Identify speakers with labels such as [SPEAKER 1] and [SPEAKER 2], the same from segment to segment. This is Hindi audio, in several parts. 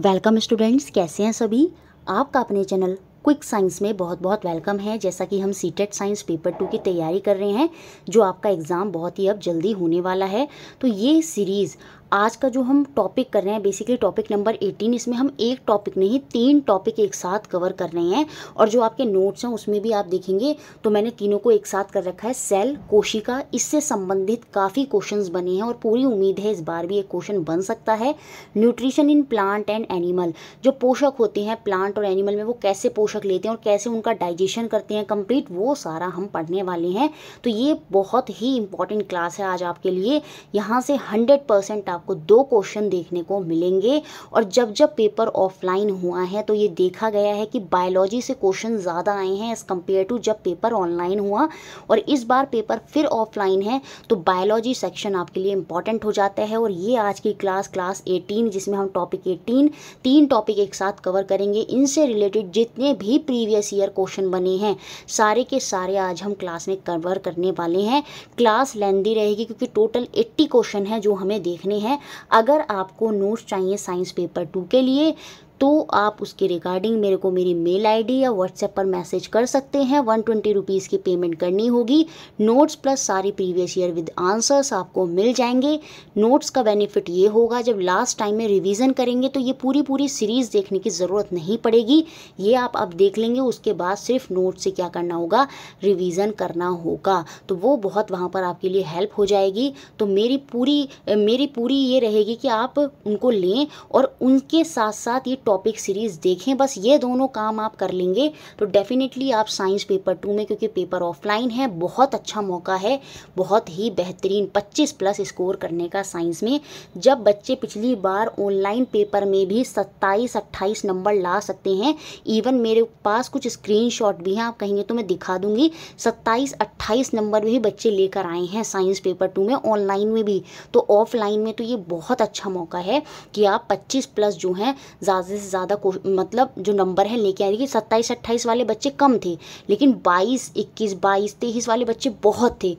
[SPEAKER 1] वेलकम स्टूडेंट्स कैसे हैं सभी आपका अपने चैनल क्विक साइंस में बहुत बहुत वेलकम है जैसा कि हम C TET science paper two की तैयारी कर रहे हैं जो आपका एग्ज़ाम बहुत ही अब जल्दी होने वाला है तो ये सीरीज़ आज का जो हम टॉपिक कर रहे हैं बेसिकली टॉपिक नंबर 18 इसमें हम एक टॉपिक नहीं तीन टॉपिक एक साथ कवर कर रहे हैं और जो आपके नोट्स हैं उसमें भी आप देखेंगे तो मैंने तीनों को एक साथ कर रखा है सेल कोशिका इससे संबंधित काफ़ी क्वेश्चंस बने हैं और पूरी उम्मीद है इस बार भी एक क्वेश्चन बन सकता है nutrition in plant and animal जो पोषक होते हैं प्लांट और एनिमल में वो कैसे पोषक लेते हैं और कैसे उनका डाइजेशन करते हैं कंप्लीट वो सारा हम पढ़ने वाले हैं तो ये बहुत ही इंपॉर्टेंट क्लास है आज आपके लिए यहाँ से हंड्रेड परसेंट आपको दो क्वेश्चन देखने को मिलेंगे और जब जब पेपर ऑफलाइन हुआ है तो ये देखा गया है कि बायोलॉजी से क्वेश्चन ज़्यादा आए हैं एज़ कम्पेयर टू जब पेपर ऑनलाइन हुआ और इस बार पेपर फिर ऑफलाइन है तो बायोलॉजी सेक्शन आपके लिए इंपॉर्टेंट हो जाता है और ये आज की क्लास क्लास एटीन जिसमें हम टॉपिक एटीन तीन टॉपिक एक साथ कवर करेंगे इनसे रिलेटेड जितने भी प्रीवियस ईयर क्वेश्चन बने हैं सारे के सारे आज हम क्लास में कवर करने वाले हैं क्लास लेंदी रहेगी क्योंकि टोटल एट्टी क्वेश्चन है जो हमें देखने हैं हैं अगर आपको नोट्स चाहिए साइंस पेपर टू के लिए तो आप उसके रिगार्डिंग मेरे को मेरी मेल आईडी या व्हाट्सएप पर मैसेज कर सकते हैं वन ट्वेंटी रुपीज़ की पेमेंट करनी होगी नोट्स प्लस सारी प्रीवियस ईयर विद आंसर्स आपको मिल जाएंगे नोट्स का बेनिफिट ये होगा जब लास्ट टाइम में रिवीजन करेंगे तो ये पूरी पूरी सीरीज़ देखने की ज़रूरत नहीं पड़ेगी ये आप अब देख लेंगे उसके बाद सिर्फ नोट्स से क्या करना होगा रिविज़न करना होगा तो वो बहुत वहाँ पर आपके लिए हेल्प हो जाएगी तो मेरी पूरी मेरी पूरी ये रहेगी कि आप उनको लें और उनके साथ साथ ये टॉपिक सीरीज़ देखें बस ये दोनों काम आप कर लेंगे तो डेफ़िनेटली आप साइंस पेपर टू में क्योंकि पेपर ऑफलाइन है बहुत अच्छा मौका है बहुत ही बेहतरीन 25 प्लस स्कोर करने का साइंस में जब बच्चे पिछली बार ऑनलाइन पेपर में भी 27 28 नंबर ला सकते हैं इवन मेरे पास कुछ स्क्रीन भी हैं आप कहेंगे तो मैं दिखा दूंगी सत्ताईस अट्ठाईस नंबर भी बच्चे लेकर आए हैं साइंस पेपर टू में ऑनलाइन में भी तो ऑफलाइन में तो ये बहुत अच्छा मौका है कि आप 25 प्लस जो हैं ज़्यादा ज़्यादा से ज़्यादा मतलब जो नंबर है लेके आ रही है सत्ताईस अट्ठाईस वाले बच्चे कम थे लेकिन बाईस इक्कीस बाईस तेईस वाले बच्चे बहुत थे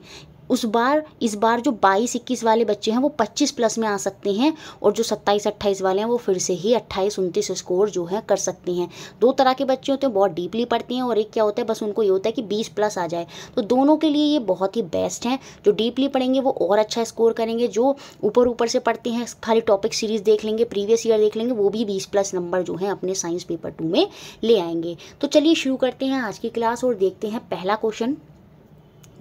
[SPEAKER 1] उस बार इस बार जो बाईस इक्कीस वाले बच्चे हैं वो पच्चीस प्लस में आ सकते हैं और जो सत्ताईस अट्ठाईस वाले हैं वो फिर से ही अट्ठाईस उनतीस स्कोर जो है कर सकते हैं दो तरह के बच्चे होते हैं बहुत डीपली पढ़ते हैं और एक क्या होता है बस उनको ये होता है कि बीस प्लस आ जाए तो दोनों के लिए ये बहुत ही बेस्ट हैं जो डीपली पढ़ेंगे वो और अच्छा स्कोर करेंगे जो ऊपर ऊपर से पढ़ते हैं खाली टॉपिक सीरीज देख लेंगे प्रीवियस ईयर देख लेंगे वो भी बीस प्लस नंबर जो है अपने साइंस पेपर टू में ले आएंगे तो चलिए शुरू करते हैं आज की क्लास और देखते हैं पहला क्वेश्चन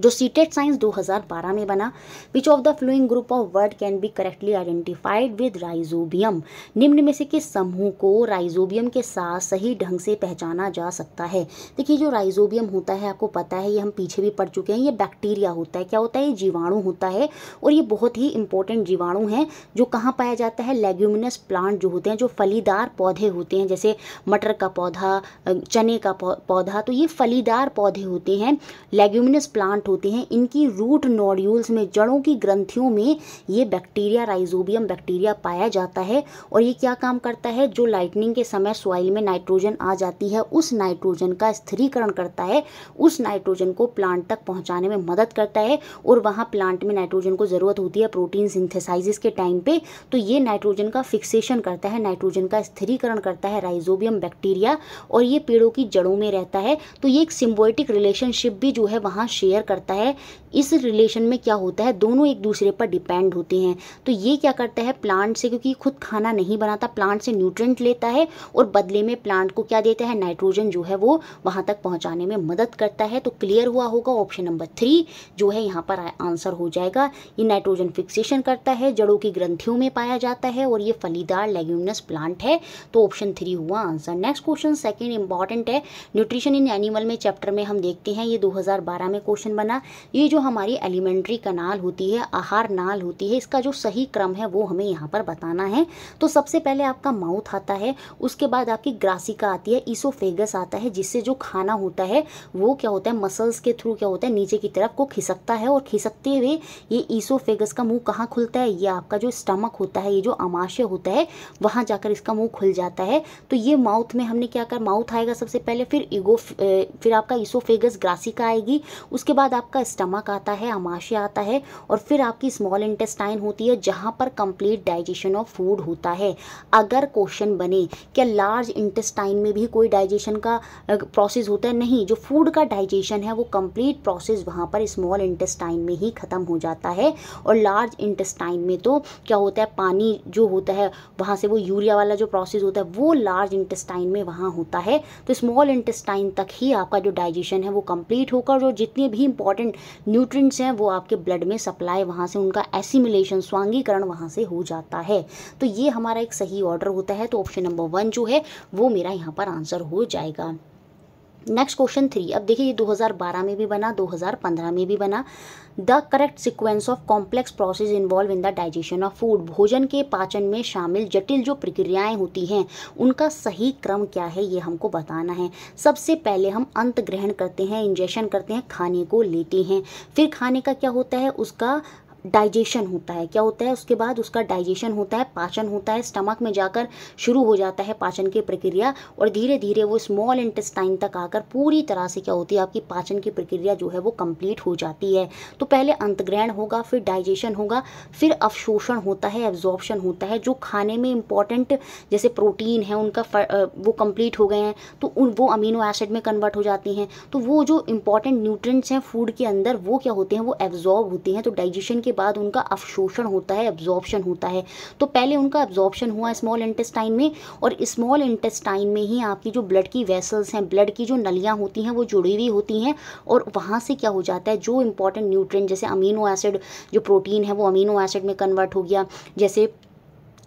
[SPEAKER 1] जो सीटेड साइंस 2012 में बना which of the following group of word can be correctly identified with rhizobium निम्न में से किस समूह को राइजोबियम के साथ सही ढंग से पहचाना जा सकता है देखिए जो राइजोबियम होता है आपको पता है ये हम पीछे भी पढ़ चुके हैं ये बैक्टीरिया होता है क्या होता है ये जीवाणु होता है और ये बहुत ही इंपॉर्टेंट जीवाणु हैं जो कहाँ पाया जाता है लेग्यूमिनस प्लांट जो होते हैं जो फलीदार पौधे होते हैं जैसे मटर का पौधा चने का पौधा तो ये फलीदार पौधे होते हैं लेग्यूमिनस प्लांट होते हैं इनकी रूट नॉड्यूल्स में जड़ों की ग्रंथियों में ये बैक्टीरिया राइजोबियम बैक्टीरिया पाया जाता है और ये क्या काम करता है जो लाइटनिंग के समय सॉइल में नाइट्रोजन आ जाती है उस नाइट्रोजन का स्थिरीकरण करता है उस नाइट्रोजन को प्लांट तक पहुँचाने में मदद करता है और वहाँ प्लांट में नाइट्रोजन को ज़रूरत होती है प्रोटीन सिंथेसाइजिस के टाइम पर तो ये नाइट्रोजन का फिक्सेशन करता है नाइट्रोजन का स्थिरीकरण करता है राइजोबियम बैक्टीरिया और ये पेड़ों की जड़ों में रहता है तो ये एक सिम्बोटिक रिलेशनशिप भी जो है वहाँ शेयर करता करता है इस रिलेशन में क्या होता है दोनों एक दूसरे पर डिपेंड होते हैं तो ये क्या करता है प्लांट से क्योंकि खुद खाना नहीं बनाता प्लांट से न्यूट्रेंट लेता है और बदले में प्लांट को क्या देता है नाइट्रोजन जो है वो वहाँ तक पहुँचाने में मदद करता है तो क्लियर हुआ होगा ऑप्शन नंबर थ्री जो है यहाँ पर आंसर हो जाएगा ये नाइट्रोजन फिक्सेशन करता है जड़ों की ग्रंथियों में पाया जाता है और ये फलीदार लेग्यूमिनस प्लांट है तो ऑप्शन थ्री हुआ answer next question second important है न्यूट्रिशन इन एनिमल में चैप्टर में हम देखते हैं ये दो में क्वेश्चन बना बना ये जो हमारी एलिमेंट्री कनाल होती है आहार नाल होती है इसका जो सही क्रम है वो हमें यहाँ पर बताना है तो सबसे पहले आपका माउथ आता है उसके बाद आपकी ग्रासिका आती है ईसोफेगस आता है जिससे जो खाना होता है वो क्या होता है मसल्स के थ्रू क्या होता है नीचे की तरफ को खिसकता है और खिसकते हुए ये ईसोफेगस का मुँह कहाँ खुलता है ये आपका जो स्टमक होता है ये जो अमाशय होता है वहाँ जाकर इसका मुँह खुल जाता है तो ये माउथ में हमने क्या कर माउथ आएगा सबसे पहले फिर ईगो फिर आपका ईसोफेगस ग्रासिका आएगी उसके बाद बाद आपका स्टमक आता है अमाशय आता है और फिर आपकी स्मॉल इंटेस्टाइन होती है जहाँ पर कंप्लीट डाइजेशन ऑफ फूड होता है अगर क्वेश्चन बने क्या लार्ज इंटेस्टाइन में भी कोई डाइजेशन का प्रोसेस होता है नहीं जो फूड का डाइजेशन है वो कंप्लीट प्रोसेस वहाँ पर स्मॉल इंटेस्टाइन में ही ख़त्म हो जाता है और लार्ज इंटेस्टाइन में तो क्या होता है पानी जो होता है वहाँ से वो यूरिया वाला जो प्रोसेस होता है वो लार्ज इंटेस्टाइन में वहाँ होता है तो स्मॉल इंटेस्टाइन तक ही आपका जो डाइजेशन है वो कंप्लीट होकर और जितने भी इंपॉर्टेंट न्यूट्रिएंट्स हैं वो आपके ब्लड में सप्लाई वहाँ से उनका एसिमिलेशन स्वांगीकरण वहाँ से हो जाता है तो ये हमारा एक सही ऑर्डर होता है तो ऑप्शन नंबर वन जो है वो मेरा यहाँ पर आंसर हो जाएगा नेक्स्ट क्वेश्चन थ्री अब देखिए ये 2012 में भी बना 2015 में भी बना the correct sequence of complex process involve in the digestion of food भोजन के पाचन में शामिल जटिल जो प्रक्रियाएं होती हैं उनका सही क्रम क्या है ये हमको बताना है सबसे पहले हम अंत ग्रहण करते हैं इंजेक्शन करते हैं खाने को लेते हैं फिर खाने का क्या होता है उसका डाइजेशन होता है क्या होता है उसके बाद उसका डाइजेशन होता है पाचन होता है स्टमक में जाकर शुरू हो जाता है पाचन की प्रक्रिया और धीरे धीरे वो स्मॉल इंटेस्टाइन तक आकर पूरी तरह से क्या होती है आपकी पाचन की प्रक्रिया जो है वो कंप्लीट हो जाती है तो पहले अंतग्रहण होगा फिर डाइजेशन होगा फिर अवशोषण होता है एब्जॉर्बशन होता है जो खाने में इंपॉर्टेंट जैसे प्रोटीन है उनका वो कंप्लीट हो गए हैं तो उन वो अमीनो एसिड में कन्वर्ट हो जाती हैं तो वो जो इंपॉर्टेंट न्यूट्रिएंट्स हैं फूड के अंदर वो क्या होते हैं वो एब्जॉर्ब होती हैं तो डाइजेशन के के बाद उनका अवशोषण होता है एब्जॉर्बशन होता है तो पहले उनका एब्जॉर्बशन हुआ स्मॉल इंटेस्टाइन में और स्मॉल इंटेस्टाइन में ही आपकी जो ब्लड की वेसल्स हैं ब्लड की जो नलियाँ होती हैं वो जुड़ी हुई होती हैं और वहाँ से क्या हो जाता है जो इंपॉर्टेंट न्यूट्रेंट जैसे अमीनो एसिड जो प्रोटीन है वो अमीनो एसिड में कन्वर्ट हो गया जैसे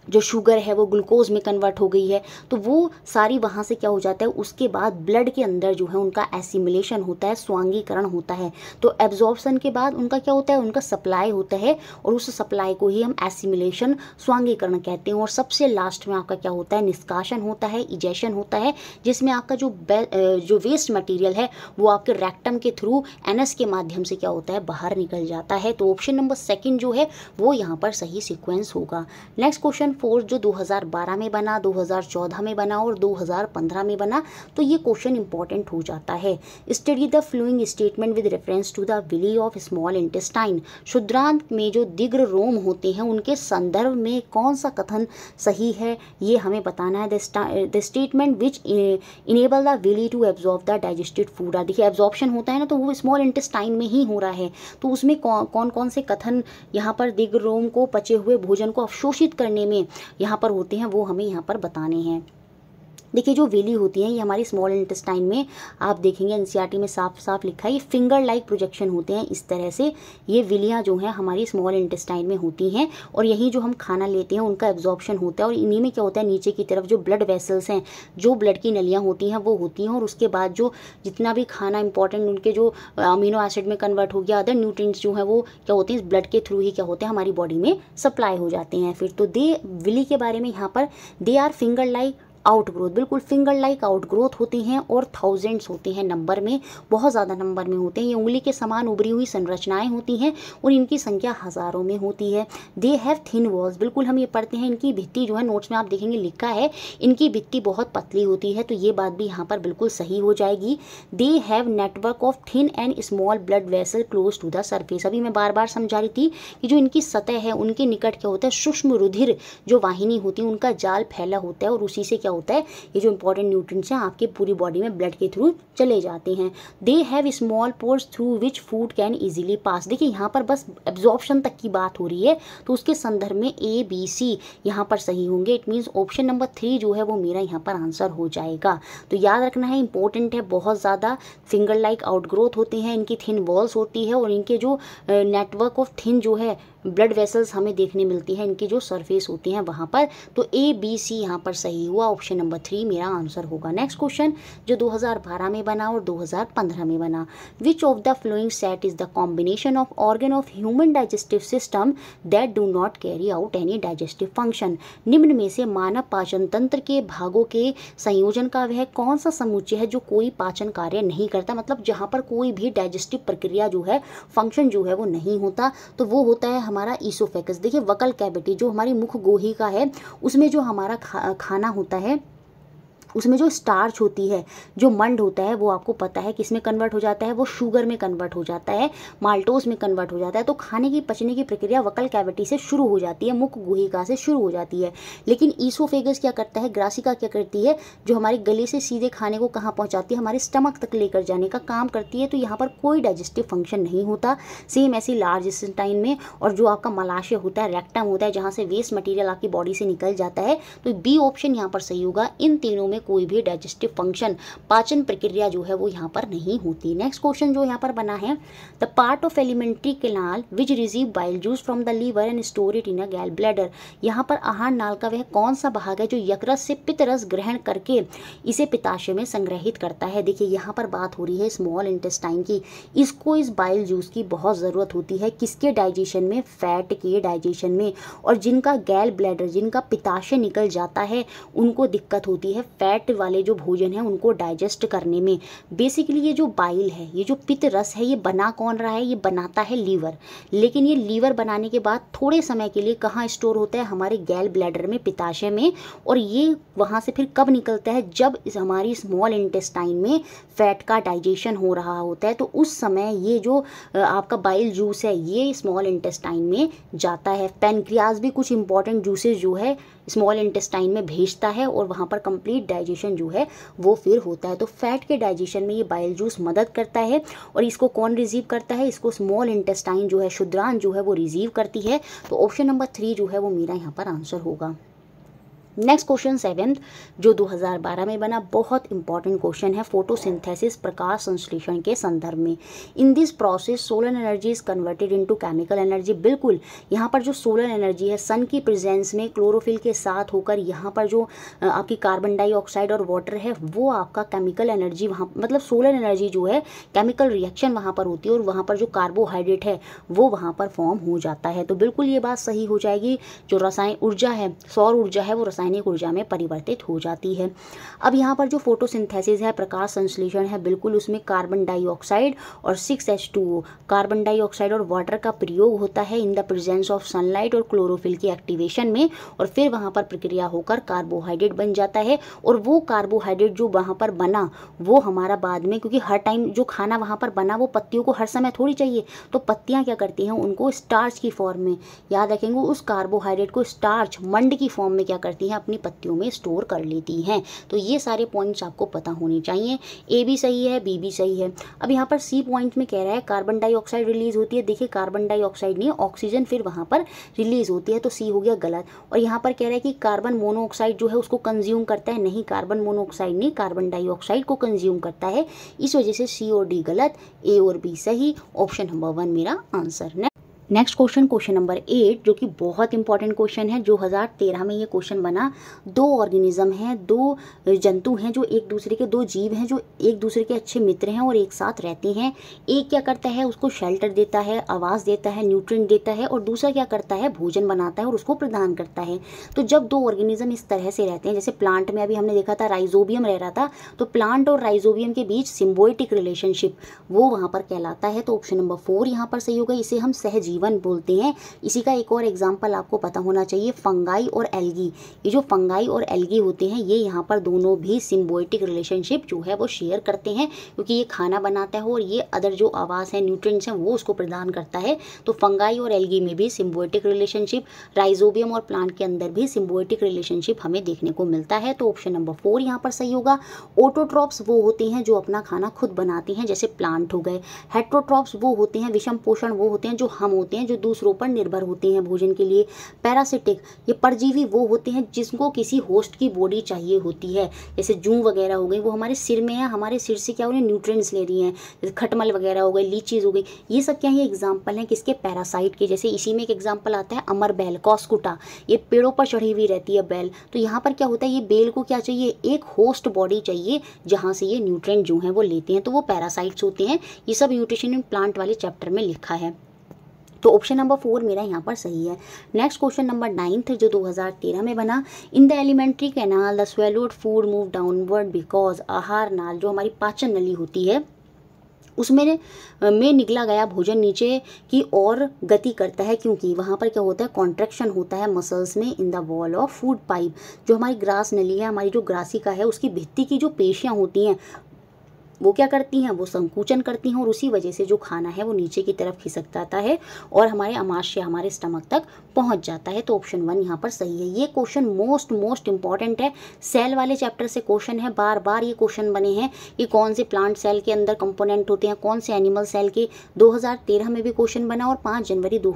[SPEAKER 1] जो शुगर है वो ग्लूकोज में कन्वर्ट हो गई है तो वो सारी वहाँ से क्या हो जाता है उसके बाद ब्लड के अंदर जो है उनका एसिमुलेशन होता है स्वांगीकरण होता है तो एब्जॉर्बसन के बाद उनका क्या होता है उनका सप्लाई होता है और उस सप्लाई को ही हम एसिमुलेशन स्वांगीकरण कहते हैं और सबसे लास्ट में आपका क्या होता है निष्कासन होता है इजेशन होता है जिसमें आपका जो जो वेस्ट मटीरियल है वो आपके रैक्टम के थ्रू एन के माध्यम से क्या होता है बाहर निकल जाता है तो ऑप्शन नंबर सेकेंड जो है वो यहाँ पर सही सिक्वेंस होगा नेक्स्ट क्वेश्चन फोर्स जो 2012 में बना 2014 में बना और 2015 में बना तो ये क्वेश्चन इंपॉर्टेंट हो जाता है study the following statement with reference to the villi of small intestine शुद्रांत में जो दिग्र रोम होते हैं उनके संदर्भ में कौन सा कथन सही है ये हमें बताना है the statement which enable the villi to absorb the digested food are देखिए एब्जॉर्प्शन होता है ना तो वो स्मॉल इंटेस्टाइन में ही हो रहा है तो उसमें कौन कौन से कथन यहाँ पर दिग्र रोम को पचे हुए भोजन को अवशोषित करने में यहाँ पर होते हैं वो हमें यहाँ पर बताने हैं देखिए जो वेली होती है ये हमारी स्मॉल इंटेस्टाइन में आप देखेंगे एनसीईआरटी e में साफ साफ लिखा है ये फिंगर लाइक प्रोजेक्शन होते हैं इस तरह से ये विलियाँ जो हैं हमारी स्मॉल इंटेस्टाइन में होती हैं और यहीं जो हम खाना लेते हैं उनका एब्जॉर्प्शन होता है और इन्हीं में क्या होता है नीचे की तरफ जो ब्लड वेसल्स हैं जो ब्लड की नलियाँ होती हैं वो होती हैं और उसके बाद जो जितना भी खाना इंपॉर्टेंट उनके जो अमीनो एसिड में कन्वर्ट हो गया अदर न्यूट्रिएंट्स जो हैं वो क्या होते हैं ब्लड के थ्रू ही क्या होते हैं हमारी बॉडी में सप्लाई हो जाते हैं फिर तो दे विली के बारे में यहाँ पर they are finger like outgrowth बिल्कुल फिंगर लाइक आउटग्रोथ होते हैं और थाउजेंड्स होते हैं नंबर में बहुत ज़्यादा नंबर में होते हैं ये उंगली के समान उभरी हुई संरचनाएं होती हैं और इनकी संख्या हज़ारों में होती है दे हैव थिन वॉल्स बिल्कुल हम ये पढ़ते हैं इनकी भित्ति जो है नोट्स में आप देखेंगे लिखा है इनकी भित्ति बहुत पतली होती है तो ये बात भी यहाँ पर बिल्कुल सही हो जाएगी they have network of thin and small blood vessel close to the surface अभी मैं बार बार समझा रही थी कि जो इनकी सतह है उनके निकट क्या होता है सूक्ष्म रुधिर जो वाहिनी होती है उनका जाल फैला होता है और उसी से क्या क्या होता है ये जो इंपॉर्टेंट न्यूट्रिएंट्स हैं आपके पूरी बॉडी में ब्लड के थ्रू चले जाते हैं they have small pores through which food can easily pass देखिए यहाँ पर बस एब्जॉर्प्शन तक की बात हो रही है तो उसके संदर्भ में ए बी सी यहाँ पर सही होंगे it means option number three जो है वो मेरा यहाँ पर आंसर हो जाएगा तो याद रखना है इंपॉर्टेंट है बहुत ज़्यादा फिंगर लाइक आउटग्रोथ होते हैं इनकी थिन वॉल्स होती है और इनके जो नेटवर्क ऑफ थिन जो है ब्लड वेसल्स हमें देखने मिलती हैं इनकी जो सरफेस होती हैं वहाँ पर तो ए बी सी यहाँ पर सही हुआ ऑप्शन नंबर थ्री मेरा आंसर होगा नेक्स्ट क्वेश्चन जो 2012 में बना और 2015 में बना which of the following set is the combination of organ of human digestive system that do not carry out any digestive function निम्न में से मानव पाचन तंत्र के भागों के संयोजन का वह कौन सा समुच्चय है जो कोई पाचन कार्य नहीं करता मतलब जहाँ पर कोई भी डाइजेस्टिव प्रक्रिया जो है फंक्शन जो है वो नहीं होता तो वो होता है हमारा ईसोफेकस देखिए वकल कैविटी जो हमारी मुख गोही का है उसमें जो हमारा खा, खाना होता है उसमें जो स्टार्च होती है जो मंड होता है वो आपको पता है किस में कन्वर्ट हो जाता है वो शुगर में कन्वर्ट हो जाता है माल्टोस में कन्वर्ट हो जाता है तो खाने की पचने की प्रक्रिया वकल कैविटी से शुरू हो जाती है मुख गुहिका से शुरू हो जाती है लेकिन ईसोफेगस क्या करता है ग्रासिका क्या करती है जो हमारे गले से सीधे खाने को कहाँ पहुँचाती है हमारे स्टमक तक लेकर जाने का काम करती है तो यहाँ पर कोई डाइजेस्टिव फंक्शन नहीं होता सेम ऐसी लार्ज स्टाइन में और जो आपका मलाशय होता है रेक्टम होता है जहाँ से वेस्ट मटीरियल आपकी बॉडी से निकल जाता है तो बी ऑप्शन यहाँ पर सही होगा इन तीनों में कोई भी डाइजेस्टिव फंक्शन पाचन प्रक्रिया जो है वो यहाँ पर नहीं होती नेक्स्ट क्वेश्चन जो यहाँ पर बना है the part of alimentary canal which receive bile juice from the liver and store it in a gall bladder यहाँ पर आहार नाल का वह कौन सा भाग है जो यकरस से पितरस ग्रहण करके इसे पिताशय में संग्रहित करता है देखिए यहाँ पर बात हो रही है स्मॉल इंटेस्टाइन की इसको इस बाइल जूस की बहुत ज़रूरत होती है किसके डाइजेशन में फैट के डाइजेशन में और जिनका गैल ब्लैडर जिनका पिताशय निकल जाता है उनको दिक्कत होती है फैट फैट वाले जो भोजन है उनको डाइजेस्ट करने में बेसिकली ये जो बाइल है ये जो पित्त रस है ये बना कौन रहा है ये बनाता है लीवर लेकिन ये लीवर बनाने के बाद थोड़े समय के लिए कहाँ स्टोर होता है हमारे गैल ब्लैडर में पिताशय में और ये वहाँ से फिर कब निकलता है जब इस हमारी स्मॉल इंटेस्टाइन में फैट का डाइजेशन हो रहा होता है तो उस समय ये जो आपका बाइल जूस है ये स्मॉल इंटेस्टाइन में जाता है पेनक्रियाज भी कुछ इंपॉर्टेंट जूसेज जो है स्मॉल इंटेस्टाइन में भेजता है और वहाँ पर कंप्लीट डाइजेशन जो है वो फिर होता है तो फैट के डाइजेशन में ये बाइल जूस मदद करता है और इसको कौन रिसीव करता है इसको स्मॉल इंटेस्टाइन जो है शुद्रान जो है वो रिसीव करती है तो ऑप्शन नंबर थ्री जो है वो मेरा यहाँ पर आंसर होगा नेक्स्ट क्वेश्चन सेवेंथ जो 2012 में बना बहुत इंपॉर्टेंट क्वेश्चन है फोटोसिंथेसिस प्रकाश संश्लेषण के संदर्भ में in this process solar energy is converted into chemical energy बिल्कुल यहाँ पर जो सोलर एनर्जी है सन की प्रेजेंस में क्लोरोफिल के साथ होकर यहाँ पर जो आपकी कार्बन डाइऑक्साइड और वाटर है वो आपका केमिकल एनर्जी वहाँ मतलब सोलर एनर्जी जो है केमिकल रिएक्शन वहाँ पर होती है और वहाँ पर जो कार्बोहाइड्रेट है वो वहाँ पर फॉर्म हो जाता है तो बिल्कुल ये बात सही हो जाएगी जो रसायन ऊर्जा है सौर ऊर्जा है वो रसायन रासायनिक ऊर्जा में परिवर्तित हो जाती है अब यहाँ पर जो फोटोसिंथेसिस है प्रकाश संश्लेषण है बिल्कुल उसमें कार्बन डाइऑक्साइड और six H two O carbon dioxide और वाटर का प्रयोग होता है in the presence of sunlight और क्लोरोफिल की एक्टिवेशन में और फिर वहाँ पर प्रक्रिया होकर कार्बोहाइड्रेट बन जाता है और वो कार्बोहाइड्रेट जो वहाँ पर बना वो हमारा बाद में क्योंकि हर टाइम जो खाना वहाँ पर बना वो पत्तियों को हर समय थोड़ी चाहिए तो पत्तियाँ क्या करती हैं उनको स्टार्च की फॉर्म में याद रखेंगे उस कार्बोहाइड्रेट को स्टार्च मंड की फॉर्म में क्या करती हैं हैं अपनी पत्तियों में स्टोर कर लेती हैं तो ये सारे पॉइंट्स आपको पता होने चाहिए ए भी सही है बी भी सही है अब यहाँ पर सी पॉइंट में कह रहा है कार्बन डाइऑक्साइड रिलीज होती है देखिए कार्बन डाइऑक्साइड नहीं ऑक्सीजन फिर वहाँ पर रिलीज होती है तो सी हो गया गलत और यहाँ पर कह रहा है कि कार्बन मोनोऑक्साइड जो है उसको कंज्यूम करता है नहीं कार्बन मोनोऑक्साइड नहीं कार्बन डाइऑक्साइड को कंज्यूम करता है इस वजह से सी और डी गलत ए और बी सही ऑप्शन नंबर वन मेरा answer next question question number eight जो कि बहुत इंपॉर्टेंट क्वेश्चन है जो हज़ार तेरह में ये क्वेश्चन बना दो ऑर्गेनिज्म हैं दो जंतु हैं जो एक दूसरे के दो जीव हैं जो एक दूसरे के अच्छे मित्र हैं और एक साथ रहते हैं एक क्या करता है उसको शेल्टर देता है आवाज़ देता है न्यूट्रेंट देता है और दूसरा क्या करता है भोजन बनाता है और उसको प्रदान करता है तो जब दो ऑर्गेनिज्म इस तरह से रहते हैं जैसे प्लांट में अभी हमने देखा था राइजोबियम रह रहा था तो प्लांट और राइजोबियम के बीच सिम्बोइटिक रिलेशनशिप वो वहाँ पर कहलाता है तो ऑप्शन नंबर फोर यहाँ पर सही होगा इसे हम सहजीव जीवन बोलते हैं इसी का एक और एग्जाम्पल आपको पता होना चाहिए फंगाई और एल्गी ये जो फंगाई और एल्गी होते हैं ये यहाँ पर दोनों भी सिम्बोटिक रिलेशनशिप जो है वो शेयर करते हैं क्योंकि ये खाना बनाता है और ये अदर जो आवास है न्यूट्रिएंट्स हैं वो उसको प्रदान करता है तो फंगाई और एल्गी में भी सिम्बोटिक रिलेशनशिप राइजोबियम और प्लांट के अंदर भी सिम्बोटिक रिलेशनशिप हमें देखने को मिलता है तो ऑप्शन नंबर फोर यहाँ पर सही होगा ओटोट्रॉप्स वो होते हैं जो अपना खाना खुद बनाते हैं जैसे प्लांट हो गए हेट्रोट्रॉप्स वो होते हैं विषम पोषण वो होते हैं जो हम होते हैं जो दूसरों पर निर्भर होते हैं भोजन के लिए पैरासिटिक ये परजीवी वो होते हैं जिसको किसी होस्ट की बॉडी चाहिए होती है जैसे जू वगैरह हो गई वो हमारे सिर में या हमारे सिर से क्या हो रही है ले रही हैं जैसे खटमल वगैरह हो गई लीचीज़ हो गई ये सब क्या है एग्जाम्पल हैं किसके पैरासाइट के जैसे इसी में एक एग्जाम्पल आता है अमर बैल कॉस्कुटा ये पेड़ों पर चढ़ी हुई रहती है बैल तो यहाँ पर क्या होता है ये बेल को क्या चाहिए एक होस्ट बॉडी चाहिए जहाँ से ये न्यूट्रेंट जो हैं वो लेते हैं तो वो पैरासाइट्स होते हैं ये सब न्यूट्रिशन इन प्लांट वाले चैप्टर में लिखा है तो ऑप्शन नंबर फोर मेरा यहाँ पर सही है नेक्स्ट क्वेश्चन नंबर नाइन्थ जो 2013 में बना in the alimentary canal the swallowed food move downward because आहार नाल जो हमारी पाचन नली होती है उसमें में निकला गया भोजन नीचे की ओर गति करता है क्योंकि वहाँ पर क्या होता है कॉन्ट्रेक्शन होता है मसल्स में in the wall of food pipe जो हमारी ग्रास नली है हमारी जो ग्रासिका है उसकी भित्ती की जो पेशियाँ होती हैं वो क्या करती हैं वो संकुचन करती हैं और उसी वजह से जो खाना है वो नीचे की तरफ खिसक जाता है और हमारे अमाश्य हमारे स्टमक तक पहुंच जाता है तो ऑप्शन वन यहाँ पर सही है ये क्वेश्चन मोस्ट मोस्ट इंपॉर्टेंट है सेल वाले चैप्टर से क्वेश्चन है बार बार ये क्वेश्चन बने हैं कि कौन से प्लांट सेल के अंदर कंपोनेंट होते हैं कौन से एनिमल सेल के दो में भी क्वेश्चन बना और पाँच जनवरी दो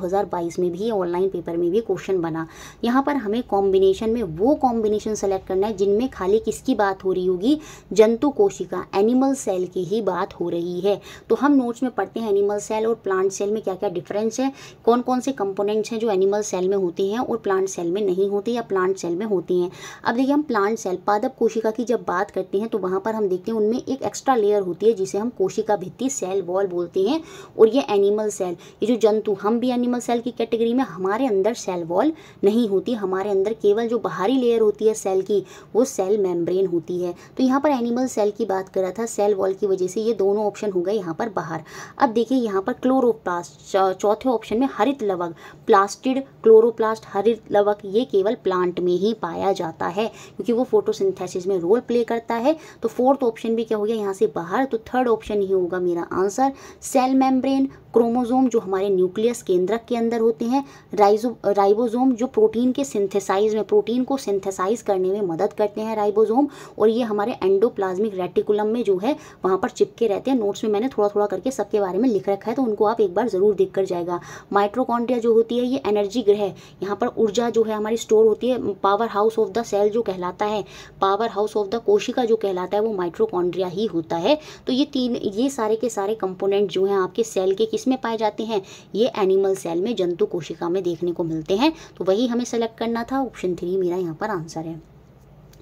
[SPEAKER 1] में भी ऑनलाइन पेपर में भी क्वेश्चन बना यहाँ पर हमें कॉम्बिनेशन में वो कॉम्बिनेशन सेलेक्ट करना है जिनमें खाली किसकी बात हो रही होगी जंतु कोशिका एनिमल्स सेल की ही बात हो रही है तो हम नोट्स में पढ़ते हैं एनिमल सेल और प्लांट सेल में क्या क्या डिफरेंस है कौन कौन से कंपोनेंट्स हैं जो एनिमल सेल में होते हैं और प्लांट सेल में नहीं होते या प्लांट सेल में होते हैं अब देखिए हम प्लांट सेल पादप कोशिका की जब बात करते हैं तो वहाँ पर हम देखते हैं उनमें एक एक्स्ट्रा लेयर होती है जिसे हम कोशिका भित्ति सेल वॉल बोलते हैं और ये एनिमल सेल ये जो जंतु हम भी एनिमल सेल की कैटेगरी में हमारे अंदर सेल वॉल नहीं होती हमारे अंदर केवल जो बाहरी लेयर होती है सेल की वो सेल मेम्ब्रेन होती है तो यहाँ पर एनिमल सेल की बात कर रहा था सेल वॉल की वजह से ये दोनों ऑप्शन हो गए यहाँ पर बाहर अब देखिए यहाँ पर क्लोरोप्लास्ट चौथे ऑप्शन में हरित लवक प्लास्टिड क्लोरोप्लास्ट हरित लवक ये केवल प्लांट में ही पाया जाता है क्योंकि वो फोटोसिंथेसिस में रोल प्ले करता है तो फोर्थ ऑप्शन भी क्या हो गया यहाँ से बाहर तो थर्ड ऑप्शन ही होगा मेरा आंसर सेल मेम्ब्रेन क्रोमोजोम जो हमारे न्यूक्लियस केंद्रक के अंदर होते हैं राइजो राइबोजोम जो प्रोटीन के सिंथेसाइज में प्रोटीन को सिंथेसाइज करने में मदद करते हैं राइबोजोम और ये हमारे एंडोप्लाज्मिक रेटिकुलम में जो है वहाँ पर चिपके रहते हैं नोट्स में मैंने थोड़ा थोड़ा करके सबके बारे में लिख रखा है तो उनको आप एक बार ज़रूर देख कर जाएगा माइट्रोकॉन्ड्रिया जो होती है ये एनर्जी ग्रह यहाँ पर ऊर्जा जो है हमारी स्टोर होती है power house of the cell जो कहलाता है पावर हाउस ऑफ द कोशिका जो कहलाता है वो माइट्रोकॉन्ड्रिया ही होता है तो ये तीन ये सारे के सारे कंपोनेंट जो हैं आपके सेल के किस में पाए जाते हैं ये एनिमल सेल में जंतु कोशिका में देखने को मिलते हैं तो वही हमें सेलेक्ट करना था ऑप्शन थ्री मेरा यहाँ पर आंसर है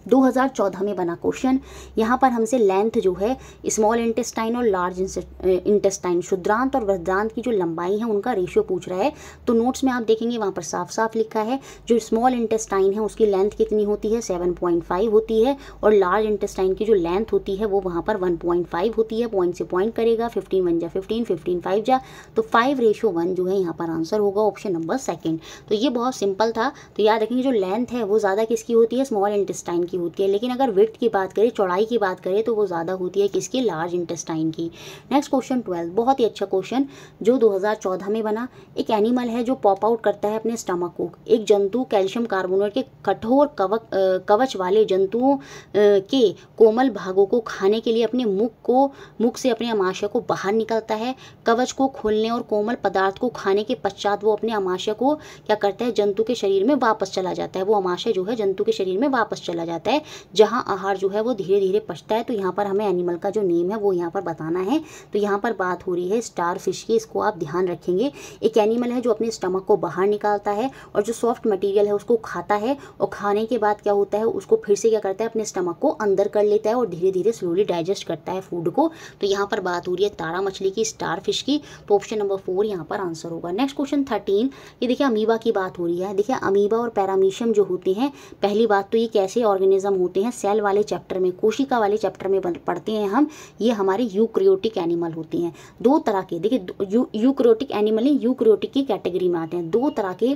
[SPEAKER 1] 2014 में बना क्वेश्चन यहाँ पर हमसे लेंथ जो है स्मॉल इंटेस्टाइन और लार्ज इंटेस्टाइन शुद्रांत और वृद्धांत की जो लंबाई है उनका रेशियो पूछ रहा है तो नोट्स में आप देखेंगे वहाँ पर साफ साफ लिखा है जो स्मॉल इंटेस्टाइन है उसकी लेंथ कितनी होती है 7.5 होती है और लार्ज इंटेस्टाइन की जो लेंथ होती है वो वहाँ पर फाइव होती है पॉइंट से पॉइंट करेगा फिफ्टीन वन जा फिफ्टीन फिफ्टीन फाइव जा तो फाइव रेशियो वन जो है यहाँ पर आंसर होगा ऑप्शन नंबर सेकेंड तो ये बहुत सिंपल था तो याद रखेंगे जो लेंथ है वो ज़्यादा किसकी होती है स्मॉल इंटेस्टाइन की की होती है लेकिन अगर विथ की बात करें चौड़ाई की बात करें तो वो ज़्यादा होती है किसकी लार्ज इंटेस्टाइन की नेक्स्ट क्वेश्चन ट्वेल्थ बहुत ही अच्छा क्वेश्चन जो 2014 में बना एक एनिमल है जो पॉप आउट करता है अपने स्टमक को एक जंतु कैल्शियम कार्बोनेट के कठोर कवक कवच वाले जंतुओं के कोमल भागों को खाने के लिए अपने मुख को मुख से अपने अमाशय को बाहर निकलता है कवच को खोलने और कोमल पदार्थ को खाने के पश्चात वो अपने अमाशय को क्या करता है जंतु के शरीर में वापस चला जाता है वो अमाशय जो है जंतु के शरीर में वापस चला जाता है जाता है जहाँ आहार जो है वो धीरे धीरे पचता है तो यहाँ पर हमें एनिमल का जो नेम है वो यहाँ पर बताना है तो यहाँ पर बात हो रही है स्टार फिश की इसको आप ध्यान रखेंगे एक एनिमल है जो अपने स्टमक को बाहर निकालता है और जो सॉफ्ट मटीरियल है उसको खाता है और खाने के बाद क्या होता है उसको फिर से क्या करता है अपने स्टमक को अंदर कर लेता है और धीरे धीरे स्लोली डाइजेस्ट करता है फूड को तो यहाँ पर बात हो रही है तारा मछली की स्टार फिश की तो ऑप्शन नंबर फोर यहाँ पर आंसर होगा नेक्स्ट क्वेश्चन थर्टीन ये देखिए अमीबा की बात हो रही है देखिए अमीबा और पैरामीशियम जो होते हैं पहली बात तो ये कैसे ऑर्गेनिज ऑर्गेनिज्म होते हैं सेल वाले चैप्टर में कोशिका वाले चैप्टर में पढ़ते हैं हम ये हमारे यूक्रियोटिक एनिमल होते हैं दो तरह के देखिए यूक्रियोटिक एनिमल ही यूक्रियोटिक की कैटेगरी में आते हैं दो तरह के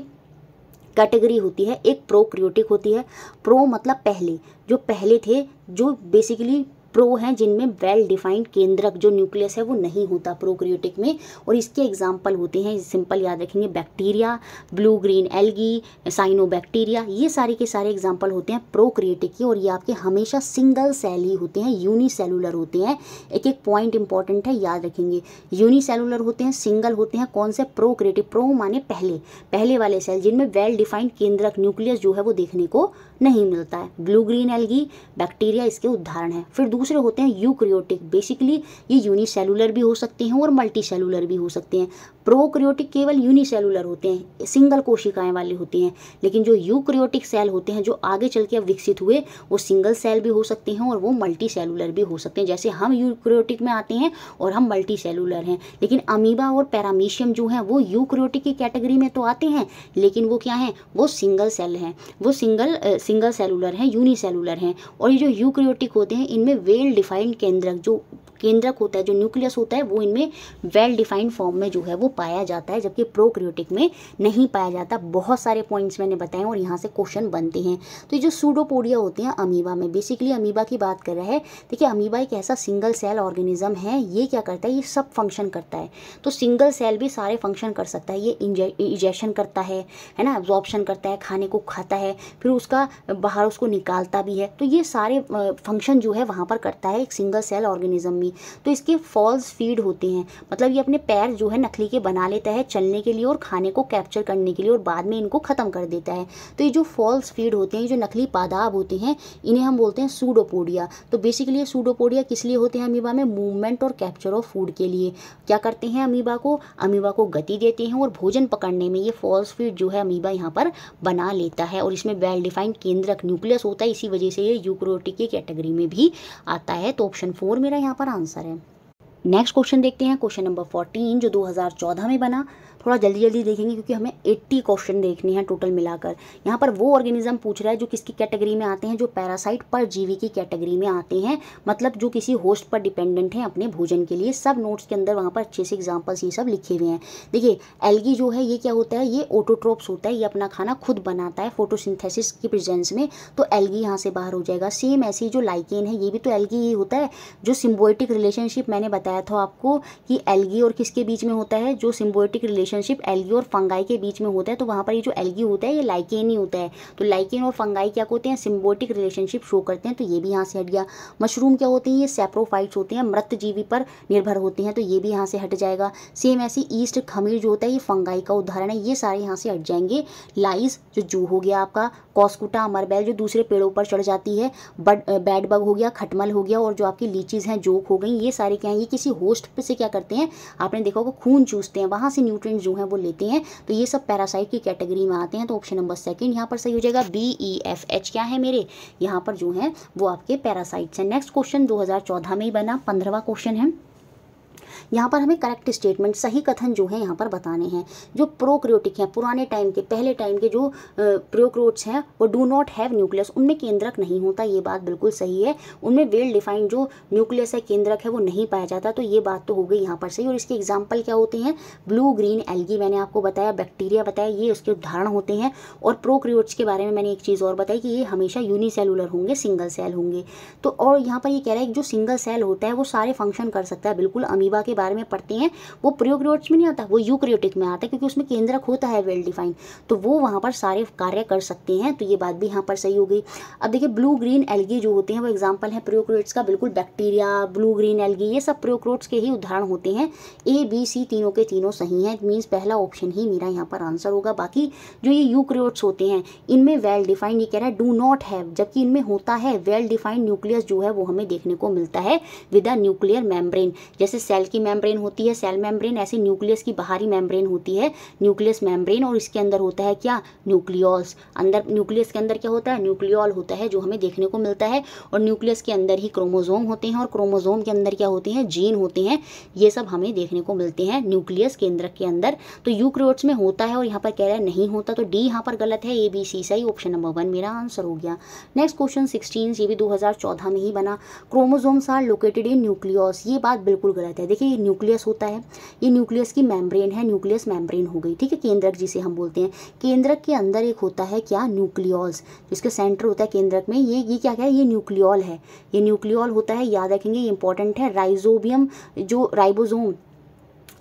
[SPEAKER 1] कैटेगरी होती है एक प्रोक्रियोटिक होती है प्रो मतलब पहले जो पहले थे जो बेसिकली प्रो हैं जिनमें वेल डिफाइंड केंद्रक जो न्यूक्लियस है वो नहीं होता प्रोक्रियोटिक में और इसके एग्जाम्पल होते हैं सिंपल याद रखेंगे bacteria blue green algae cyanobacteria ये सारे के सारे एग्जाम्पल होते हैं प्रोक्रियोटिक के और ये आपके हमेशा सिंगल सेल ही होते हैं यूनिसेलुलर होते हैं एक एक पॉइंट इंपॉर्टेंट है याद रखेंगे यूनिसेलुलर होते हैं सिंगल होते हैं कौन से प्रोक्रिएटिव प्रो माने पहले पहले वाले सेल जिनमें वेल डिफाइंड केंद्रक न्यूक्लियस जो है वो देखने को नहीं मिलता है ब्लू ग्रीन एल्गी बैक्टीरिया इसके उदाहरण हैं फिर दूसरे होते हैं यूक्रियोटिक बेसिकली ये यूनिसेलुलर भी हो सकते हैं और मल्टी सेलुलर भी हो सकते हैं प्रोक्रियोटिक केवल यूनिसेलुलर होते हैं सिंगल कोशिकाएं वाले होते हैं लेकिन जो यूक्रियोटिक सेल होते हैं जो आगे चल के अब विकसित हुए वो सिंगल सेल भी हो सकते हैं और वो मल्टी सेलुलर भी हो सकते हैं जैसे हम यूक्रियोटिक में आते हैं और हम मल्टी सेलुलर हैं लेकिन अमीबा और पैरामीशियम जो हैं वो यूक्रियोटिक की कैटेगरी में तो आते हैं लेकिन वो क्या हैं वो सिंगल सेल हैं वो सिंगल सिंगल सेलुलर हैं यूनिसेलुलर हैं और ये जो यूक्रियोटिक होते हैं इनमें वेल डिफाइंड केंद्रक जो केंद्रक होता है जो न्यूक्लियस होता है वो इनमें वेल डिफाइंड फॉर्म में जो है वो पाया जाता है जबकि प्रोक्रियोटिक में नहीं पाया जाता बहुत सारे पॉइंट्स मैंने बताए और यहाँ से क्वेश्चन बनते हैं तो ये जो सूडोपोडिया होते हैं अमीबा में बेसिकली अमीबा की बात कर रहा है देखिए अमीबा एक ऐसा सिंगल सेल ऑर्गेनिज्म है ये क्या करता है ये सब फंक्शन करता है तो सिंगल सेल भी सारे फंक्शन कर सकता है ये इंजेक्शन करता है है ना एब्जॉर्प्शन करता है खाने को खाता है फिर उसका बाहर उसको निकालता भी है तो ये सारे फंक्शन जो है वहाँ पर करता है एक सिंगल सेल ऑर्गेनिज्म में होगी तो इसके फॉल्स फीड होते हैं मतलब ये अपने पैर जो है नकली के बना लेता है चलने के लिए और खाने को कैप्चर करने के लिए और बाद में इनको ख़त्म कर देता है तो ये जो फॉल्स फीड होते हैं जो नकली पादाब होते हैं इन्हें हम बोलते हैं सूडोपोडिया तो बेसिकली सूडोपोडिया किस लिए होते हैं अमीबा में मूवमेंट और कैप्चर ऑफ फूड के लिए क्या करते हैं अमीबा को अमीबा को गति देते हैं और भोजन पकड़ने में ये फॉल्स फीड जो है अमीबा यहाँ पर बना लेता है और इसमें वेल डिफाइंड केंद्रक न्यूक्लियस होता है इसी वजह से ये यूक्रोटिक कैटेगरी में भी आता है तो ऑप्शन फोर मेरा यहाँ पर आंसर है नेक्स्ट क्वेश्चन देखते हैं क्वेश्चन नंबर फोर्टीन जो 2014 में बना थोड़ा जल्दी जल्दी देखेंगे क्योंकि हमें 80 क्वेश्चन देखने हैं टोटल मिलाकर यहाँ पर वो ऑर्गेनिज्म पूछ रहा है जो किसकी कैटेगरी में आते हैं जो पैरासाइट पर जीवी की कैटेगरी में आते हैं मतलब जो किसी होस्ट पर डिपेंडेंट हैं अपने भोजन के लिए सब नोट्स के अंदर वहाँ पर अच्छे से एग्जाम्पल्स ये सब लिखे हुए हैं देखिए एलगी जो है ये क्या होता है ये ओटोट्रोप्स होता है ये अपना खाना खुद बनाता है फोटोसिंथेसिस की प्रेजेंस में तो एलगी यहाँ से बाहर हो जाएगा सेम ऐसी जो लाइकेन है ये भी तो एलगी ही होता है जो सिम्बोइटिक रिलेशनशिप मैंने बताया था आपको कि एलगी और किसके बीच में होता है जो सिम्बोइटिक रिलेशन रिलेशनशिप एलगी और फंगाई के बीच में होता है तो वहाँ पर ये जो एलगी होता है ये लाइकेन ही होता है तो लाइकेन और फंगाई क्या होते हैं सिम्बोटिक रिलेशनशिप शो करते हैं तो ये भी यहाँ से हट गया मशरूम क्या होते हैं ये सेप्रोफाइट्स होते हैं मृत जीवी पर निर्भर होते हैं तो ये भी यहाँ से हट जाएगा सेम ऐसे ईस्ट खमीर जो होता है ये फंगाई का उदाहरण है ये सारे यहाँ से हट जाएंगे लाइज जो जू हो गया आपका कॉस्कुटा अमरबैल जो दूसरे पेड़ों पर चढ़ जाती है बड बैड बग हो गया खटमल हो गया और जो आपकी लीचीज़ हैं जोक हो गई ये सारे क्या हैं ये किसी होस्ट पे से क्या करते हैं आपने देखा होगा खून चूसते हैं वहाँ से न्यूट्रिय विटामिन जो हैं वो लेते हैं तो ये सब पैरासाइट की कैटेगरी में आते हैं तो ऑप्शन नंबर सेकेंड यहाँ पर सही हो जाएगा बी ई एफ एच क्या है मेरे यहाँ पर जो है वो आपके पैरासाइट्स हैं नेक्स्ट क्वेश्चन दो में ही बना पंद्रहवा क्वेश्चन है यहाँ पर हमें करेक्ट स्टेटमेंट सही कथन जो है यहाँ पर बताने हैं जो प्रोक्रियोटिक हैं पुराने टाइम के पहले टाइम के जो प्रोक्रोट्स हैं वो डू नॉट हैव न्यूक्लियस उनमें केंद्रक नहीं होता ये बात बिल्कुल सही है उनमें वेल डिफाइंड जो न्यूक्लियस है केंद्रक है वो नहीं पाया जाता तो ये बात तो हो गई यहाँ पर सही और इसके एग्जाम्पल क्या होते हैं ब्लू ग्रीन एल्गी मैंने आपको बताया बैक्टीरिया बताया ये उसके उदाहरण होते हैं और प्रोक्रियोट्स के बारे में मैंने एक चीज़ और बताई कि ये हमेशा यूनिसेलुलर होंगे सिंगल सेल होंगे तो और यहाँ पर ये कह रहा है जो सिंगल सेल होता है वो सारे फंक्शन कर सकता है बिल्कुल अमीबा कोशिका के बारे में पढ़ते हैं वो प्रियोक्रियोट्स में नहीं आता वो यूक्रियोटिक में आता है क्योंकि उसमें केंद्रक होता है वेल डिफाइन तो वो वहाँ पर सारे कार्य कर सकते हैं तो ये बात भी यहाँ पर सही हो गई अब देखिए ब्लू ग्रीन एलगी जो होते हैं वो एग्जाम्पल है प्रियोक्रियोट्स का बिल्कुल बैक्टीरिया ब्लू ग्रीन एलगी ये सब प्रियोक्रोट्स के ही उदाहरण होते हैं ए बी सी तीनों के तीनों सही हैं मीन्स पहला ऑप्शन ही मेरा यहाँ पर आंसर होगा बाकी जो ये यूक्रियोट्स होते हैं इनमें वेल डिफाइंड ये कह रहा है डू नॉट हैव जबकि इनमें होता है वेल डिफाइंड न्यूक्लियस जो है वो हमें देखने को मिलता है विद अ न्यूक्लियर मेम्ब्रेन जैसे सेल की मेम्ब्रेन होती है सेल मेम्ब्रेन ऐसे न्यूक्लियस की बाहरी मेम्ब्रेन होती है न्यूक्लियस मेम्ब्रेन और इसके अंदर होता है क्या न्यूक्लियॉस अंदर न्यूक्लियस के अंदर क्या होता है न्यूक्लियोल होता है जो हमें देखने को मिलता है और न्यूक्लियस के अंदर ही क्रोमोजोम होते हैं और क्रोमोजोम के अंदर क्या होते हैं जीन होते हैं ये सब हमें देखने को मिलते हैं न्यूक्लियस केंद्र के अंदर तो यूक्रियोट्स में होता है और यहाँ पर कह रहा है नहीं होता तो डी यहाँ पर गलत है ए बी सी सही ऑप्शन नंबर वन मेरा आंसर हो गया नेक्स्ट क्वेश्चन सिक्सटीन ये भी दो में ही बना chromosomes are located in nucleus ये बात बिल्कुल गलत है देखिए ये न्यूक्लियस होता है ये न्यूक्लियस की मेम्ब्रेन है न्यूक्लियस मेम्ब्रेन हो गई ठीक है केंद्रक जिसे हम बोलते हैं केंद्रक के अंदर एक होता है क्या न्यूक्लियॉल्स जिसके सेंटर होता है केंद्रक में ये ये क्या क्या है ये न्यूक्लियॉल है ये न्यूक्लियॉल होता है याद रखेंगे ये इंपॉर्टेंट है राइजोबियम जो राइबोजोम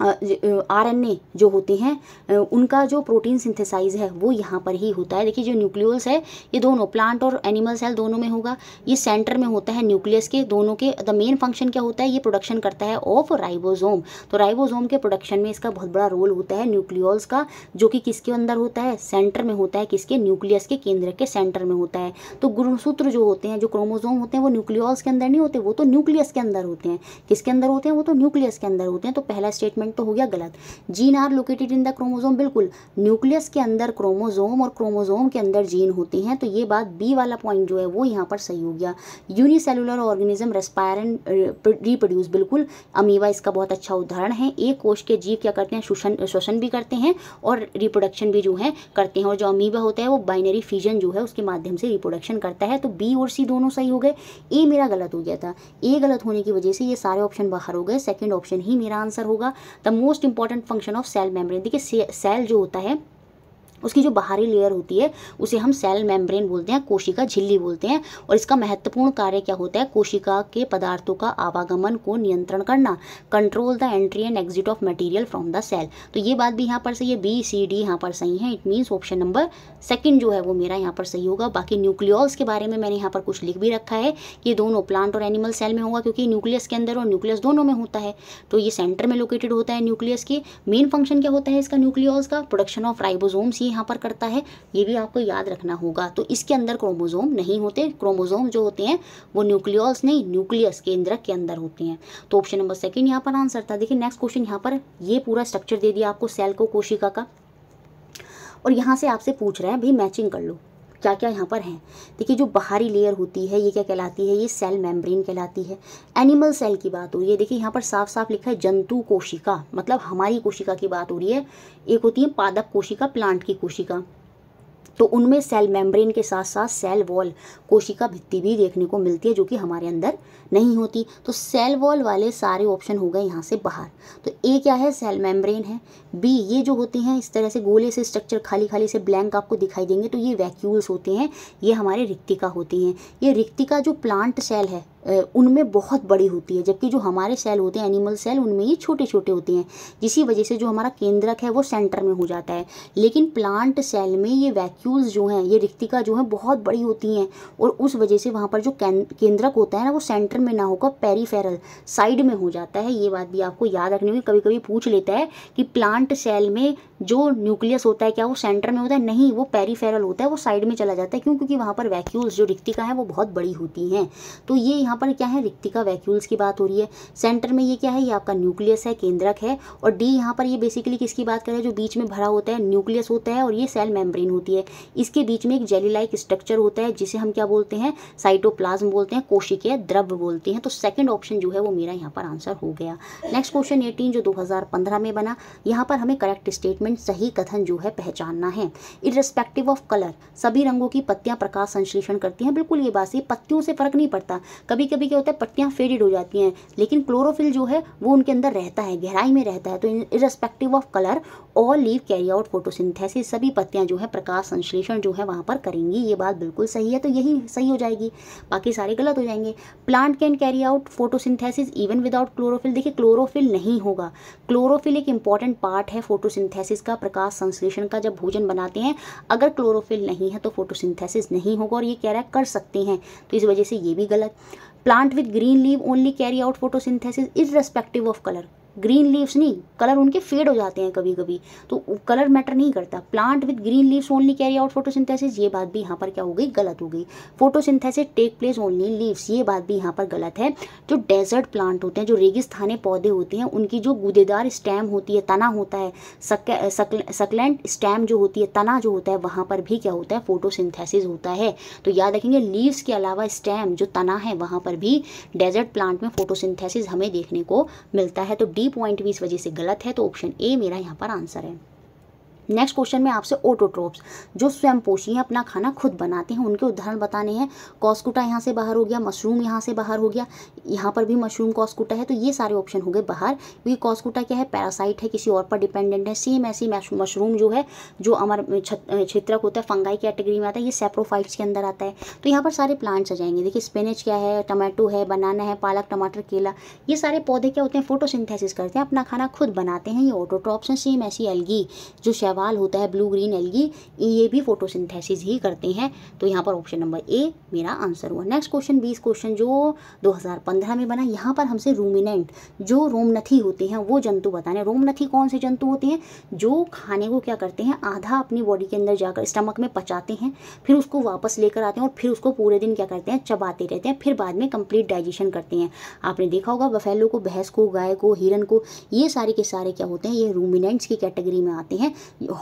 [SPEAKER 1] आरएनए जो होते हैं उनका जो प्रोटीन सिंथेसाइज है वो यहाँ पर ही होता है देखिए जो न्यूक्लियोल्स है ये दोनों प्लांट और एनिमल सेल दोनों में होगा ये सेंटर में होता है न्यूक्लियस के दोनों के द मेन फंक्शन क्या होता है ये प्रोडक्शन करता है ऑफ राइबोजोम तो राइबोजोम के प्रोडक्शन में इसका बहुत बड़ा रोल होता है न्यूक्लियोल्स का जो कि किसके अंदर होता है सेंटर में होता है किसके न्यूक्लियस के केंद्र के सेंटर में होता है तो गुणसूत्र जो होते हैं जो क्रोमोजोम होते हैं वो न्यूक्लियोल्स के अंदर नहीं होते वो तो न्यूक्लियस के अंदर होते हैं किसके अंदर होते हैं वो तो न्यूक्लियस के अंदर होते हैं तो पहला स्टेटमेंट पॉइंट तो हो गया गलत gene are located in the chromosome बिल्कुल न्यूक्लियस के अंदर क्रोमोजोम और क्रोमोजोम के अंदर जीन होते हैं तो ये बात बी वाला पॉइंट जो है वो यहाँ पर सही हो गया यूनिसेलुलर ऑर्गेनिज्म रेस्पायरन रिप्रोड्यूस बिल्कुल अमीवा इसका बहुत अच्छा उदाहरण है एक कोश के जीव क्या करते हैं शोषण श्वसन भी करते हैं और रिप्रोडक्शन भी जो है करते हैं और जो अमीबा होता है वो बाइनरी फ्यूजन जो है उसके माध्यम से रिप्रोडक्शन करता है तो बी और सी दोनों सही हो गए ए मेरा गलत हो गया था ए गलत होने की वजह से ये सारे ऑप्शन बाहर हो गए सेकंड ऑप्शन ही मेरा आंसर होगा the most important function of cell membrane देखिए सेल जो होता है उसकी जो बाहरी लेयर होती है उसे हम सेल मेम्ब्रेन बोलते हैं कोशिका झिल्ली बोलते हैं और इसका महत्वपूर्ण कार्य क्या होता है कोशिका के पदार्थों का आवागमन को नियंत्रण करना control the entry and exit of material from the cell तो ये बात भी यहाँ पर सही है बी सी डी यहाँ पर सही है it means option number second जो है वो मेरा यहाँ पर सही होगा बाकी न्यूक्लियोल्स के बारे में मैंने यहाँ पर कुछ लिख भी रखा है कि दोनों प्लांट और एनिमल सेल में होगा क्योंकि न्यूक्लियस के अंदर और न्यूक्लियस दोनों में होता है तो ये सेंटर में लोकेटेड होता है न्यूक्लियस के मेन फंक्शन क्या होता है इसका न्यूक्लियोल्स का प्रोडक्शन ऑफ राइबोजोम्स ये यहाँ पर करता है ये भी आपको याद रखना होगा तो इसके अंदर क्रोमोजोम नहीं होते क्रोमोजोम जो होते हैं वो न्यूक्लियोल्स नहीं न्यूक्लियस केंद्रक के अंदर होते हैं तो ऑप्शन नंबर सेकेंड यहाँ पर आंसर था देखिए नेक्स्ट क्वेश्चन यहाँ पर ये पूरा स्ट्रक्चर दे दिया आपको सेल को कोशिका का और यहाँ से आपसे पूछ रहे हैं भाई मैचिंग कर लो क्या क्या यहाँ पर हैं देखिए जो बाहरी लेयर होती है ये क्या कहलाती है ये सेल मेम्ब्रेन कहलाती है एनिमल सेल की बात हो रही है देखिए यहाँ पर साफ साफ लिखा है जंतु कोशिका मतलब हमारी कोशिका की बात हो रही है एक होती है पादप कोशिका प्लांट की कोशिका तो उनमें सेल मेम्ब्रेन के साथ साथ सेल वॉल कोशिका भित्ति भी देखने को मिलती है जो कि हमारे अंदर नहीं होती तो सेल वॉल वाले सारे ऑप्शन हो गए यहाँ से बाहर तो ए क्या है सेल मेम्ब्रेन है बी ये जो होते हैं इस तरह से गोले से स्ट्रक्चर खाली खाली से ब्लैंक आपको दिखाई देंगे तो ये वैक्यूल्स होते हैं ये हमारे रिक्तिका होती हैं ये रिक्तिका जो प्लांट सेल है उनमें बहुत बड़ी होती है जबकि जो हमारे सेल होते हैं एनिमल सेल उनमें ये छोटे छोटे होते हैं जिसी वजह से जो हमारा केंद्रक है वो सेंटर में हो जाता है लेकिन प्लांट सेल में ये वैक्यूल्स जो हैं ये रिक्तिका जो हैं बहुत बड़ी होती हैं और उस वजह से वहाँ पर जो केंद्रक होता है ना वो सेंटर सेंटर में ना होगा पेरीफेरल साइड में हो जाता है ये बात भी आपको याद रखनी होगी कभी कभी पूछ लेता है कि प्लांट सेल में जो न्यूक्लियस होता है क्या वो सेंटर में होता है नहीं वो पेरीफेरल होता है वो साइड में चला जाता है क्यों क्योंकि वहाँ पर वैक्यूल्स जो रिक्तिका है वो बहुत बड़ी होती हैं तो ये यहाँ पर क्या है रिक्तिका वैक्यूल्स की बात हो रही है सेंटर में ये क्या है ये आपका न्यूक्लियस है केंद्रक है और डी यहाँ पर ये बेसिकली किसकी बात करें जो बीच में भरा होता है न्यूक्लियस होता है और ये सेल मेम्ब्रेन होती है इसके बीच में एक जेली लाइक स्ट्रक्चर होता है जिसे हम क्या बोलते हैं साइटोप्लाज्म बोलते हैं कोशिकीय द्रव्य बोलते हैं तो सेकंड ऑप्शन जो है वो मेरा यहाँ पर आंसर हो गया नेक्स्ट क्वेश्चन एटीन जो 2015 में बना यहाँ पर हमें करेक्ट स्टेटमेंट सही कथन जो है पहचानना है इरेस्पेक्टिव ऑफ कलर सभी रंगों की पत्तियाँ प्रकाश संश्लेषण करती हैं बिल्कुल ये बात सही पत्तियों से फ़र्क नहीं पड़ता कभी कभी क्या होता है पत्तियाँ फेडेड हो जाती हैं लेकिन क्लोरोफिल जो है वो उनके अंदर रहता है गहराई में रहता है तो irrespective of colour all leave carry out photosynthesis सभी पत्तियाँ जो है प्रकाश संश्लेषण जो है वहाँ पर करेंगी ये बात बिल्कुल सही है तो यही सही हो जाएगी बाकी सारे गलत हो जाएंगे plant can carry out photosynthesis even without chlorophyll देखिए क्लोरोफिल नहीं होगा क्लोरोफिल एक इंपॉर्टेंट पार्ट है फोटोसिंथेसिस का प्रकाश संश्लेषण का जब भोजन बनाते हैं अगर क्लोरोफिल नहीं है तो फोटोसिंथेसिस नहीं होगा और ये कह रहा है कर सकते हैं तो इस वजह से ये भी गलत plant with green leave only carry out photosynthesis is respective of colour green leaves नहीं कलर उनके फेड हो जाते हैं कभी कभी तो कलर मैटर नहीं करता plant with green leaves only carry out photosynthesis ये बात भी यहाँ पर क्या हो गई गलत हो गई photosynthesis take place only leaves ये बात भी यहाँ पर गलत है जो डेजर्ट प्लांट होते हैं जो रेगिस्थानी पौधे होते हैं उनकी जो गुदेदार स्टैम होती है तना होता है सकलेंट स्टैम जो होती है तना जो होता है वहाँ पर भी क्या होता है फोटो होता है तो याद रखेंगे लीव्स के अलावा स्टैम जो तना है वहाँ पर भी डेजर्ट प्लांट में फोटोसिंथेसिस हमें देखने को मिलता है तो डी पॉइंट भी इस वजह से गलत है तो ऑप्शन ए मेरा यहाँ पर आंसर है नेक्स्ट क्वेश्चन में आपसे ओटोट्रोप्स जो स्वयं पोषी हैं अपना खाना खुद बनाते हैं उनके उदाहरण बताने हैं कॉस्कुटा यहाँ से बाहर हो गया मशरूम यहाँ से बाहर हो गया यहाँ पर भी मशरूम कॉस्कुटा है तो ये सारे ऑप्शन हो गए बाहर क्योंकि कॉस्कुटा क्या है पैरासाइट है किसी और पर डिपेंडेंट है सेम ऐसी मशरूम जो है जो अमर क्षेत्रक होता है फंगाई कैटेगरी में आता है ये सेप्रोफाइट्स के अंदर आता है तो यहाँ पर सारे प्लांट्स आ जाएंगे देखिए स्पेनिच क्या है टमाटो है बनाना है पालक टमाटर केला ये सारे पौधे क्या होते हैं फोटोसिंथेसिस करते हैं अपना खाना खुद बनाते हैं ये ऑटोट्रॉप्स हैं सेम ऐसी अलगी जो शेव सवाल होता है ब्लू ग्रीन एलगी ये भी फोटोसिंथेसिस ही करते हैं तो यहाँ पर ऑप्शन नंबर ए मेरा आंसर हुआ नेक्स्ट क्वेश्चन बीस क्वेश्चन जो 2015 में बना यहाँ पर हमसे रूमिनेंट जो रोमनथी होते हैं वो जंतु बताने रोमनथी कौन से जंतु होते हैं जो खाने को क्या करते हैं आधा अपनी बॉडी के अंदर जाकर स्टमक में पचाते हैं फिर उसको वापस लेकर आते हैं और फिर उसको पूरे दिन क्या करते हैं चबाते रहते हैं फिर बाद में कंप्लीट डाइजेशन करते हैं आपने देखा होगा बफेलो को भैंस को गाय को हिरन को ये सारे के सारे क्या होते हैं ये रूमिनेंट्स की कैटेगरी में आते हैं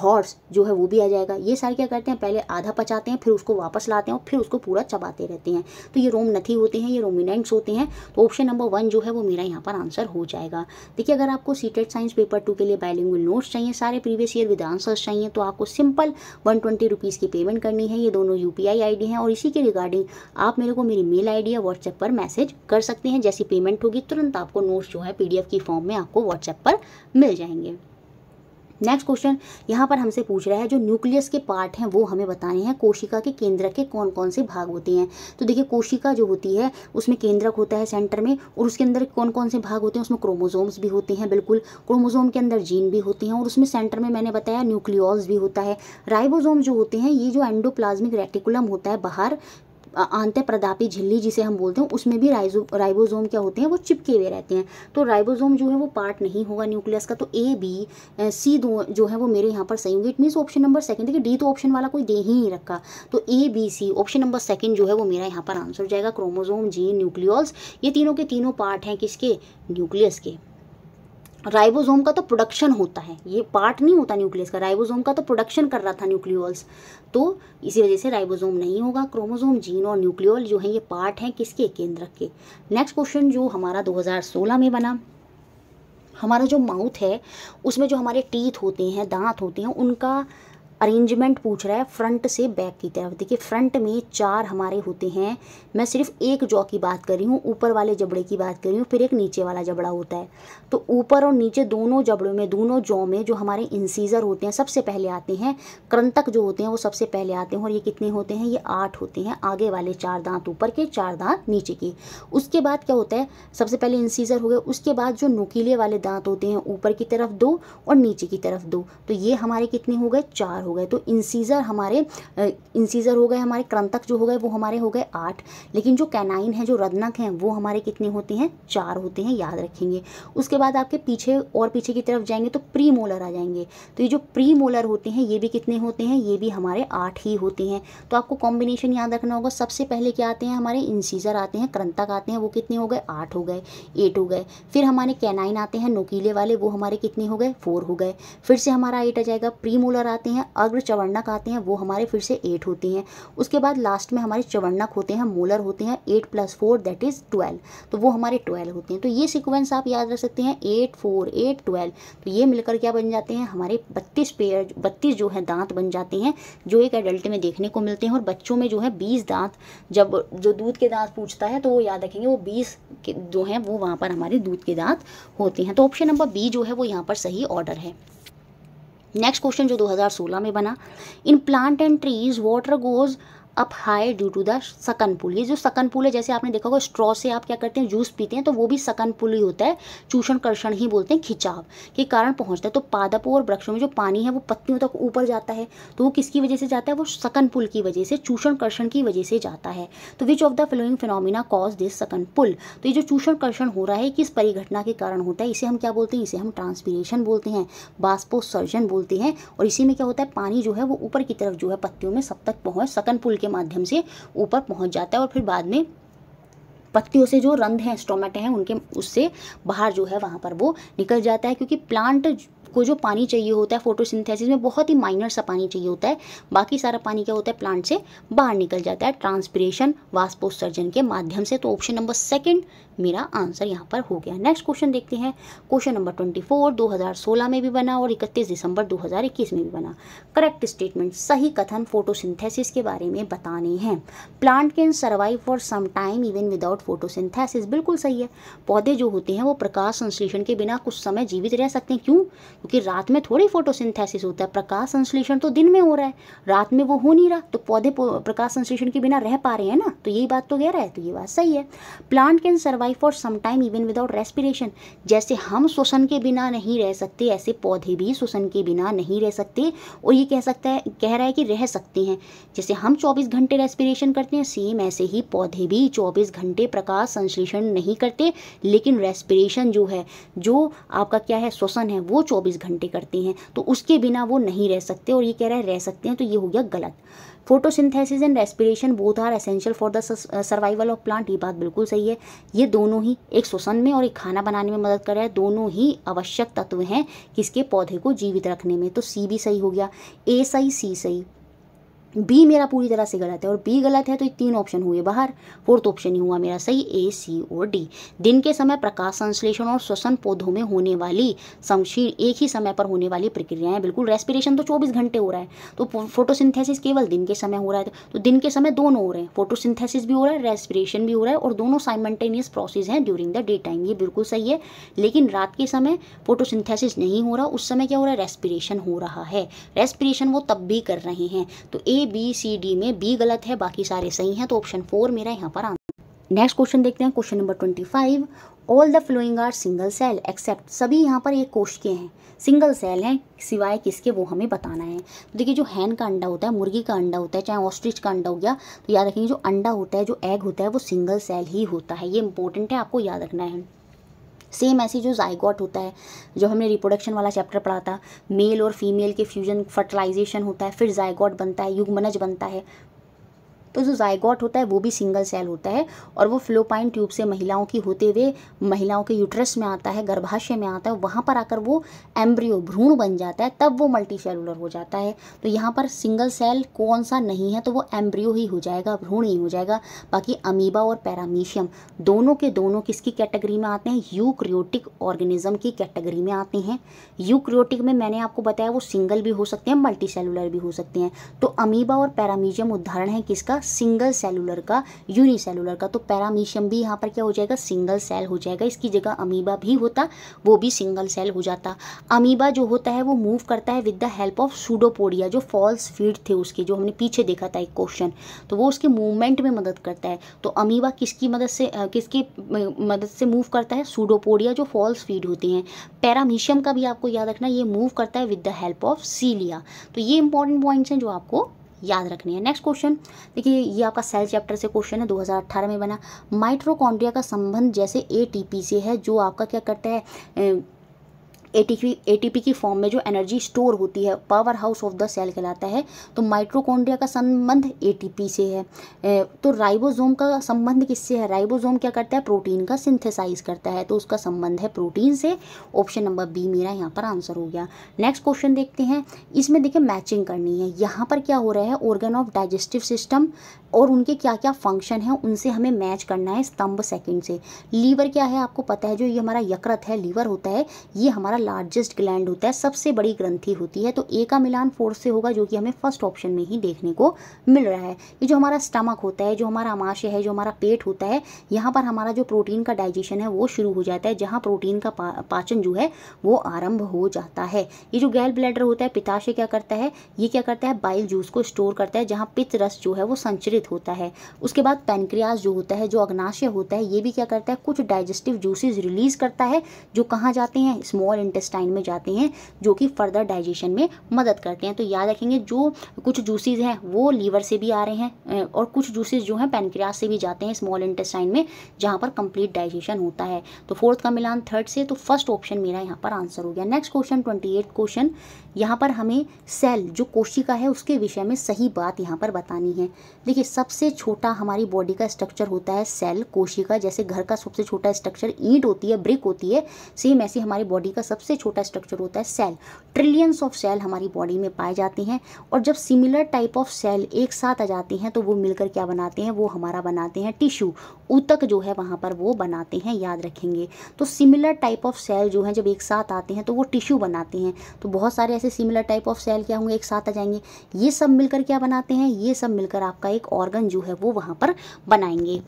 [SPEAKER 1] हॉर्स जो है वो भी आ जाएगा ये सारे क्या करते हैं पहले आधा पचाते हैं फिर उसको वापस लाते हैं और फिर उसको पूरा चबाते रहते हैं तो ये रोम नथी होते हैं ये रोमिनेंट्स होते हैं तो ऑप्शन नंबर वन जो है वो मेरा यहाँ पर आंसर हो जाएगा देखिए अगर आपको सीटेड साइंस पेपर टू के लिए बायलिंगुअल नोट्स चाहिए सारे प्रीवियस ईयर विद आंसर्स चाहिए तो आपको सिंपल वन ट्वेंटी रुपीज़ की पेमेंट करनी है ये दोनों यू पी आई हैं और इसी के रिगार्डिंग आप मेरे को मेरी मेल आई या व्हाट्सएप पर मैसेज कर सकते हैं जैसी पेमेंट होगी तुरंत आपको नोट्स जो है पी की फॉर्म में आपको व्हाट्सएप पर मिल जाएंगे नेक्स्ट क्वेश्चन यहाँ पर हमसे पूछ रहा है जो न्यूक्लियस के पार्ट हैं वो हमें बताने हैं कोशिका के केंद्रक के कौन कौन से भाग होते हैं तो देखिए कोशिका जो होती है उसमें केंद्रक होता है सेंटर में और उसके अंदर कौन कौन से भाग होते हैं उसमें क्रोमोजोम्स भी होते हैं बिल्कुल क्रोमोजोम के अंदर जीन भी होते हैं और उसमें सेंटर में मैंने बताया न्यूक्लियोज भी होता है राइबोजोम जो होते हैं ये जो एंडोप्लाज्मिक रेटिकुलम होता है बाहर आंत्य प्रदापी झिल्ली जिसे हम बोलते हैं उसमें भी राइजो राइबोजोम क्या होते हैं वो चिपके हुए रहते हैं तो राइबोजोम जो है वो पार्ट नहीं होगा न्यूक्लियस का तो ए बी सी दो जो है वो मेरे यहाँ पर सही होंगे it means option number second देखिए डी तो ऑप्शन वाला कोई दे ही नहीं रखा तो A B C option number second जो है वो मेरा यहाँ पर आंसर हो जाएगा क्रोमोजोम जीन न्यूक्लियोल्स ये तीनों के तीनों पार्ट हैं किसके न्यूक्लियस के राइबोसोम का तो प्रोडक्शन होता है ये पार्ट नहीं होता न्यूक्लियस का राइबोसोम का तो प्रोडक्शन कर रहा था न्यूक्लियोल्स तो इसी वजह से राइबोसोम नहीं होगा क्रोमोसोम जीन और न्यूक्लियोल जो है ये पार्ट हैं किसके केंद्रक के नेक्स्ट क्वेश्चन जो हमारा 2016 में बना हमारा जो माउथ है उसमें जो हमारे टीथ होते हैं दांत होते हैं उनका अरेंजमेंट पूछ रहा है फ्रंट से बैक की तरफ देखिए फ्रंट में चार हमारे होते हैं मैं सिर्फ एक जॉ की बात कर रही हूँ ऊपर वाले जबड़े की बात कर रही हूँ फिर एक नीचे वाला जबड़ा होता है तो ऊपर और नीचे दोनों जबड़ों में दोनों जॉ में जो हमारे इंसीजर होते हैं सबसे पहले आते हैं क्रंतक जो होते हैं वो सबसे पहले आते हैं और ये कितने होते हैं ये आठ होते हैं आगे वाले चार दांत ऊपर के चार दांत नीचे के उसके बाद क्या होता है सबसे पहले इंसीजर हो गए उसके बाद जो नुकीले वाले दांत होते हैं ऊपर की तरफ दो और नीचे की तरफ दो तो ये हमारे कितने हो गए चार हो गए तो इंसीज़र हमारे इंसीज़र हो गए हमारे क्रंतक जो हो गए वो हमारे हो गए आठ लेकिन जो कैनाइन है जो रदनक हैं वो हमारे कितने होते हैं चार होते हैं याद रखेंगे उसके बाद आपके पीछे और पीछे की तरफ जाएंगे तो प्री मोलर आ जाएंगे तो ये जो प्री मोलर होते हैं ये भी कितने होते हैं ये भी हमारे आठ ही होते हैं तो आपको कॉम्बिनेशन याद रखना होगा सबसे पहले क्या आते हैं हमारे इंसीज़र आते हैं क्रंतक आते हैं वो कितने हो गए आठ हो गए एट हो गए फिर हमारे कैनाइन आते हैं नोकीले वाले वो हमारे कितने हो गए फोर हो गए फिर से हमारा एट आ जाएगा प्री मोलर आते हैं अग्र चवर्णक आते हैं वो हमारे फिर से एट होती हैं उसके बाद लास्ट में हमारे चवर्णक होते हैं मोलर होते हैं eight plus four that is twelve तो वो हमारे ट्वेल्व होते हैं तो ये सिक्वेंस आप याद रख सकते हैं एट फोर एट ट्वेल्व तो ये मिलकर क्या बन जाते हैं हमारे बत्तीस पेयर बत्तीस जो है दांत बन जाते हैं जो एक एडल्ट में देखने को मिलते हैं और बच्चों में जो है बीस दांत जब जो दूध के दांत पूछता है तो वो याद रखेंगे वो बीस जो हैं वो वहाँ पर हमारे दूध के दांत होते हैं तो ऑप्शन नंबर बी जो है वो यहाँ पर सही ऑर्डर है नेक्स्ट क्वेश्चन जो 2016 में बना in plant and trees water goes up high due to the suction pull ये जो सकन पुल है जैसे आपने देखा होगा स्ट्रॉ से आप क्या करते हैं जूस पीते हैं तो वो भी सकन पुल ही होता है चूषण कर्षण ही बोलते हैं खिंचाव के कारण पहुंचता है तो पादपों और वृक्षों में जो पानी है वो पत्तियों तक ऊपर जाता है तो वो किसकी वजह से जाता है वो सकन पुल की वजह से चूषण कर्षण की वजह से जाता है तो which of the following phenomena cause this suction pull तो ये जो चूषण कर्षण हो रहा है किस परिघटना के कारण होता है इसे हम क्या बोलते हैं इसे हम ट्रांसपीरेशन बोलते हैं बाष्पोत्सर्जन बोलते हैं और इसी में क्या होता है पानी जो है वो ऊपर की तरफ जो है पत्तियों में सब तक पहुँच सकन पुल के के माध्यम से ऊपर पहुंच जाता है और फिर बाद में पत्तियों से जो रंध हैं स्टोमेटे हैं उनके उससे बाहर जो है वहाँ पर वो निकल जाता है क्योंकि प्लांट को जो पानी चाहिए होता है फोटोसिंथेसिस में बहुत ही माइनर सा पानी चाहिए होता है बाकी सारा पानी क्या होता है प्लांट से बाहर निकल जाता है ट्रांसपीरेशन वाष्पोत्सर्जन के माध्यम से तो ऑप्शन नंबर सेकंड मेरा आंसर यहाँ पर हो गया नेक्स्ट क्वेश्चन देखते हैं क्वेश्चन नंबर ट्वेंटी फोर दो हज़ार सोलह में भी बना और इकतीस दिसंबर दो हज़ार इक्कीस में भी बना करेक्ट स्टेटमेंट सही कथन फोटोसिंथेसिस के बारे में बताने हैं plant can survive for some time even without photosynthesis बिल्कुल सही है पौधे जो होते हैं वो प्रकाश संश्लेषण के बिना कुछ समय जीवित रह सकते हैं क्यों क्योंकि रात में थोड़ी फोटोसिंथेसिस होता है प्रकाश संश्लेषण तो दिन में हो रहा है रात में वो हो नहीं रहा तो पौधे प्रकाश संश्लेषण के बिना रह पा रहे हैं ना तो यही बात तो कह रहा है तो ये बात सही है plant can survive for some time even without respiration जैसे हम श्वसन के बिना नहीं रह सकते ऐसे पौधे भी श्वसन के बिना नहीं रह सकते और ये कह सकता है कह रहा है कि रह सकते हैं जैसे हम चौबीस घंटे रेस्पिरेशन करते हैं सेम ऐसे ही पौधे भी चौबीस घंटे प्रकाश संश्लेषण नहीं करते लेकिन रेस्पिरेशन जो है जो आपका क्या है श्वसन है वो चौबीस चौबीस घंटे करते हैं तो उसके बिना वो नहीं रह सकते और ये कह रहा है रह सकते हैं तो ये हो गया गलत photosynthesis and respiration both are essential for the survival of plant ये बात बिल्कुल सही है ये दोनों ही एक शोषण में और एक खाना बनाने में मदद कर रहा है दोनों ही आवश्यक तत्व हैं किसके पौधे को जीवित रखने में तो सी भी सही हो गया ए सही सी सही बी मेरा पूरी तरह से गलत है और बी गलत है तो ये तीन ऑप्शन हुए बाहर फोर्थ ऑप्शन ही हुआ मेरा सही ए सी और डी दिन के समय प्रकाश संश्लेषण और श्वसन पौधों में होने वाली शमशीर एक ही समय पर होने वाली प्रक्रियाएं बिल्कुल रेस्पिरेशन तो चौबीस घंटे हो रहा है तो फोटोसिंथेसिस केवल दिन के समय हो रहा है तो दिन के समय दोनों हो रहे हैं फोटोसिंथेसिस भी हो रहा है रेस्पिरेशन भी हो रहा है और दोनों साइमल्टेनियस प्रोसेस हैं ड्यूरिंग द डे टाइम ये बिल्कुल सही है लेकिन रात के समय फोटोसिंथेसिस नहीं हो रहा उस समय क्या हो रहा है रेस्पिरेशन हो रहा है रेस्पिरेशन वो तब भी कर रहे हैं तो ए बी सी डी में बी गलत है बाकी सारे सही हैं तो ऑप्शन फोर मेरा यहाँ पर आंसर नेक्स्ट क्वेश्चन देखते हैं question number twenty five all the following are single cell except सभी यहाँ पर एक कोश के हैं सिंगल सेल हैं सिवाय किसके वो हमें बताना है तो देखिए जो हैन का अंडा होता है मुर्गी का अंडा होता है चाहे ऑस्ट्रिच का अंडा हो गया तो याद रखेंगे जो अंडा होता है जो एग होता है वो सिंगल सेल ही होता है ये इंपॉर्टेंट है आपको याद रखना है सेम ऐसे जो जाइगॉट होता है जो हमने रिप्रोडक्शन वाला चैप्टर पढ़ा था मेल और फीमेल के फ्यूजन फर्टिलाइजेशन होता है फिर जाइगॉट बनता है युगमनज बनता है तो जो जायगॉट होता है वो भी सिंगल सेल होता है और वो फ्लोपाइन ट्यूब से महिलाओं की होते हुए महिलाओं के यूट्रस में आता है गर्भाशय में आता है वहाँ पर आकर वो एम्ब्रियो भ्रूण बन जाता है तब वो मल्टी सेलुलर हो जाता है तो यहाँ पर सिंगल सेल कौन सा नहीं है तो वो एम्ब्रियो ही हो जाएगा भ्रूण ही हो जाएगा बाकी अमीबा और पैरामीशियम दोनों के दोनों किसकी कैटेगरी में आते हैं यूक्रियोटिक ऑर्गेनिज्म की कैटेगरी में आते हैं यूक्रियोटिक में मैंने आपको बताया वो सिंगल भी हो सकते हैं मल्टी सेलुलर भी हो सकते हैं तो अमीबा और पैरामीशियम उदाहरण है किसका सिंगल सेलुलर का यूनिसेलुलर का तो पैरामीशियम भी यहाँ पर क्या हो जाएगा सिंगल सेल हो जाएगा इसकी जगह अमीबा भी होता वो भी सिंगल सेल हो जाता अमीबा जो होता है वो मूव करता है with the help of pseudopodia जो फॉल्स फीड थे उसके जो हमने पीछे देखा था एक क्वेश्चन तो वो उसके मूवमेंट में मदद करता है तो अमीबा किसकी मदद से किसकी मदद से मूव करता है सूडोपोडिया जो फॉल्स फीड होती हैं पैरामीशियम का भी आपको याद रखना ये मूव करता है with the help of cilia तो ये इंपॉर्टेंट पॉइंट्स हैं जो आपको याद रखनी है नेक्स्ट क्वेश्चन देखिए ये आपका सेल चैप्टर से क्वेश्चन है 2018 में बना माइट्रोकॉन्ड्रिया का संबंध जैसे ए से है जो आपका क्या करता है टी पी की फॉर्म में जो एनर्जी स्टोर होती है power house of the cell कहलाता है तो माइट्रोकॉन्ड्रिया का संबंध ए से है तो राइबोसोम का संबंध किससे है राइबोसोम क्या करता है प्रोटीन का सिंथेसाइज करता है तो उसका संबंध है प्रोटीन से ऑप्शन नंबर बी मेरा यहाँ पर आंसर हो गया नेक्स्ट क्वेश्चन देखते हैं इसमें देखिए मैचिंग करनी है यहाँ पर क्या हो रहा है ऑर्गन ऑफ डाइजेस्टिव सिस्टम और उनके क्या क्या फंक्शन हैं उनसे हमें मैच करना है स्तंभ सेकेंड से लीवर क्या है आपको पता है जो ये हमारा यकृत है लीवर होता है ये हमारा लार्जेस्ट ग्लैंड होता है सबसे बड़ी ग्रंथि होती है तो ए का मिलान फोर से होगा जो कि हमें फर्स्ट ऑप्शन में ही देखने को मिल रहा है ये जो हमारा स्टमक होता है जो हमारा आमाशय है जो हमारा पेट होता है यहाँ पर हमारा जो प्रोटीन का डाइजेशन है वो शुरू हो जाता है जहाँ प्रोटीन का पा, पाचन जो है वो आरंभ हो जाता है ये जो गैल ब्लैडर होता है पिताशय क्या करता है ये क्या करता है बाइल जूस को स्टोर करता है जहाँ पित्त रस जो है वो संचरित होता है उसके बाद पेनक्रियाज जो होता है जो अग्नाशय होता है ये भी क्या करता है कुछ डाइजेस्टिव जूसेज रिलीज करता है जो कहाँ जाते हैं स्मॉल इंटेस्टाइन में जाते हैं जो कि फर्दर डाइजेशन में मदद करते हैं तो याद रखेंगे जो कुछ जूसेज हैं वो लीवर से भी आ रहे हैं और कुछ जूसेज जो हैं पेनक्रियाज से भी जाते हैं स्मॉल इंटेस्टाइन में जहाँ पर कंप्लीट डाइजेशन होता है तो फोर्थ का मिलान थर्ड से तो फर्स्ट ऑप्शन मेरा यहाँ पर आंसर हो गया नेक्स्ट क्वेश्चन ट्वेंटी क्वेश्चन यहाँ पर हमें सेल जो कोशिका है उसके विषय में सही बात यहाँ पर बतानी है देखिए सबसे छोटा हमारी बॉडी का स्ट्रक्चर होता है सेल कोशिका जैसे घर का सबसे छोटा स्ट्रक्चर ईंट होती है ब्रिक होती है सेम ऐसे हमारी बॉडी का सबसे छोटा स्ट्रक्चर होता है सेल ट्रिलियंस ऑफ सेल हमारी बॉडी में पाए जाते हैं और जब सिमिलर टाइप ऑफ सेल एक साथ आ जाते हैं तो वो मिलकर क्या बनाते हैं वो हमारा बनाते हैं टिश्यू ऊतक जो है वहाँ पर वो बनाते हैं याद रखेंगे तो सिमिलर टाइप ऑफ सेल जो है जब एक साथ आते हैं तो वो टिश्यू बनाते हैं तो बहुत सारे ऐसे से सिमिलर टाइप ऑफ सेल क्या होंगे एक साथ आ जाएंगे ये सब मिलकर क्या बनाते हैं ये सब मिलकर आपका एक ऑर्गन जो है वो वहाँ पर बनाएंगे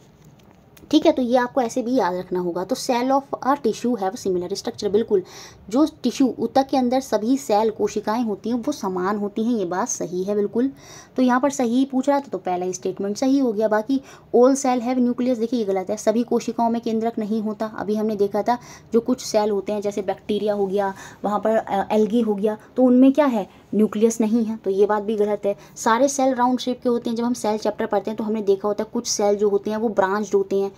[SPEAKER 1] ठीक है तो ये आपको ऐसे भी याद रखना होगा तो cell of a tissue have similar structure बिल्कुल जो टिश्यू उतक के अंदर सभी सेल कोशिकाएं होती हैं वो समान होती हैं ये बात सही है बिल्कुल तो यहाँ पर सही पूछ रहा था तो पहला स्टेटमेंट सही हो गया बाकी ओल सेल हैव न्यूक्लियस देखिए ये गलत है सभी कोशिकाओं में केंद्रक नहीं होता अभी हमने देखा था जो कुछ सेल होते हैं जैसे बैक्टीरिया हो गया वहाँ पर एल्गी हो गया तो उनमें क्या है न्यूक्लियस नहीं है तो ये बात भी गलत है सारे सेल राउंड शेप के होते हैं जब हम सेल चैप्टर पढ़ते हैं तो हमने देखा होता है कुछ सेल जो होते हैं वो ब्रांच्ड होते हैं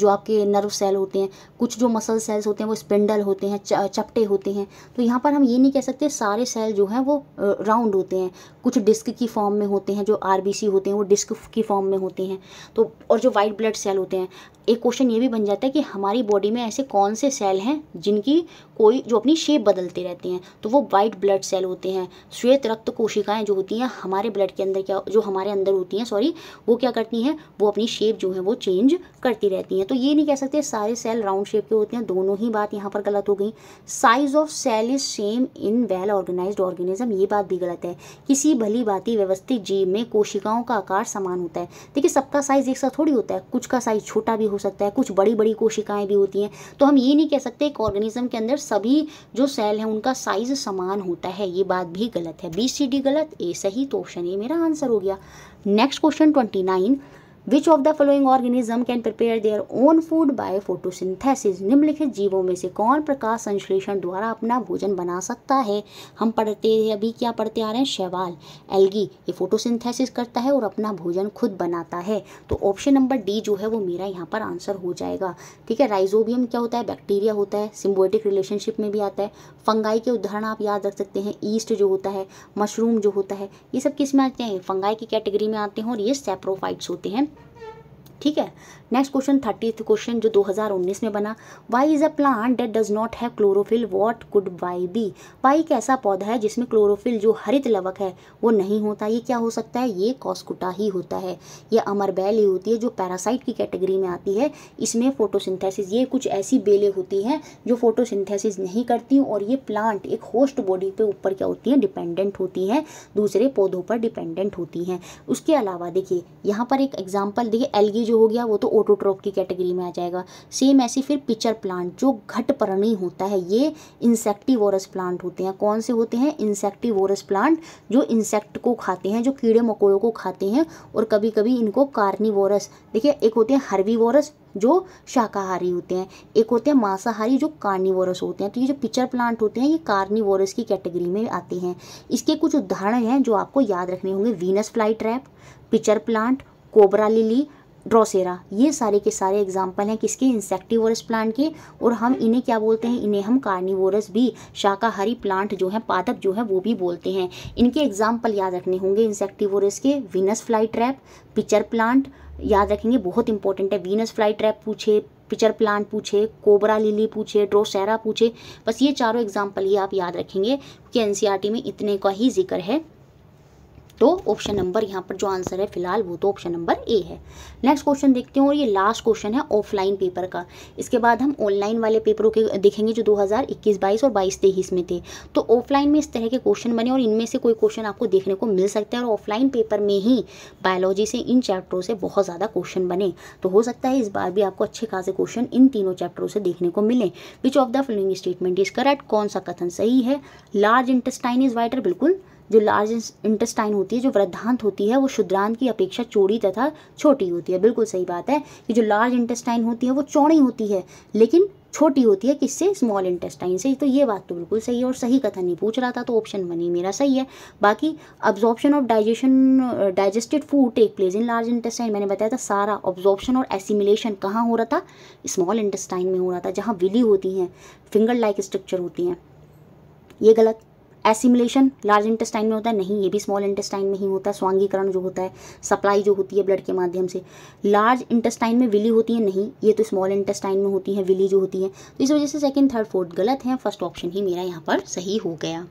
[SPEAKER 1] जो आपके नर्व सेल होते हैं कुछ जो मसल सेल्स होते हैं वो स्पिंडल होते हैं चपटे होते हैं तो यहाँ पर हम ये नहीं कह सकते सारे सेल जो हैं वो राउंड होते हैं कुछ डिस्क की फॉर्म में होते हैं जो आर होते हैं वो डिस्क की फॉर्म में होते हैं तो और जो वाइट ब्लड सेल होते हैं एक क्वेश्चन ये भी बन जाता है कि हमारी बॉडी में ऐसे कौन से सेल हैं जिनकी कोई जो अपनी शेप बदलते रहते हैं तो वो वाइट ब्लड सेल होते हैं श्वेत रक्त कोशिकाएं जो होती हैं हमारे ब्लड के अंदर क्या जो हमारे अंदर होती हैं सॉरी वो क्या करती हैं वो अपनी शेप जो है वो चेंज करती बनती रहती हैं तो ये नहीं कह सकते सारे सेल राउंड शेप के होते हैं दोनों ही बात यहाँ पर गलत हो गई size of cell is same in well organise organism ये बात भी गलत है किसी भली बात व्यवस्थित जीव में कोशिकाओं का आकार समान होता है देखिए सबका साइज एक साथ थोड़ी होता है कुछ का साइज छोटा भी हो सकता है कुछ बड़ी बड़ी कोशिकाएं भी होती हैं तो हम ये नहीं कह सकते एक ऑर्गेनिज्म के अंदर सभी जो सेल हैं उनका साइज समान होता है ये बात भी गलत है बी सी डी गलत ए सही तो ऑप्शन ए मेरा आंसर हो गया next question twenty nine which of the following organism can prepare their own food by photosynthesis निम्नलिखित जीवों में से कौन प्रकाश संश्लेषण द्वारा अपना भोजन बना सकता है हम पढ़ते अभी क्या पढ़ते आ रहे हैं शैवाल एल्गी ये फोटोसिंथेसिस करता है और अपना भोजन खुद बनाता है तो ऑप्शन नंबर डी जो है वो मेरा यहाँ पर आंसर हो जाएगा ठीक है राइजोबियम क्या होता है बैक्टीरिया होता है सिम्बोटिक रिलेशनशिप में भी आता है फंगाई के उदाहरण आप याद रख सकते हैं ईस्ट जो होता है मशरूम जो होता है ये सब किस में आते हैं फंगाई की कैटेगरी में आते हैं और ये सेप्रोफाइट्स होते हैं ठीक है नेक्स्ट क्वेश्चन थर्टी क्वेश्चन जो 2019 में बना Y is a plant that does not have chlorophyll what could Y be Y एक ऐसा पौधा है जिसमें क्लोरोफिल जो हरित लवक है वो नहीं होता ये क्या हो सकता है ये कॉस्कुटा ही होता है ये अमरबैल ही होती है जो पैरासाइट की कैटेगरी में आती है इसमें फोटोसिंथेसिस ये कुछ ऐसी बेलें होती हैं जो फोटोसिंथेसिस नहीं करती और ये प्लांट एक होस्ट बॉडी पे ऊपर क्या होती हैं डिपेंडेंट होती हैं दूसरे पौधों पर डिपेंडेंट होती हैं उसके अलावा देखिए यहाँ पर एक एग्जाम्पल देखिए एलगी जो हो गया वो तो ओटोट्रॉप की कैटेगरी में आ जाएगा सेम ऐसे फिर पिचर प्लांट जो घटपर्णी होता है ये इंसेक्टिवोरस प्लांट होते हैं कौन से होते हैं इंसेक्टिवोरस प्लांट जो इंसेक्ट को खाते हैं जो कीड़े मकोड़ों को खाते हैं और कभी कभी इनको कार्निवोरस देखिए एक होते हैं हर्बीवोरस जो शाकाहारी होते हैं एक होते हैं मांसाहारी जो कार्निवोरस होते हैं तो ये जो पिचर प्लांट होते हैं ये कार्निवोरस की कैटेगरी में आते हैं इसके कुछ उदाहरण हैं जो आपको याद रखने होंगे Venus fly trap pitcher plant cobra lily drosera ये सारे के सारे एग्जाम्पल हैं किसके इंसेक्टिवोरस प्लांट के और हम इन्हें क्या बोलते हैं इन्हें हम कार्निवोरस भी शाकाहारी प्लांट जो है पादप जो है वो भी बोलते हैं इनके एग्जाम्पल याद रखने होंगे इंसेक्टिवोरस के Venus fly trap pitcher plant याद रखेंगे बहुत इंपॉर्टेंट है वीनस फ्लाई ट्रैप पूछे पिचर प्लांट पूछे कोबरा लिली पूछे ड्रोसेरा पूछे बस ये चारों एग्जाम्पल ही आप याद रखेंगे कि एनसीईआरटी में इतने का ही जिक्र है तो ऑप्शन नंबर यहाँ पर जो आंसर है फिलहाल वो तो ऑप्शन नंबर ए है नेक्स्ट क्वेश्चन देखते हैं और ये लास्ट क्वेश्चन है ऑफलाइन पेपर का इसके बाद हम ऑनलाइन वाले पेपरों के देखेंगे जो 2021 22 और 22 तेईस में थे तो ऑफलाइन में इस तरह के क्वेश्चन बने और इनमें से कोई क्वेश्चन आपको देखने को मिल सकता है और ऑफलाइन पेपर में ही बायोलॉजी से इन चैप्टरों से बहुत ज़्यादा क्वेश्चन बने तो हो सकता है इस बार भी आपको अच्छे खासे क्वेश्चन इन तीनों चैप्टरों से देखने को मिले which of the following statement is correct कौन सा कथन सही है लार्ज इंटेस्टाइन इज वाइटर बिल्कुल जो लार्ज इंटेस्टाइन होती है जो वृद्धांत होती है वो शुद्रांत की अपेक्षा चौड़ी तथा छोटी होती है बिल्कुल सही बात है कि जो लार्ज इंटेस्टाइन होती है वो चौड़ी होती है लेकिन छोटी होती है किससे स्मॉल इंटेस्टाइन से तो ये बात तो बिल्कुल सही है और सही कथन नहीं पूछ रहा था तो ऑप्शन वन ही मेरा सही है बाकी absorption of digestion digested food take place in large intestine मैंने बताया था सारा ऑब्जॉर्प्शन और एसिमिलेशन कहाँ हो रहा था स्मॉल इंटेस्टाइन में हो रहा था जहाँ विली होती हैं फिंगर लाइक स्ट्रक्चर होती हैं ये गलत एसिमुलेशन लार्ज इंटेस्टाइन में होता है नहीं ये भी स्मॉल इंटेस्टाइन में ही होता है स्वांगीकरण जो होता है सप्लाई जो होती है ब्लड के माध्यम से लार्ज इंटेस्टाइन में विली होती है नहीं ये तो स्मॉल इंटेस्टाइन में होती है विली जो होती है तो इस वजह से सेकेंड थर्ड फोर्थ गलत है फर्स्ट ऑप्शन ही मेरा यहाँ पर सही हो गया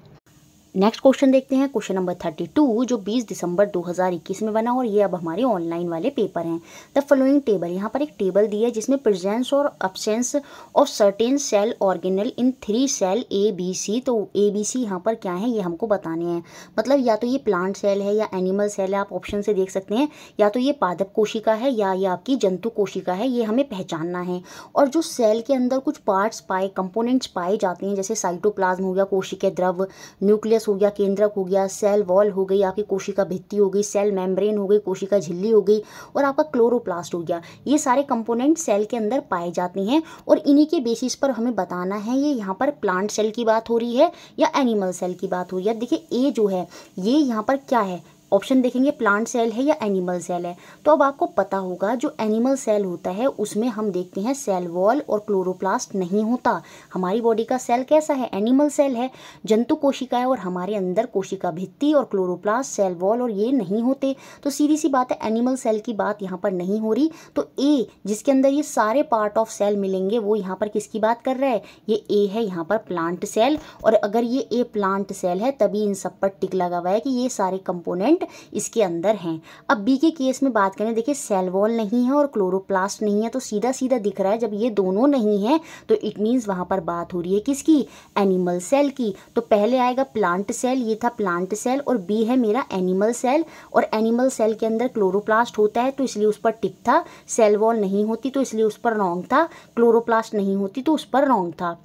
[SPEAKER 1] नेक्स्ट क्वेश्चन देखते हैं क्वेश्चन नंबर थर्टी टू जो बीस दिसंबर दो हज़ार इक्कीस में बना और ये अब हमारे ऑनलाइन वाले पेपर हैं द फॉलोइंग टेबल यहाँ पर एक टेबल दी है जिसमें प्रेजेंस और absence of certain cell organelle in three cell A B C तो ए बी सी यहाँ पर क्या है ये हमको बताने हैं मतलब या तो ये प्लांट सेल है या एनिमल सेल है आप ऑप्शन से देख सकते हैं या तो ये पादप कोशिका है या ये आपकी जंतु कोशिका है ये हमें पहचानना है और जो सेल के अंदर कुछ पार्ट्स पाए कंपोनेंट्स पाए जाते हैं जैसे साइटोप्लाज्म हो गया कोशिक द्रव न्यूक्लियस न्यूक्लियस हो गया केंद्रक हो गया सेल वॉल हो गई आपकी कोशिका भित्ति हो गई सेल मेम्ब्रेन हो गई कोशिका झिल्ली हो गई और आपका क्लोरोप्लास्ट हो गया ये सारे कंपोनेंट सेल के अंदर पाए जाते हैं और इन्हीं के बेसिस पर हमें बताना है ये यहाँ पर प्लांट सेल की बात हो रही है या एनिमल सेल की बात हो रही है देखिए ए जो है ये यहाँ पर क्या है ऑप्शन देखेंगे प्लांट सेल है या एनिमल सेल है तो अब आपको पता होगा जो एनिमल सेल होता है उसमें हम देखते हैं सेल वॉल और क्लोरोप्लास्ट नहीं होता हमारी बॉडी का सेल कैसा है एनिमल सेल है जंतु कोशिका है और हमारे अंदर कोशिका भित्ति और क्लोरोप्लास्ट सेल वॉल और ये नहीं होते तो सीधी सी बात है एनिमल सेल की बात यहाँ पर नहीं हो रही तो ए जिसके अंदर ये सारे पार्ट ऑफ सेल मिलेंगे वो यहाँ पर किसकी बात कर रहा है ये ए है यहाँ पर प्लांट सेल और अगर ये ए प्लांट सेल है तभी इन सब पर टिक लगा हुआ है कि ये सारे कंपोनेंट इसके अंदर हैं अब बी के केस में बात करें देखिए सेलवॉल नहीं है और क्लोरोप्लास्ट नहीं है तो सीधा सीधा दिख रहा है जब ये दोनों नहीं है तो इट मीन्स वहाँ पर बात हो रही है किसकी एनिमल सेल की तो पहले आएगा प्लांट सेल ये था प्लांट सेल और बी है मेरा एनिमल सेल और एनिमल सेल के अंदर क्लोरोप्लास्ट होता है तो इसलिए उस पर टिक था सेलवॉल नहीं होती तो इसलिए उस पर रॉन्ग था क्लोरोप्लास्ट नहीं होती तो उस पर रॉन्ग था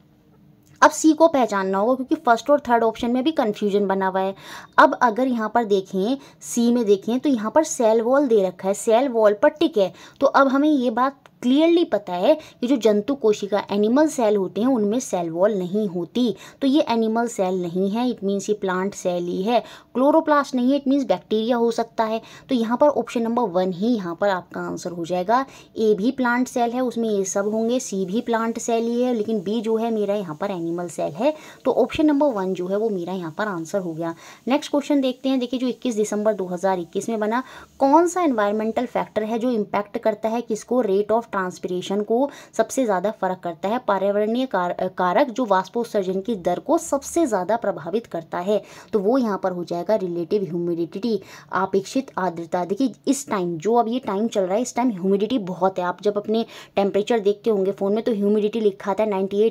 [SPEAKER 1] अब सी को पहचानना होगा क्योंकि फर्स्ट और थर्ड ऑप्शन में भी कन्फ्यूजन बना हुआ है अब अगर यहाँ पर देखें सी में देखें तो यहाँ पर सेल वॉल दे रखा है सेल वॉल पर टिक है तो अब हमें ये बात क्लियरली पता है कि जो जंतु कोशिका एनिमल सेल होते हैं उनमें सेल वॉल नहीं होती तो ये एनिमल सेल नहीं है इट मीन्स ये प्लांट सेल ही है क्लोरोप्लास्ट नहीं है इट मीन्स बैक्टीरिया हो सकता है तो यहाँ पर ऑप्शन नंबर वन ही यहाँ पर आपका आंसर हो जाएगा ए भी प्लांट सेल है उसमें ये सब होंगे सी भी प्लांट सेल ही है लेकिन बी जो है मेरा यहाँ पर एनिमल सेल है तो ऑप्शन नंबर वन जो है वो मेरा यहाँ पर आंसर हो गया नेक्स्ट क्वेश्चन देखते हैं देखिए जो इक्कीस दिसंबर दो में बना कौन सा एनवायरमेंटल फैक्टर है जो इम्पैक्ट करता है किसको रेट ऑफ ट्रांसपीरेशन को सबसे ज़्यादा फ़र्क करता है पर्यावरणीय कारक जो वाष्पोत्सर्जन की दर को सबसे ज़्यादा प्रभावित करता है तो वो यहाँ पर हो जाएगा रिलेटिव ह्यूमिडिटी अपेक्षित आर्द्रता देखिए इस टाइम जो अब ये टाइम चल रहा है इस टाइम ह्यूमिडिटी बहुत है आप जब अपने टेम्परेचर देखते होंगे फ़ोन में तो ह्यूमिडिटी लिखा था नाइन्टी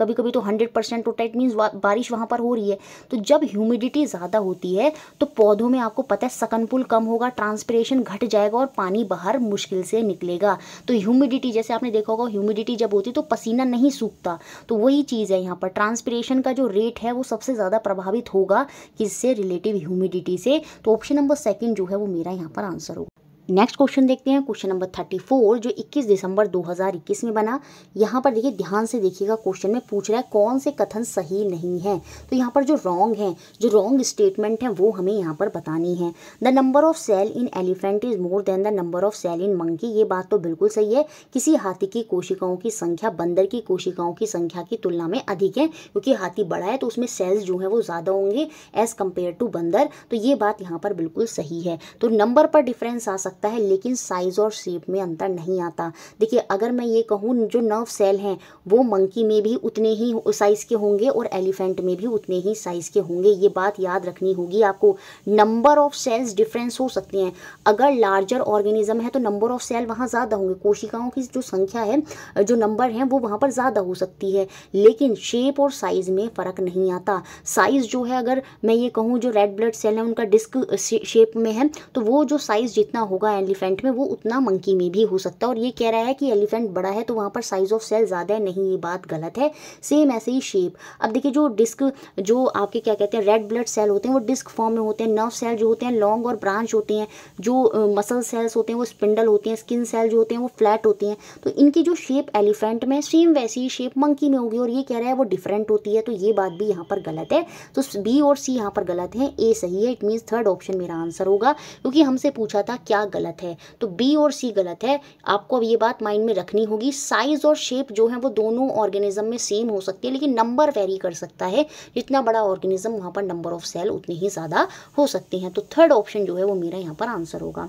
[SPEAKER 1] कभी कभी तो हंड्रेड परसेंट होता है इट मीन्स बारिश वहाँ पर हो रही है तो जब ह्यूमिडिटी ज़्यादा होती है तो पौधों में आपको पता है सकनपुल कम होगा ट्रांसपरेशन घट जाएगा और पानी बाहर मुश्किल से निकलेगा तो ह्यूमिडिटी जैसे आपने देखा होगा ह्यूमिडिटी जब होती तो पसीना नहीं सूखता तो वही चीज़ है यहाँ पर ट्रांसपरेशन का जो रेट है वो सबसे ज़्यादा प्रभावित होगा किससे रिलेटिव ह्यूमिडिटी से तो ऑप्शन नंबर सेकेंड जो है वो मेरा यहाँ पर आंसर होगा नेक्स्ट क्वेश्चन देखते हैं क्वेश्चन नंबर थर्टी फोर जो इक्कीस दिसंबर दो हजार इक्कीस में बना यहाँ पर देखिए ध्यान से देखिएगा क्वेश्चन में पूछ रहा है कौन से कथन सही नहीं है तो यहाँ पर जो रॉन्ग है जो रॉन्ग स्टेटमेंट है वो हमें यहाँ पर बतानी है the number of cell in elephant is more than the number of cell in monkey ये बात तो बिल्कुल सही है किसी हाथी की कोशिकाओं की संख्या बंदर की कोशिकाओं की संख्या की तुलना में अधिक है क्योंकि हाथी बड़ा है तो उसमें सेल्स जो है वो ज़्यादा होंगे एज़ कम्पेयर टू बंदर तो ये बात यहाँ पर बिल्कुल सही है तो नंबर पर डिफरेंस आ सकता है लेकिन साइज़ और शेप में अंतर नहीं आता देखिए अगर मैं ये कहूँ जो नर्व सेल हैं वो मंकी में भी उतने ही साइज़ के होंगे और एलिफेंट में भी उतने ही साइज़ के होंगे ये बात याद रखनी होगी आपको नंबर ऑफ़ सेल्स डिफरेंस हो सकते हैं अगर लार्जर ऑर्गेनिज्म है तो नंबर ऑफ़ सेल वहाँ ज़्यादा होंगे कोशिकाओं की जो संख्या है जो नंबर है वो वहाँ पर ज़्यादा हो सकती है लेकिन शेप और साइज़ में फ़र्क नहीं आता साइज़ जो है अगर मैं ये कहूँ जो रेड ब्लड सेल है उनका डिस्क शेप में है तो वो जो साइज़ जितना होगा होगा एलिफेंट में वो उतना मंकी में भी हो सकता है और ये कह रहा है कि एलिफेंट बड़ा है तो वहाँ पर साइज़ ऑफ सेल ज़्यादा है नहीं ये बात गलत है सेम ऐसे ही शेप अब देखिए जो डिस्क जो आपके क्या कहते हैं रेड ब्लड सेल होते हैं वो डिस्क फॉर्म में होते हैं नर्व सेल जो होते हैं लॉन्ग और ब्रांच होते हैं जो मसल सेल्स होते हैं वो स्पिंडल होते हैं स्किन सेल जो होते हैं वो फ्लैट होती हैं तो इनकी जो शेप एलिफेंट में सेम वैसी ही शेप मंकी में होगी और ये कह रहा है वो डिफरेंट होती है तो ये बात भी यहाँ पर गलत है तो बी और सी यहाँ पर गलत है ए सही है इट मीन्स थर्ड ऑप्शन मेरा आंसर होगा क्योंकि हमसे पूछा था क्या गलत है तो बी और सी गलत है आपको अब ये बात माइंड में रखनी होगी साइज़ और शेप जो है वो दोनों ऑर्गेनिज्म में सेम हो सकती है लेकिन नंबर वेरी कर सकता है जितना बड़ा ऑर्गेनिज्म वहाँ पर नंबर ऑफ सेल उतने ही ज़्यादा हो सकते हैं तो थर्ड ऑप्शन जो है वो मेरा यहाँ पर आंसर होगा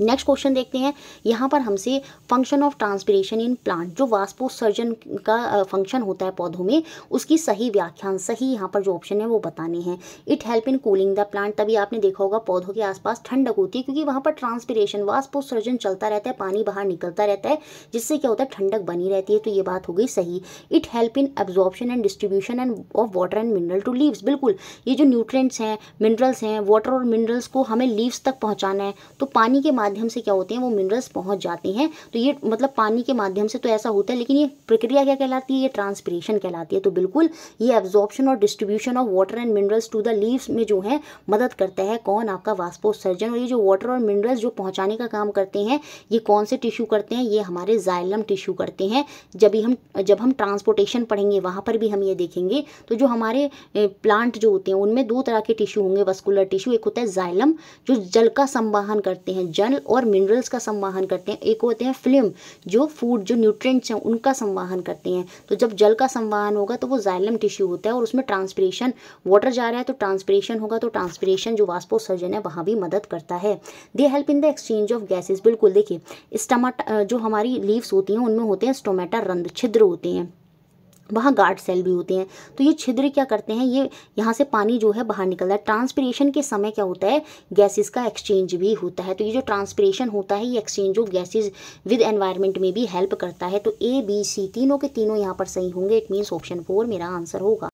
[SPEAKER 1] नेक्स्ट क्वेश्चन देखते हैं यहाँ पर हमसे function of transpiration in plant जो वास्पोसर्जन का फंक्शन होता है पौधों में उसकी सही व्याख्यान सही यहाँ पर जो ऑप्शन है वो बताने हैं it help in cooling the plant तभी आपने देखा होगा पौधों के आसपास ठंडक होती है क्योंकि वहाँ पर ट्रांसपिरेशन वास्पोसर्जन चलता रहता है पानी बाहर निकलता रहता है जिससे क्या होता है ठंडक बनी रहती है तो ये बात हो गई सही it help in absorption and distribution and of water and mineral to leaves बिल्कुल ये जो न्यूट्रेंट्स हैं मिनरल्स हैं वाटर और मिनरल्स को हमें लीव्स तक पहुँचाना है तो पानी के माध्यम से क्या होते हैं वो मिनरल्स पहुंच जाते हैं तो ये मतलब पानी के माध्यम से तो ऐसा होता है लेकिन ये प्रक्रिया क्या कहलाती है ये ट्रांसपरेशन कहलाती है तो बिल्कुल ये एब्जॉर्प्शन और distribution of water and minerals to the leaves में जो है मदद करता है कौन आपका वास्पोसर्जन और ये जो वाटर और मिनरल्स जो पहुँचाने का काम करते हैं ये कौन से टिश्यू करते हैं ये हमारे जाइलम टिश्यू करते हैं जब हम जब हम ट्रांसपोर्टेशन पढ़ेंगे वहाँ पर भी हम ये देखेंगे तो जो हमारे प्लांट जो होते हैं उनमें दो तरह के टिश्यू होंगे वस्कुलर टिश्यू एक होता है जाइलम जो जल का संवाहन करते हैं जन फल और मिनरल्स का संवाहन करते हैं एक होते हैं फिल्म जो फूड जो न्यूट्रिएंट्स हैं उनका संवाहन करते हैं तो जब जल का संवाहन होगा तो वो जाइलम टिश्यू होता है और उसमें ट्रांसपरेशन वाटर जा रहा है तो ट्रांसपरेशन होगा तो ट्रांसपरेशन जो वास्पोसर्जन है वहाँ भी मदद करता है they help in the exchange of gases बिल्कुल देखिए स्टमाटा जो हमारी लीव्स होती हैं उनमें होते हैं स्टोमेटा रंध छिद्र होते हैं वहाँ गार्ड सेल भी होते हैं तो ये छिद्र क्या करते हैं ये यहाँ से पानी जो है बाहर निकलता है ट्रांसपिरेशन के समय क्या होता है गैसेस का एक्सचेंज भी होता है तो ये जो ट्रांसपिरेशन होता है ये exchange of gases with environment में भी हेल्प करता है तो ए बी सी तीनों के तीनों यहाँ पर सही होंगे इट मीन्स ऑप्शन फोर मेरा आंसर होगा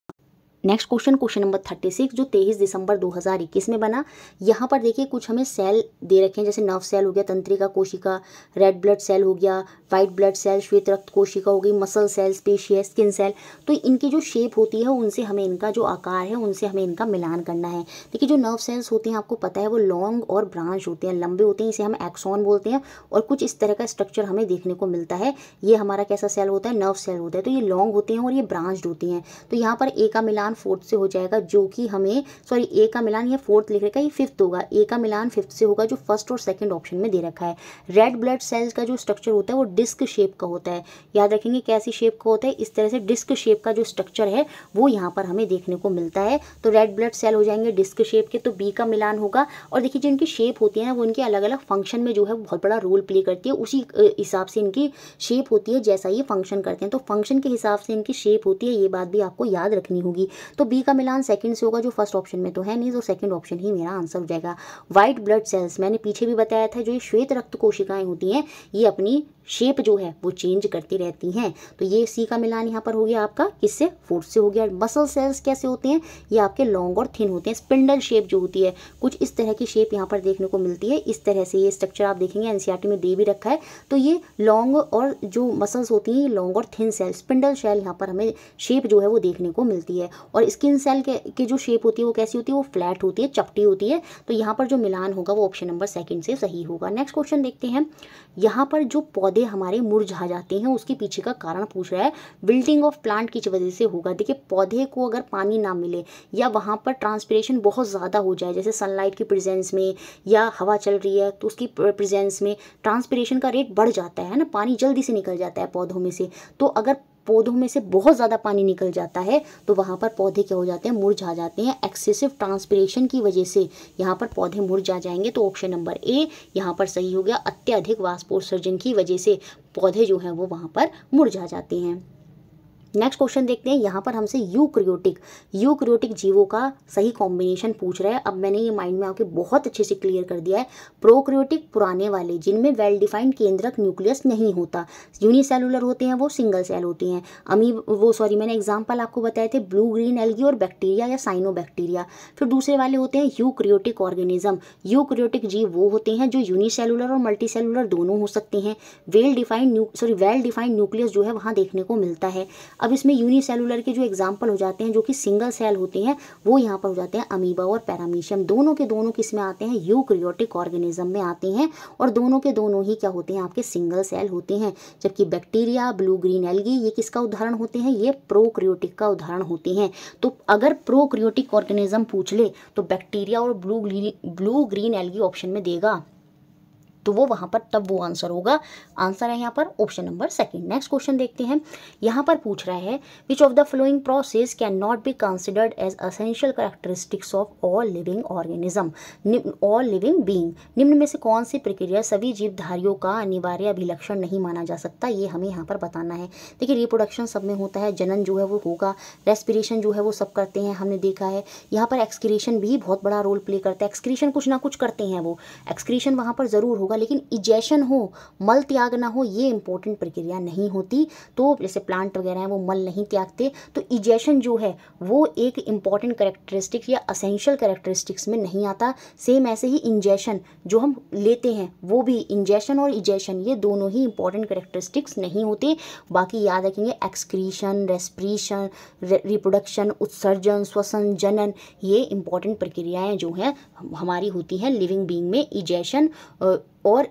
[SPEAKER 1] next question question number thirty six जो तेईस दिसंबर दो हज़ार इक्कीस में बना यहाँ पर देखिए कुछ हमें सेल दे रखे हैं जैसे नर्व सेल हो गया तंत्रिका कोशिका रेड ब्लड सेल हो गया वाइट ब्लड सेल श्वेत रक्त कोशिका हो गई मसल सेल्स पेशिया स्किन सेल तो इनकी जो शेप होती है उनसे हमें इनका जो आकार है उनसे हमें इनका मिलान करना है देखिए जो नर्व सेल्स होते हैं आपको पता है वो लॉन्ग और ब्रांच होते हैं लंबे होते हैं इसे हम एक्सॉन बोलते हैं और कुछ इस तरह का स्ट्रक्चर हमें देखने को मिलता है ये हमारा कैसा सेल होता है नर्व सेल होता है तो ये लॉन्ग होते हैं और ये ब्रांच्ड होते हैं तो यहाँ पर ए का मिलान मिलान फोर्थ से हो जाएगा जो कि हमें सॉरी ए का मिलान या फोर्थ लिख रखा है ये फिफ्थ होगा ए का मिलान फिफ्थ से होगा जो फर्स्ट और सेकेंड ऑप्शन में दे रखा है रेड ब्लड सेल्स का जो स्ट्रक्चर होता है वो डिस्क शेप का होता है याद रखेंगे कैसी शेप का होता है इस तरह से डिस्क शेप का जो स्ट्रक्चर है वो यहाँ पर हमें देखने को मिलता है तो रेड ब्लड सेल हो जाएंगे डिस्क शेप के तो बी का मिलान होगा और देखिए जिनकी शेप होती है ना वो इनके अलग अलग फंक्शन में जो है बहुत बड़ा रोल प्ले करती है उसी हिसाब से इनकी शेप होती है जैसा ये फंक्शन करते हैं तो फंक्शन के हिसाब से इनकी शेप होती है ये बात भी आपको याद रखनी होगी तो बी का मिलान सेकंड से होगा जो फर्स्ट ऑप्शन में तो है नहीं तो सेकंड ऑप्शन ही मेरा आंसर हो जाएगा व्हाइट ब्लड सेल्स मैंने पीछे भी बताया था जो ये श्वेत रक्त कोशिकाएं होती हैं ये अपनी शेप जो है वो चेंज करती रहती हैं तो ये सी का मिलान यहाँ पर हो गया आपका किससे फोर्थ से हो गया मसल सेल्स कैसे होते हैं ये आपके लॉन्ग और थिन होते हैं स्पिंडल शेप जो होती है कुछ इस तरह की शेप यहाँ पर देखने को मिलती है इस तरह से ये स्ट्रक्चर आप देखेंगे एनसीआरटी में दे भी रखा है तो ये लॉन्ग और जो मसल्स होती हैं ये लॉन्ग और थिन सेल स्पिंडल शेल यहाँ पर हमें शेप जो है वो देखने को मिलती है और स्किन सेल के, के जो शेप होती है वो कैसी होती है वो फ्लैट होती है चपटी होती है तो यहाँ पर जो मिलान होगा वो ऑप्शन नंबर सेकेंड से सही होगा नेक्स्ट क्वेश्चन देखते हैं यहाँ पर जो पौधे पौधे हमारे मुरझा जाते हैं उसके पीछे का कारण पूछ रहा है विल्टिंग ऑफ प्लांट की वजह से होगा देखिए पौधे को अगर पानी ना मिले या वहाँ पर ट्रांसपरेशन बहुत ज़्यादा हो जाए जैसे सनलाइट की प्रेजेंस में या हवा चल रही है तो उसकी प्रेजेंस में ट्रांसपरेशन का रेट बढ़ जाता है ना पानी जल्दी से निकल जाता है पौधों में से तो अगर पौधों में से बहुत ज़्यादा पानी निकल जाता है तो वहाँ पर पौधे क्या हो जाते हैं मुरझा जाते हैं एक्सेसिव ट्रांसपिरेशन की वजह से यहाँ पर पौधे मुरझा जाएंगे तो ऑप्शन नंबर ए यहाँ पर सही हो गया अत्यधिक वास्पोत्सर्जन की वजह से पौधे जो हैं वो वहाँ पर मुरझा जाते हैं नेक्स्ट क्वेश्चन देखते हैं यहाँ पर हमसे यूक्रियोटिक यूक्रियोटिक जीवों का सही कॉम्बिनेशन पूछ रहा है अब मैंने ये माइंड में आके बहुत अच्छे से क्लियर कर दिया है प्रोक्रियोटिक पुराने वाले जिनमें वेल डिफाइंड केंद्रक न्यूक्लियस नहीं होता यूनिसेलुलर होते हैं वो सिंगल सेल होती हैं अमी वो सॉरी मैंने एग्जाम्पल आपको बताए थे ब्लू ग्रीन एलगी और बैक्टीरिया या साइनो फिर दूसरे वाले होते हैं यूक्रियोटिक ऑर्गेनिज्म यूक्रियोटिक जीव वो होते हैं जो यूनिसेलुलर और मल्टी दोनों हो सकते हैं well defined sorry well defined nucleus जो है वहाँ देखने को मिलता है अब इसमें यूनिसेलुलर के जो एग्जाम्पल हो जाते हैं जो कि सिंगल सेल होते हैं वो यहाँ पर हो जाते हैं अमीबा और पैरामीशियम दोनों के दोनों किस में आते हैं क्रियोटिक ऑर्गेनिज्म में आते हैं और दोनों के दोनों ही क्या होते हैं आपके सिंगल सेल होते हैं जबकि बैक्टीरिया ब्लू ग्रीन एलगी ये किसका उदाहरण होते हैं ये प्रोक्रियोटिक का उदाहरण होते हैं तो अगर प्रोक्रियोटिक ऑर्गेनिज्म पूछ ले तो बैक्टीरिया और blue green blue green algae option में देगा तो वो वहां पर तब वो आंसर होगा आंसर है यहाँ पर option number second next question देखते हैं यहाँ पर पूछ रहा है which of the following process can not be considered as essential characteristics of all living organism all living being निम्न में से कौन सी प्रक्रिया सभी जीवधारियों का अनिवार्य अभिलक्षण नहीं माना जा सकता ये हमें यहाँ पर बताना है देखिए रिप्रोडक्शन सब में होता है जनन जो है वो होगा रेस्पिरेशन जो है वो सब करते हैं हमने देखा है यहाँ पर एक्सक्रीशन भी बहुत बड़ा रोल प्ले करता है एक्सक्रीशन कुछ ना कुछ करते हैं वो एक्सक्रीशन वहाँ पर ज़रूर होगा होगा लेकिन इजेशन हो मल त्याग ना हो ये इंपॉर्टेंट प्रक्रिया नहीं होती तो जैसे प्लांट वगैरह हैं वो मल नहीं त्यागते तो इजेशन जो है वो एक इंपॉर्टेंट करेक्टरिस्टिक्स या असेंशियल करेक्टरिस्टिक्स में नहीं आता सेम ऐसे ही इंजेशन जो हम लेते हैं वो भी इंजेशन और इजेशन ये दोनों ही इंपॉर्टेंट करेक्टरिस्टिक्स नहीं होते बाकी याद रखेंगे एक्सक्रीशन रेस्प्रीशन रिप्रोडक्शन उत्सर्जन श्वसन जनन ये इंपॉर्टेंट प्रक्रियाएं जो हैं हमारी होती हैं लिविंग बींग में इजेशन और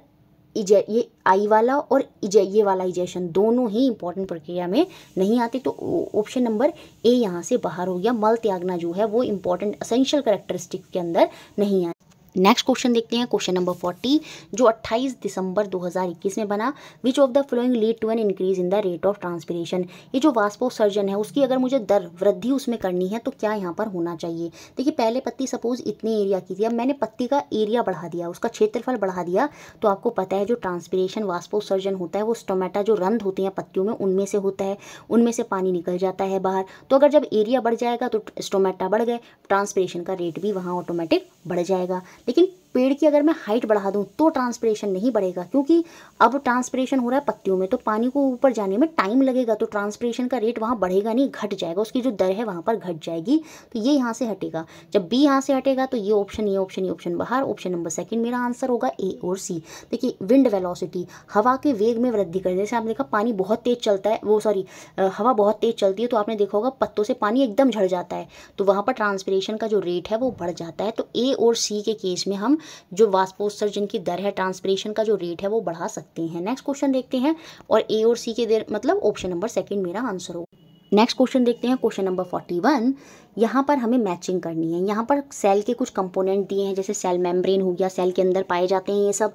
[SPEAKER 1] इज ये आई वाला और इज ये वाला इजेशन दोनों ही इंपॉर्टेंट प्रक्रिया में नहीं आते तो ऑप्शन नंबर ए यहाँ से बाहर हो गया मल त्यागना जो है वो इंपॉर्टेंट असेंशियल करेक्टरिस्टिक के अंदर नहीं आते नेक्स्ट क्वेश्चन देखते हैं क्वेश्चन नंबर फोर्टी जो 28 दिसंबर 2021 में बना which of the following lead to an increase in the rate of transpiration ये जो वास्पोसर्जन है उसकी अगर मुझे दर वृद्धि उसमें करनी है तो क्या यहाँ पर होना चाहिए देखिए पहले पत्ती सपोज इतने एरिया की थी अब मैंने पत्ती का एरिया बढ़ा दिया उसका क्षेत्रफल बढ़ा दिया तो आपको पता है जो ट्रांसपीरेशन वास्पोसर्जन होता है वो स्टोमेटा जो रंध होते हैं पत्तियों में उनमें से होता है उनमें से पानी निकल जाता है बाहर तो अगर जब एरिया बढ़ जाएगा तो स्टोमेटा बढ़ गए ट्रांसपीरेशन का रेट भी वहाँ ऑटोमेटिक बढ़ जाएगा लेकिन पेड़ की अगर मैं हाइट बढ़ा दूँ तो ट्रांसपरेशन नहीं बढ़ेगा क्योंकि अब ट्रांसपरेशन हो रहा है पत्तियों में तो पानी को ऊपर जाने में टाइम लगेगा तो ट्रांसपरेशन का रेट वहाँ बढ़ेगा नहीं घट जाएगा उसकी जो दर है वहाँ पर घट जाएगी तो ये यहाँ से हटेगा जब बी यहाँ से हटेगा तो ये ऑप्शन ये ऑप्शन ये ऑप्शन बाहर ऑप्शन नंबर सेकेंड मेरा आंसर होगा ए और सी देखिए विंड वेलोसिटी हवा के वेग में वृद्धि करने जैसे आपने देखा पानी बहुत तेज चलता है वो सॉरी हवा बहुत तेज चलती है तो आपने देखा होगा पत्तों से पानी एकदम झड़ जाता है तो वहाँ पर ट्रांसपरेशन का जो रेट है वो बढ़ जाता है तो ए और सी के केस में हम जो वास्पोत्सर्जन की दर है ट्रांसपरेशन का जो रेट है वो बढ़ा सकते हैं नेक्स्ट क्वेश्चन देखते हैं और ए और सी के देर मतलब ऑप्शन नंबर सेकेंड मेरा आंसर होगा नेक्स्ट क्वेश्चन देखते हैं क्वेश्चन नंबर फोर्टी वन यहाँ पर हमें मैचिंग करनी है यहाँ पर सेल के कुछ कंपोनेंट दिए हैं जैसे सेल मेम्ब्रेन हो गया सेल के अंदर पाए जाते हैं ये सब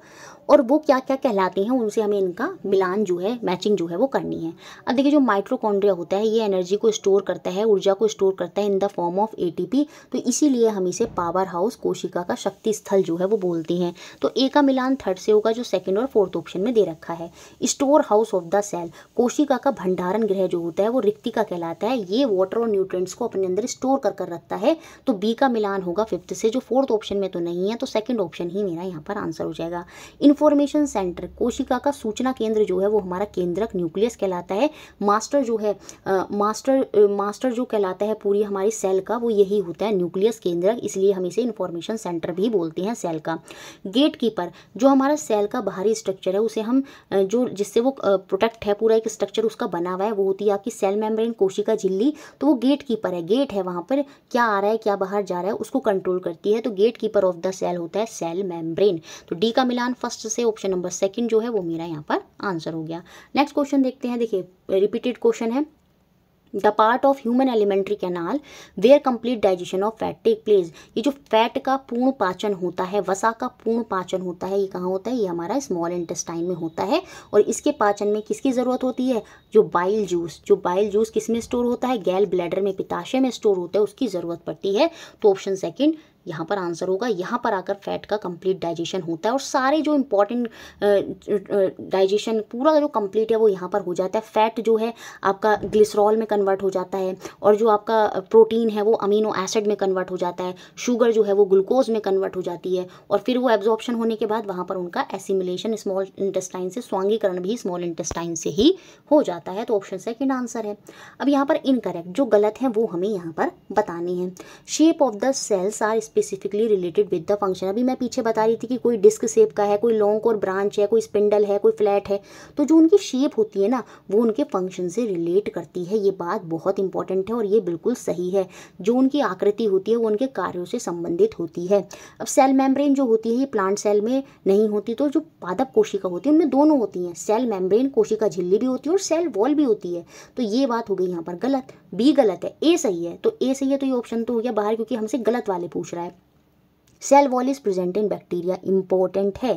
[SPEAKER 1] और वो क्या क्या कहलाते हैं उनसे हमें इनका मिलान जो है मैचिंग जो है वो करनी है अब देखिए जो माइट्रोकॉन्ड्रिया होता है ये एनर्जी को स्टोर करता है ऊर्जा को स्टोर करता है in the form of a तो इसीलिए हम इसे पावर हाउस कोशिका का शक्ति स्थल जो है वो बोलते हैं तो ए का मिलान थर्ड से होगा जो सेकेंड और फोर्थ ऑप्शन में दे रखा है store house of the cell कोशिका का भंडारण ग्रह जो होता है वो रिक्तिका कहलाता है ये वाटर और न्यूट्रेंट्स को अपने अंदर स्टोर कर कर रखता है तो बी का मिलान होगा फिफ्थ से जो फोर्थ ऑप्शन में तो नहीं है तो सेकेंड ऑप्शन ही मेरा यहाँ पर आंसर हो जाएगा इन इन्फॉर्मेशन सेंटर कोशिका का सूचना केंद्र जो है वो हमारा केंद्रक न्यूक्लियस कहलाता है मास्टर जो है मास्टर मास्टर जो कहलाता है पूरी हमारी सेल का वो यही होता है न्यूक्लियस केंद्रक इसलिए हम इसे इन्फॉर्मेशन सेंटर भी बोलते हैं सेल का गेट कीपर जो हमारा सेल का बाहरी स्ट्रक्चर है उसे हम जो जिससे वो प्रोटेक्ट है पूरा एक स्ट्रक्चर उसका बना हुआ है वो होती है आपकी सेल मेम्ब्रेन कोशिका झिल्ली तो वो गेट कीपर है गेट है वहाँ पर क्या आ रहा है क्या बाहर जा रहा है उसको कंट्रोल करती है तो gate keeper of the cell होता है सेल मेम्ब्रेन तो डी का मिलान फर्स्ट नेक्स्ट से ऑप्शन नंबर सेकंड जो है वो मेरा यहाँ पर आंसर हो गया नेक्स्ट क्वेश्चन देखते हैं देखिए रिपीटेड क्वेश्चन है the part of human alimentary canal where complete digestion of fat take place ये जो फैट का पूर्ण पाचन होता है वसा का पूर्ण पाचन होता है ये कहाँ होता है ये हमारा स्मॉल इंटेस्टाइन में होता है और इसके पाचन में किसकी ज़रूरत होती है जो बाइल जूस जो बाइल जूस किस में स्टोर होता है गैल ब्लैडर में पिताशय में स्टोर होता है उसकी ज़रूरत पड़ती है तो ऑप्शन सेकेंड यहाँ पर आंसर होगा यहाँ पर आकर फैट का कंप्लीट डाइजेशन होता है और सारे जो इंपॉर्टेंट डाइजेशन पूरा जो कंप्लीट है वो यहाँ पर हो जाता है फैट जो है आपका ग्लिसरॉल में कन्वर्ट हो जाता है और जो आपका प्रोटीन है वो अमीनो एसिड में कन्वर्ट हो जाता है शुगर जो है वो ग्लूकोज में कन्वर्ट हो जाती है और फिर वो एब्जॉर्प्शन होने के बाद वहाँ पर उनका एसिमुलेशन स्मॉल इंटेस्टाइन से स्वांगीकरण भी स्मॉल इंटेस्टाइन से ही हो जाता है तो ऑप्शन सेकेंड आंसर है अब यहाँ पर इनकरेक्ट जो गलत है वो हमें यहाँ पर बतानी है shape of the cells are specifically related with the function अभी मैं पीछे बता रही थी कि कोई डिस्क सेप का है कोई लॉन्ग और ब्रांच है कोई स्पिंडल है कोई फ्लैट है तो जो उनकी शेप होती है ना वो उनके फंक्शन से रिलेट करती है ये बात बहुत इंपॉर्टेंट है और ये बिल्कुल सही है जो उनकी आकृति होती है वो उनके कार्यों से संबंधित होती है अब सेल मेम्ब्रेन जो होती है ये प्लांट सेल में नहीं होती तो जो पादप कोशिका होती है उनमें दोनों होती हैं सेल मेम्ब्रेन कोशिका झिल्ली भी होती है और सेल वॉल भी होती है तो ये बात हो गई यहाँ पर गलत बी गलत है ए सही है तो ए सही है तो ये ऑप्शन तो हो गया बाहर क्योंकि हमसे गलत वाले पूछ रहा है है cell wall is present in bacteria important है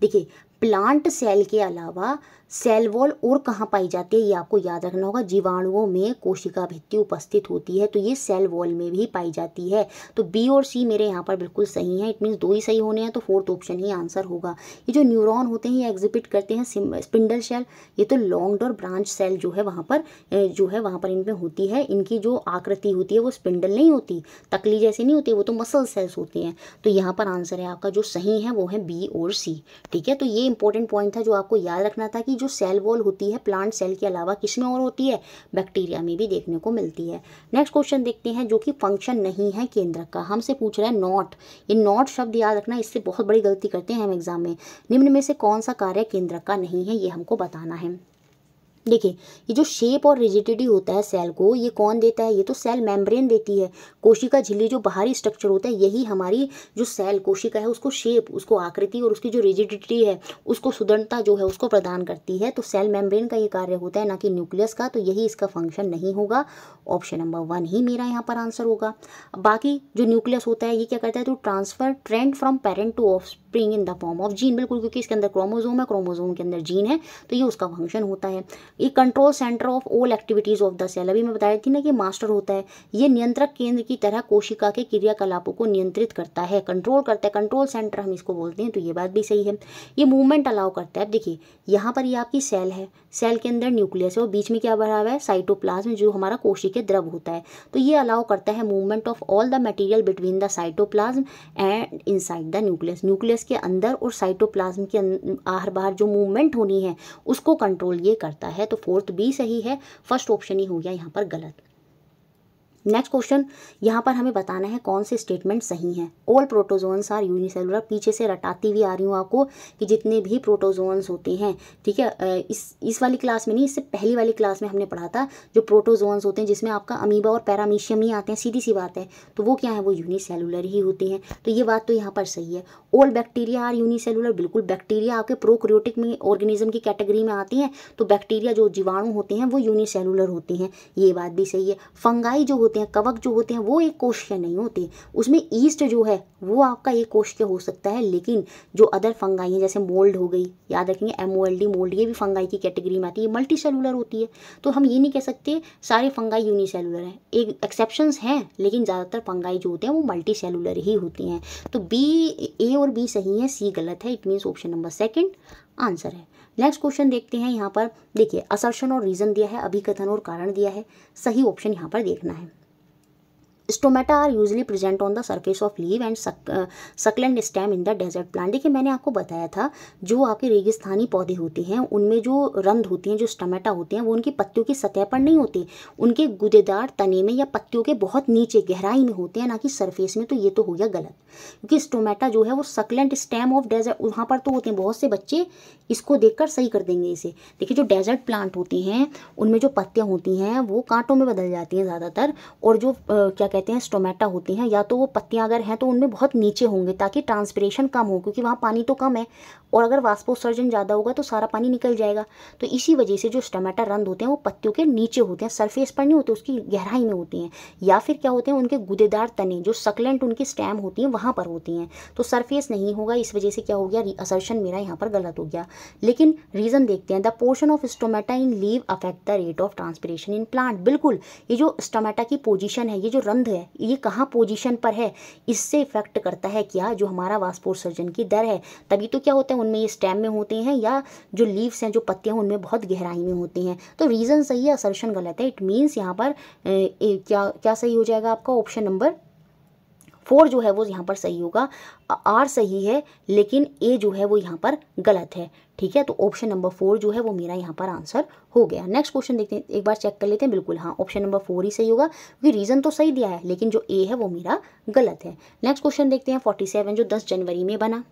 [SPEAKER 1] देखिए प्लांट सेल के अलावा सेल वॉल और कहाँ पाई जाती है ये आपको याद रखना होगा जीवाणुओं में कोशिका भित्ति उपस्थित होती है तो ये सेल वॉल में भी पाई जाती है तो बी और सी मेरे यहाँ पर बिल्कुल सही है इट मीन्स दो ही सही होने हैं तो फोर्थ ऑप्शन ही आंसर होगा ये जो न्यूरॉन होते हैं ये एग्जिबिट करते हैं स्पिंडल सेल ये तो लॉन्ग और ब्रांच सेल जो है वहाँ पर जो है वहाँ पर इनमें होती है इनकी जो आकृति होती है वो स्पिंडल नहीं होती तकली जैसी नहीं होती वो तो मसल सेल्स होते हैं तो यहाँ पर आंसर है आपका जो सही है वो है बी और सी ठीक है तो ये इंपॉर्टेंट पॉइंट था जो आपको याद रखना था कि जो सेल वॉल होती है प्लांट सेल के अलावा किसमें और होती है बैक्टीरिया में भी देखने को मिलती है नेक्स्ट क्वेश्चन देखते हैं जो कि फंक्शन नहीं है केंद्र का हमसे पूछ रहे हैं नॉट ये नॉट शब्द याद रखना इससे बहुत बड़ी गलती करते हैं हम एग्जाम में निम्न में से कौन सा कार्य केंद्र का नहीं है ये हमको बताना है देखिए ये जो शेप और रिजिडिटी होता है सेल को ये कौन देता है ये तो सेल मेम्ब्रेन देती है कोशिका झिल्ली जो बाहरी स्ट्रक्चर होता है यही हमारी जो सेल कोशिका है उसको शेप उसको आकृति और उसकी जो रिजिडिटी है उसको सुदृढ़ता जो है उसको प्रदान करती है तो सेल मेम्ब्रेन का ये कार्य होता है ना कि न्यूक्लियस का तो यही इसका फंक्शन नहीं होगा ऑप्शन नंबर वन ही मेरा यहाँ पर आंसर होगा बाकी जो न्यूक्लियस होता है ये क्या करता है तो transfer trend from parent to offspring in the form of gene बिल्कुल क्योंकि इसके अंदर क्रोमोजोम है क्रोमोजोम के अंदर जीन है तो ये उसका फंक्शन होता है ये control centre of all activities of the cell अभी मैं बताई थी ना कि मास्टर होता है ये नियंत्रक केंद्र की तरह कोशिका के क्रियाकलापों को नियंत्रित करता है कंट्रोल करता है कंट्रोल सेंटर हम इसको बोलते हैं तो ये बात भी सही है ये मूवमेंट अलाउ करता है अब देखिए यहाँ पर ये आपकी सेल है सेल के अंदर न्यूक्लियस है और बीच में क्या बढ़ा हुआ है साइटोप्लाज्म जो हमारा कोशिके द्रव होता है तो ये अलाउ करता है movement of all the material between the cytoplasm and inside the nucleus nucleus के अंदर और साइटोप्लाज्म के अं-, आहर बाहर जो मूवमेंट होनी है उसको कंट्रोल ये करता है है तो फोर्थ बी सही है फर्स्ट ऑप्शन ही हो गया यहाँ पर गलत नेक्स्ट क्वेश्चन यहाँ पर हमें बताना है कौन से स्टेटमेंट सही हैं ऑल प्रोटोजोन्स आर यूनिसेलुलर पीछे से रटाती हुई आ रही हूँ आपको कि जितने भी प्रोटोजोन्स होते हैं ठीक है इस इस वाली क्लास में नहीं इससे पहली वाली क्लास में हमने पढ़ा था जो प्रोटोजोन्स होते हैं जिसमें आपका अमीबा और पैरामीशियम ही आते हैं सीधी सी बात है तो वो क्या है वो यूनिसेलुलर ही होते हैं तो ये बात तो यहाँ पर सही है ऑल बैक्टीरिया आर यूनिसेलुलर बिल्कुल बैक्टीरिया आपके प्रोक्रियोटिक में ऑर्गेनिज्म की कैटेगरी में आती हैं तो बैक्टीरिया जो जीवाणु होते हैं वो यूनिसेलुलर होते हैं ये बात भी सही है फंगाई जो होते हैं कवक जो होते हैं वो एक कोश के नहीं होते उसमें ईस्ट जो है वो आपका एक कोश के हो सकता है लेकिन जो अदर फंगाई हैं जैसे मोल्ड हो गई याद रखेंगे M O L D mold ये भी फंगाई की कैटेगरी में आती है मल्टी सेलुलर होती है तो हम ये नहीं कह सकते सारे फंगाई यूनिसेलुलर हैं एक एक्सेप्शंस हैं लेकिन ज़्यादातर फंगाई जो होते हैं वो मल्टी सेलुलर ही होती हैं तो बी ए और बी सही है सी गलत है it means option number second answer है नेक्स्ट क्वेश्चन देखते हैं यहाँ पर देखिए असर्शन और रीज़न दिया है अभिकथन और कारण दिया है सही ऑप्शन यहाँ पर देखना है stomata are usually present on the surface of leave and succulent stem in the desert plant देखिए मैंने आपको बताया था जो आपके रेगिस्तानी पौधे होते हैं उनमें जो रंध होती हैं जो स्टोमेटा होते हैं वो उनकी पत्तियों की सतह पर नहीं होते उनके गुदेदार तने में या पत्तियों के बहुत नीचे गहराई में होते हैं ना कि सरफेस में तो ये तो हो गया गलत क्योंकि स्टोमेटा जो है वो सकलेंट स्टेम ऑफ डेजर्ट वहाँ पर तो होते हैं बहुत से बच्चे इसको कर सही कर देंगे इसे देखिए जो डेजर्ट प्लांट होते हैं उनमें जो पत्तियाँ होती हैं वो कांटों में बदल जाती हैं ज़्यादातर और जो क्या कहते हैं स्टोमेटा होती हैं या तो वो पत्तियाँ अगर हैं तो उनमें बहुत नीचे होंगे ताकि ट्रांसपरेशन कम हो क्योंकि वहाँ पानी तो कम है और अगर वास्पोसर्जन ज़्यादा होगा तो सारा पानी निकल जाएगा तो इसी वजह से जो स्टोमेटा रंध होते हैं वो पत्तियों के नीचे होते हैं सरफेस पर नहीं होते उसकी गहराई में होती हैं या फिर क्या होते हैं उनके गुदेदार तने जो सकलेंट उनकी स्टैम होती हैं वहाँ पर होती हैं तो सरफेस नहीं होगा इस वजह से क्या हो गया असर्शन मेरा यहाँ पर गलत हो गया लेकिन रीज़न देखते हैं the portion of stomata in leave affect the rate of transpiration in plant बिल्कुल ये जो स्टोमेटा की पोजिशन है ये जो रन बंद है ये कहाँ पोजीशन पर है इससे इफेक्ट करता है क्या जो हमारा वास्पोर की दर है तभी तो क्या होता है उनमें ये स्टेम में होते हैं या जो लीव्स हैं जो पत्तियाँ उनमें बहुत गहराई में होती हैं तो रीज़न सही है असर्शन गलत है इट मीन्स यहाँ पर ए, ए, क्या क्या सही हो जाएगा आपका ऑप्शन नंबर फोर जो है वो यहाँ पर सही होगा आर सही है लेकिन ए जो है वो यहाँ पर गलत है ठीक है तो ऑप्शन नंबर फोर जो है वो मेरा यहाँ पर आंसर हो गया नेक्स्ट क्वेश्चन देखते हैं एक बार चेक कर लेते हैं बिल्कुल हाँ ऑप्शन नंबर फोर ही सही होगा क्योंकि रीज़न तो सही दिया है लेकिन जो ए है वो मेरा गलत है नेक्स्ट क्वेश्चन देखते हैं फोर्टी सेवन जो दस जनवरी में बना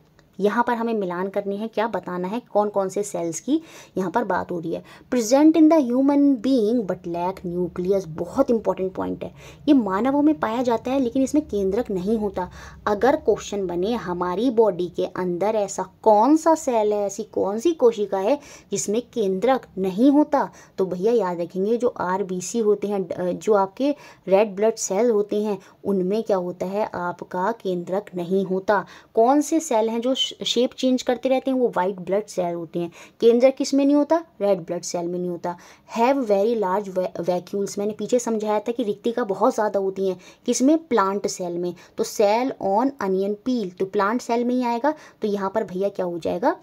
[SPEAKER 1] यहाँ पर हमें मिलान करनी है क्या बताना है कौन कौन से सेल्स की यहाँ पर बात हो रही है present in the human being but lack nucleus बहुत इंपॉर्टेंट पॉइंट है ये मानवों में पाया जाता है लेकिन इसमें केंद्रक नहीं होता अगर क्वेश्चन बने हमारी बॉडी के अंदर ऐसा कौन सा सेल है ऐसी कौन सी कोशिका है जिसमें केंद्रक नहीं होता तो भैया याद रखेंगे जो आर होते हैं जो आपके रेड ब्लड सेल होते हैं उनमें क्या होता है आपका केंद्रक नहीं होता कौन से सेल हैं जो शेप चेंज करते रहते हैं वो वाइट ब्लड सेल होते हैं केंद्र किस में नहीं होता रेड ब्लड सेल में नहीं होता हैव वेरी लार्ज वैक्यूल्स मैंने पीछे समझाया था कि रिक्तिका बहुत ज़्यादा होती हैं किस में प्लांट सेल में तो सेल ऑन अनियन पील तो प्लांट सेल में ही आएगा तो यहाँ पर भैया क्या हो जाएगा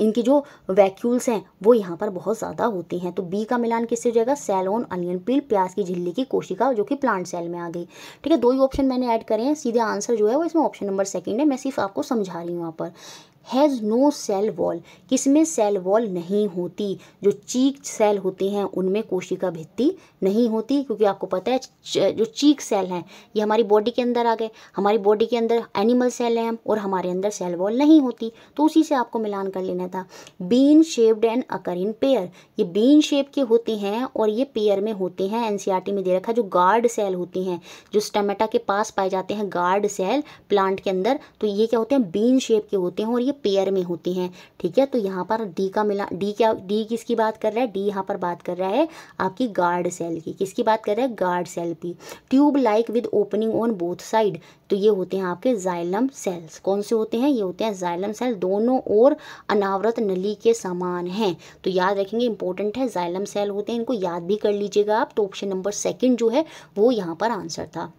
[SPEAKER 1] इनकी जो वैक्यूल्स हैं वो यहाँ पर बहुत ज़्यादा होती हैं तो बी का मिलान किससे हो जाएगा सैलोन अनियन पील प्याज की झिल्ली की कोशिका जो कि प्लांट सेल में आ गई ठीक है दो ही ऑप्शन मैंने ऐड करे हैं सीधे आंसर जो है वो इसमें ऑप्शन नंबर सेकंड है मैं सिर्फ आपको समझा रही हूँ यहाँ पर हैज़ नो सेल वॉल किसमें सेल वॉल नहीं होती जो चीक सेल होते हैं उनमें कोशिका भित्ति नहीं होती क्योंकि आपको पता है जो चीक सेल हैं ये हमारी बॉडी के अंदर आ गए हमारी बॉडी के अंदर एनिमल सेल हैं हम और हमारे अंदर सेल वॉल नहीं होती तो उसी से आपको मिलान कर लेना था bean shaped and occur in pair ये बीन शेप के होते हैं और ये पेयर में होते हैं टी e में दे रखा जो गार्ड सेल होती हैं जो स्टेमेटा के पास पाए जाते हैं गार्ड सेल प्लांट के अंदर तो ये क्या होते हैं बीन शेप के होते हैं और ये पेयर में होते हैं ठीक है तो यहाँ पर डी का मिला डी क्या डी किसकी बात कर रहा है डी यहाँ पर बात कर रहा है आपकी गार्ड सेल की किसकी बात कर रहा है गार्ड सेल की tube like with opening on both side तो ये होते हैं आपके जाइलम सेल्स कौन से होते हैं ये होते हैं जाइलम सेल दोनों और अनावरत नली के समान हैं तो याद रखेंगे इंपॉर्टेंट है जाइलम सेल होते हैं इनको याद भी कर लीजिएगा आप तो ऑप्शन नंबर सेकंड जो है वो यहाँ पर आंसर था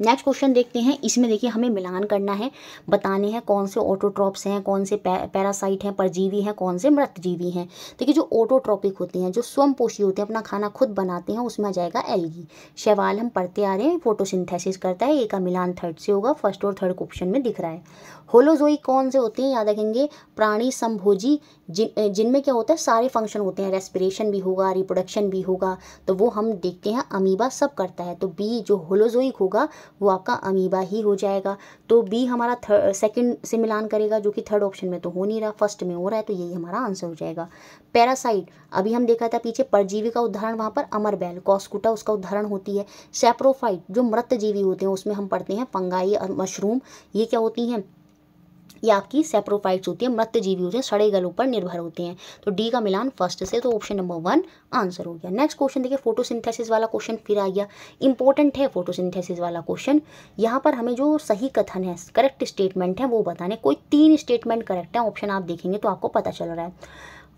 [SPEAKER 1] नेक्स्ट क्वेश्चन देखते हैं इसमें देखिए हमें मिलान करना है बताने हैं कौन से ऑटोट्रॉप्स हैं कौन से पै, पैरासाइट हैं परजीवी हैं कौन से मृतजीवी हैं देखिए जो ऑटोट्रॉपिक होते हैं जो पोषी होते हैं अपना खाना खुद बनाते हैं उसमें आ जाएगा एलगी शैवाल हम पढ़ते आ रहे हैं फोटोसिंथेसिस करता है एक का मिलान थर्ड से होगा फर्स्ट और थर्ड क्वेश्चन में दिख रहा है होलोजोई कौन से होते हैं याद रखेंगे प्राणी संभोजी जिन जिनमें क्या होता है सारे फंक्शन होते हैं रेस्पिरेशन भी होगा रिप्रोडक्शन भी होगा तो वो हम देखते हैं अमीबा सब करता है तो बी जो होलोजोइक होगा वो आपका अमीबा ही हो जाएगा तो बी हमारा थर्ड सेकेंड से मिलान करेगा जो कि थर्ड ऑप्शन में तो हो नहीं रहा फर्स्ट में हो रहा है तो यही हमारा आंसर हो जाएगा पैरासाइट अभी हम देखा था पीछे परजीवी का उदाहरण वहाँ पर अमर बैल कॉस्कुटा उसका उदाहरण होती है सेप्रोफाइट जो जीवी होते हैं उसमें हम पढ़ते हैं फंगाई और मशरूम ये क्या होती हैं ये आपकी सेप्रोफाइट्स होती है जीवी होते हैं सड़े गलों पर निर्भर होते हैं तो डी का मिलान फर्स्ट से तो ऑप्शन नंबर वन आंसर हो गया नेक्स्ट क्वेश्चन देखिए फोटोसिंथेसिस वाला क्वेश्चन फिर आ गया इंपॉर्टेंट है फोटोसिंथेसिस वाला क्वेश्चन यहाँ पर हमें जो सही कथन है करेक्ट स्टेटमेंट है वो बताने कोई तीन स्टेटमेंट करेक्ट है ऑप्शन आप देखेंगे तो आपको पता चल रहा है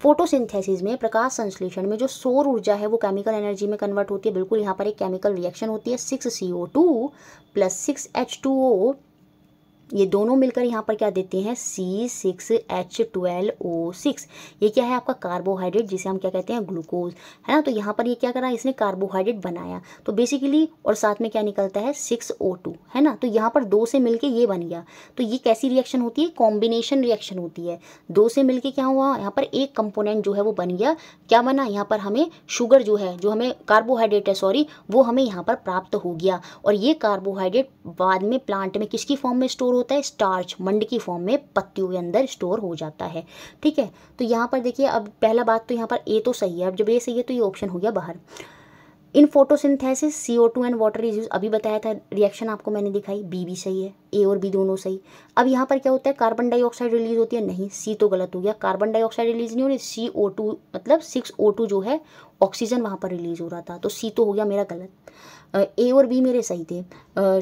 [SPEAKER 1] फोटोसिंथेसिस में प्रकाश संश्लेषण में जो सौर ऊर्जा है वो केमिकल एनर्जी में कन्वर्ट होती है बिल्कुल यहाँ पर एक केमिकल रिएक्शन होती है six C O two plus six H two O ये दोनों मिलकर यहाँ पर क्या देते हैं C six H twelve O six ये क्या है आपका कार्बोहाइड्रेट जिसे हम क्या कहते हैं ग्लूकोज है ना तो यहाँ पर ये क्या करा इसने कार्बोहाइड्रेट बनाया तो बेसिकली और साथ में क्या निकलता है सिक्स ओ टू है ना तो यहाँ पर दो से मिलके ये बन गया तो ये कैसी रिएक्शन होती है कॉम्बिनेशन रिएक्शन होती है दो से मिल क्या हुआ यहाँ पर एक कंपोनेंट जो है वो बन गया क्या बना यहाँ पर हमें शुगर जो है जो हमें कार्बोहाइड्रेट है सॉरी वो हमें यहाँ पर प्राप्त हो गया और ये कार्बोहाइड्रेट बाद में प्लांट में किसकी फॉर्म में स्टोर होता है स्टार्च मंड की फॉर्म में पत्तियों के अंदर स्टोर हो जाता है ठीक है तो यहाँ पर देखिए अब पहला बात तो यहाँ पर ए तो सही है अब जब ए सही है तो ये ऑप्शन हो गया बाहर in photosynthesis C O two and water is use अभी बताया था रिएक्शन आपको मैंने दिखाई बी भी सही है ए और बी दोनों सही अब यहाँ पर क्या होता है कार्बन डाइऑक्साइड रिलीज होती है नहीं सी तो गलत हो गया कार्बन डाइऑक्साइड रिलीज नहीं हो रही सी ओ टू मतलब सिक्स ओ टू जो है ऑक्सीजन वहाँ पर रिलीज हो रहा था तो सी तो हो गया मेरा गलत ए और बी मेरे सही थे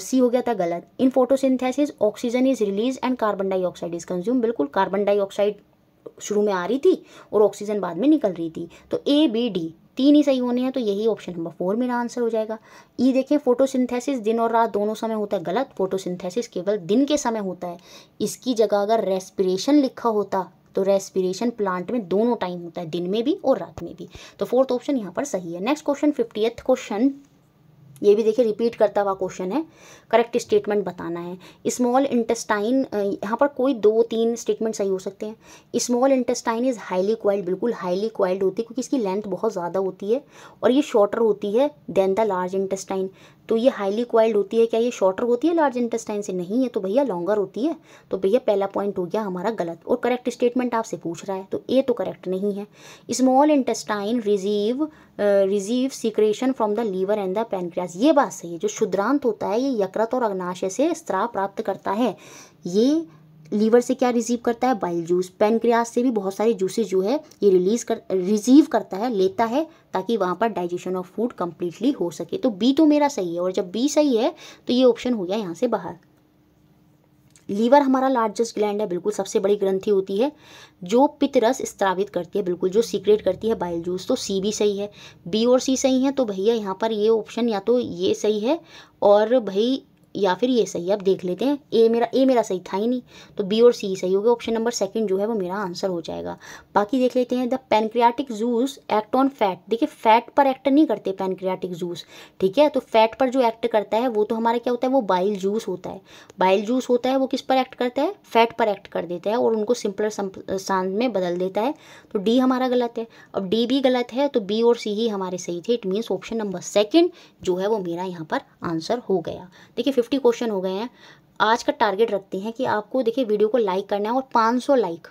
[SPEAKER 1] सी हो गया था गलत in photosynthesis oxygen is release and carbon dioxide is consume बिल्कुल कार्बन डाइऑक्साइड शुरू में आ रही थी और ऑक्सीजन बाद में निकल रही थी तो ए बी डी तीन ही सही होने हैं तो यही ऑप्शन नंबर फोर मेरा आंसर हो जाएगा ई देखें फोटोसिंथेसिस दिन और रात दोनों समय होता है गलत फोटोसिंथेसिस केवल दिन के समय होता है इसकी जगह अगर रेस्पिरेशन लिखा होता तो रेस्पिरेशन प्लांट में दोनों टाइम होता है दिन में भी और रात में भी तो फोर्थ ऑप्शन यहाँ पर सही है नेक्स्ट क्वेश्चन फिफ्टी क्वेश्चन ये भी देखिए रिपीट करता हुआ क्वेश्चन है करेक्ट स्टेटमेंट बताना है स्मॉल इंटेस्टाइन यहाँ पर कोई दो तीन स्टेटमेंट सही हो सकते हैं small intestine is highly coiled बिल्कुल हाईली क्वाइल्ड होती है क्योंकि इसकी लेंथ बहुत ज़्यादा होती है और ये शॉर्टर होती है देन द लार्ज इंटेस्टाइन तो ये हाईली क्वाइल्ड होती है क्या ये शॉर्टर होती है लार्ज इंटेस्टाइन से नहीं है तो भैया लॉन्गर होती है तो भैया पहला पॉइंट हो गया हमारा गलत और करेक्ट स्टेटमेंट आपसे पूछ रहा है तो ए तो करेक्ट नहीं है small intestine receive receive secretion from the liver and the pancreas ये बात सही है जो शुद्रांत होता है ये यकृत यकृत और अग्नाशय से स्त्राव प्राप्त करता है ये लीवर से क्या रिसीव करता है बाइल जूस पेनक्रियाज से भी बहुत सारे जूसेज जो है ये रिलीज कर रिसीव करता है लेता है ताकि वहाँ पर डाइजेशन ऑफ फूड कम्प्लीटली हो सके तो बी तो मेरा सही है और जब बी सही है तो ये ऑप्शन हो गया यहाँ से बाहर लीवर हमारा लार्जेस्ट ग्लैंड है बिल्कुल सबसे बड़ी ग्रंथि होती है जो पितरस स्त्रावित करती है बिल्कुल जो सीक्रेट करती है बाइल जूस तो सी भी सही है बी और सी सही है तो भैया यहाँ पर ये ऑप्शन या तो ये सही है और भाई या फिर ये सही आप देख लेते हैं ए मेरा ए मेरा सही था ही नहीं तो बी और सी सही हो गया ऑप्शन नंबर सेकंड जो है वो मेरा आंसर हो जाएगा बाकी देख लेते हैं the pancreatic juice act on fat देखिए फैट पर एक्ट नहीं करते पेनक्रियाटिक जूस ठीक है तो फैट पर जो एक्ट करता है वो तो हमारा क्या होता है वो बाइल जूस होता है बाइल जूस होता है वो किस पर एक्ट करता है फैट पर एक्ट कर देता है और उनको सिंपलर सांस में बदल देता है तो डी हमारा गलत है अब डी भी गलत है तो बी और सी ही हमारे सही थे it means option number second जो है वो मेरा यहाँ पर आंसर हो गया देखिए फिफ्टी क्वेश्चन हो गए हैं आज का टारगेट रखते हैं कि आपको देखिए वीडियो को लाइक करना है और पाँच सौ लाइक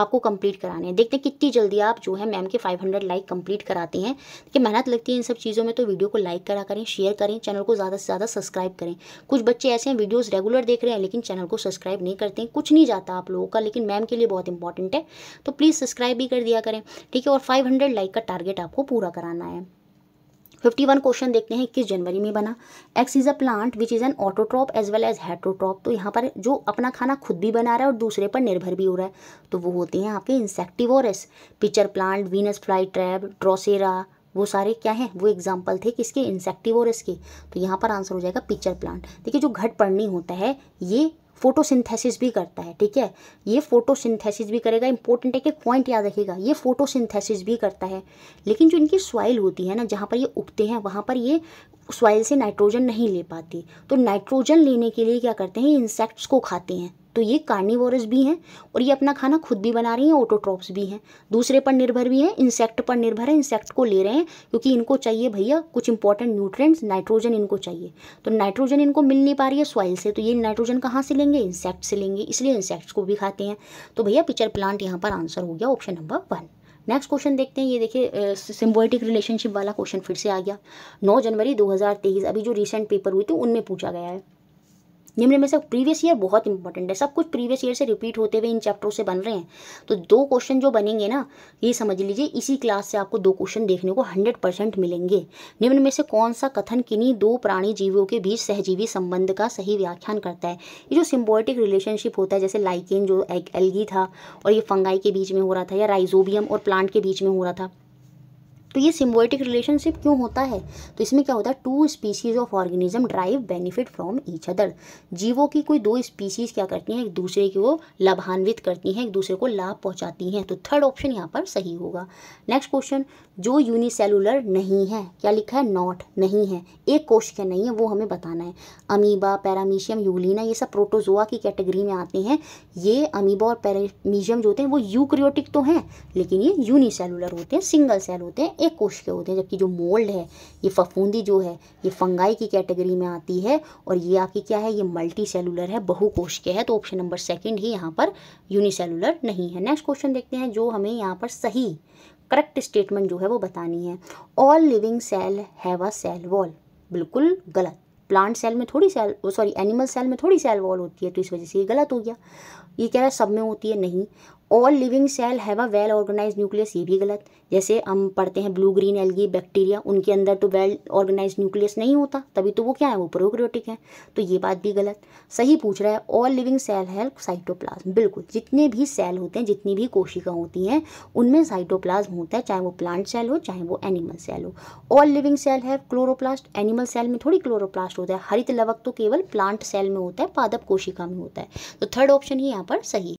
[SPEAKER 1] आपको कंप्लीट कराने हैं देखते हैं कितनी जल्दी आप जो है मैम के 500 लाइक कंप्लीट कराते हैं कि मेहनत लगती है इन सब चीज़ों में तो वीडियो को लाइक करा करें शेयर करें चैनल को ज़्यादा से ज़्यादा सब्सक्राइब करें कुछ बच्चे ऐसे हैं वीडियोस रेगुलर देख रहे हैं लेकिन चैनल को सब्सक्राइब नहीं करते हैं कुछ नहीं जाता आप लोगों का लेकिन मैम के लिए बहुत इंपॉर्टेंट है तो प्लीज़ सब्सक्राइब भी कर दिया करें ठीक है और फाइव लाइक का टारगेट आपको पूरा कराना है फिफ्टी वन क्वेश्चन देखते हैं इक्कीस जनवरी में बना X is a plant which is an autotroph as well as heterotroph तो यहाँ पर जो अपना खाना खुद भी बना रहा है और दूसरे पर निर्भर भी हो रहा है तो वो होते हैं आपके insectivorous pitcher plant Venus fly trap Drosera वो सारे क्या हैं वो एग्जाम्पल थे किसके इंसेक्टिवोरस के तो यहाँ पर आंसर हो जाएगा पिक्चर प्लांट देखिए जो घट पड़नी होता है ये फोटोसिंथेसिस भी करता है ठीक है ये फोटोसिंथेसिस भी करेगा इंपॉर्टेंट है कि पॉइंट याद रखेगा ये फोटोसिंथेसिस भी करता है लेकिन जो इनकी सॉइल होती है ना जहाँ पर ये उगते हैं वहाँ पर ये सॉइल से नाइट्रोजन नहीं ले पाती तो नाइट्रोजन लेने के लिए क्या करते हैं इंसेक्ट्स को खाते हैं तो ये कार्निवोरस भी हैं और ये अपना खाना खुद भी बना रही हैं ओटोट्रॉप्स भी हैं दूसरे पर निर्भर भी हैं इंसेक्ट पर निर्भर है इंसेक्ट को ले रहे हैं क्योंकि इनको चाहिए भैया कुछ इंपॉर्टेंट न्यूट्रेंट्स नाइट्रोजन इनको चाहिए तो नाइट्रोजन इनको मिल नहीं पा रही है सॉइल से तो ये नाइट्रोजन कहाँ से लेंगे इंसेक्ट से लेंगे इसलिए इंसेक्ट्स को भी खाते हैं तो भैया पिक्चर प्लांट यहाँ पर आंसर हो गया option number one next question देखते हैं ये देखिए सिम्बोटिक रिलेशनशिप वाला क्वेश्चन फिर से आ गया नौ जनवरी 2023 अभी जो रिसेंट पेपर हुई थी उनमें पूछा गया है निम्न में से प्रीवियस ईयर बहुत इंपॉर्टेंट है सब कुछ प्रीवियस ईयर से रिपीट होते हुए इन चैप्टरों से बन रहे हैं तो दो क्वेश्चन जो बनेंगे ना ये समझ लीजिए इसी क्लास से आपको दो क्वेश्चन देखने को हंड्रेड परसेंट मिलेंगे निम्न में से कौन सा कथन किन्हीं दो प्राणी जीवों के बीच सहजीवी संबंध का सही व्याख्यान करता है ये जो सिम्बोटिक रिलेशनशिप होता है जैसे लाइकेन जो एल्गी था और ये फंगाई के बीच में हो रहा था या राइजोबियम और प्लांट के बीच में हो रहा था तो ये सिम्बोटिक रिलेशनशिप क्यों होता है तो इसमें क्या होता है two species of organism derive benefit from each other जीवों की कोई दो स्पीसीज क्या करती हैं एक दूसरे की वो लाभान्वित करती हैं एक दूसरे को लाभ पहुंचाती हैं तो थर्ड ऑप्शन यहाँ पर सही होगा नेक्स्ट क्वेश्चन जो यूनिसेलुलर नहीं है क्या लिखा है नॉट नहीं है एक क्या नहीं है वो हमें बताना है अमीबा पैरामीशियम यूलिना ये सब प्रोटोजोआ की कैटेगरी में आते हैं ये अमीबा और पैरामीशियम जो होते हैं वो यूक्रियोटिक तो हैं लेकिन ये यूनिसेलुलर होते हैं सिंगल सेल होते हैं एक कोश के होते हैं जबकि जो मोल्ड है ये फफूंदी जो है ये फंगाई की कैटेगरी में आती है और ये आपकी क्या है ये मल्टी सेलुलर है बहु कोश के है तो ऑप्शन नंबर सेकेंड ही यहाँ पर यूनिसेलुलर नहीं है नेक्स्ट क्वेश्चन देखते हैं जो हमें यहाँ पर सही करेक्ट स्टेटमेंट जो है वो बतानी है all living cell have a cell wall बिल्कुल गलत प्लांट सेल में थोड़ी सेल सॉरी एनिमल सेल में थोड़ी सेल वॉल होती है तो इस वजह से ये गलत हो गया ये कह रहा है सब में होती है नहीं all living cell have a well organise nucleus ये भी गलत जैसे हम पढ़ते हैं ब्लू ग्रीन एलगी बैक्टीरिया उनके अंदर तो वेल ऑर्गेनाइज न्यूक्लियस नहीं होता तभी तो वो क्या है वो प्रोक्रियोटिक है तो ये बात भी गलत सही पूछ रहा है ऑल लिविंग सेल है साइटोप्लाज्म बिल्कुल जितने भी सेल होते हैं जितनी भी कोशिका होती हैं उनमें साइटोप्लाज्म होता है चाहे वो प्लांट सेल हो चाहे वो एनिमल सेल हो ऑल लिविंग सेल है क्लोरोप्लास्ट एनिमल सेल में थोड़ी क्लोरोप्लास्ट होता है हरित लवक तो केवल प्लांट सेल में होता है पादप कोशिका में होता है तो थर्ड ऑप्शन ही यहाँ पर सही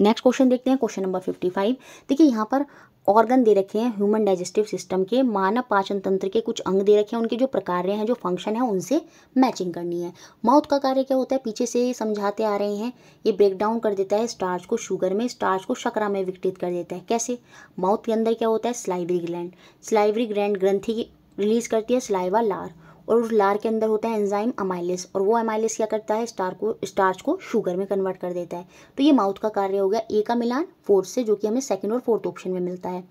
[SPEAKER 1] नेक्स्ट क्वेश्चन देखते हैं क्वेश्चन नंबर फिफ्टी फाइव देखिए यहाँ पर ऑर्गन दे रखे हैं ह्यूमन डाइजेस्टिव सिस्टम के मानव पाचन तंत्र के कुछ अंग दे रखे हैं उनके जो प्रकार हैं जो फंक्शन है उनसे मैचिंग करनी है माउथ का कार्य क्या होता है पीछे से समझाते आ रहे हैं ये ब्रेक डाउन कर देता है स्टार्च को शुगर में स्टार्च को शकरा में विकटित कर देता है कैसे माउथ के अंदर क्या होता है स्लाइवरी ग्लैंड स्लाइवरी ग्लैंड ग्रंथि रिलीज करती है स्लाइवा लार और उस लार के अंदर होता है एंजाइम अमाइलिस और वो अमाइलिस क्या करता है स्टार को स्टार्च को शुगर में कन्वर्ट कर देता है तो ये माउथ का कार्य हो गया ए का मिलान फोर्थ से जो कि हमें सेकेंड और फोर्थ ऑप्शन में मिलता है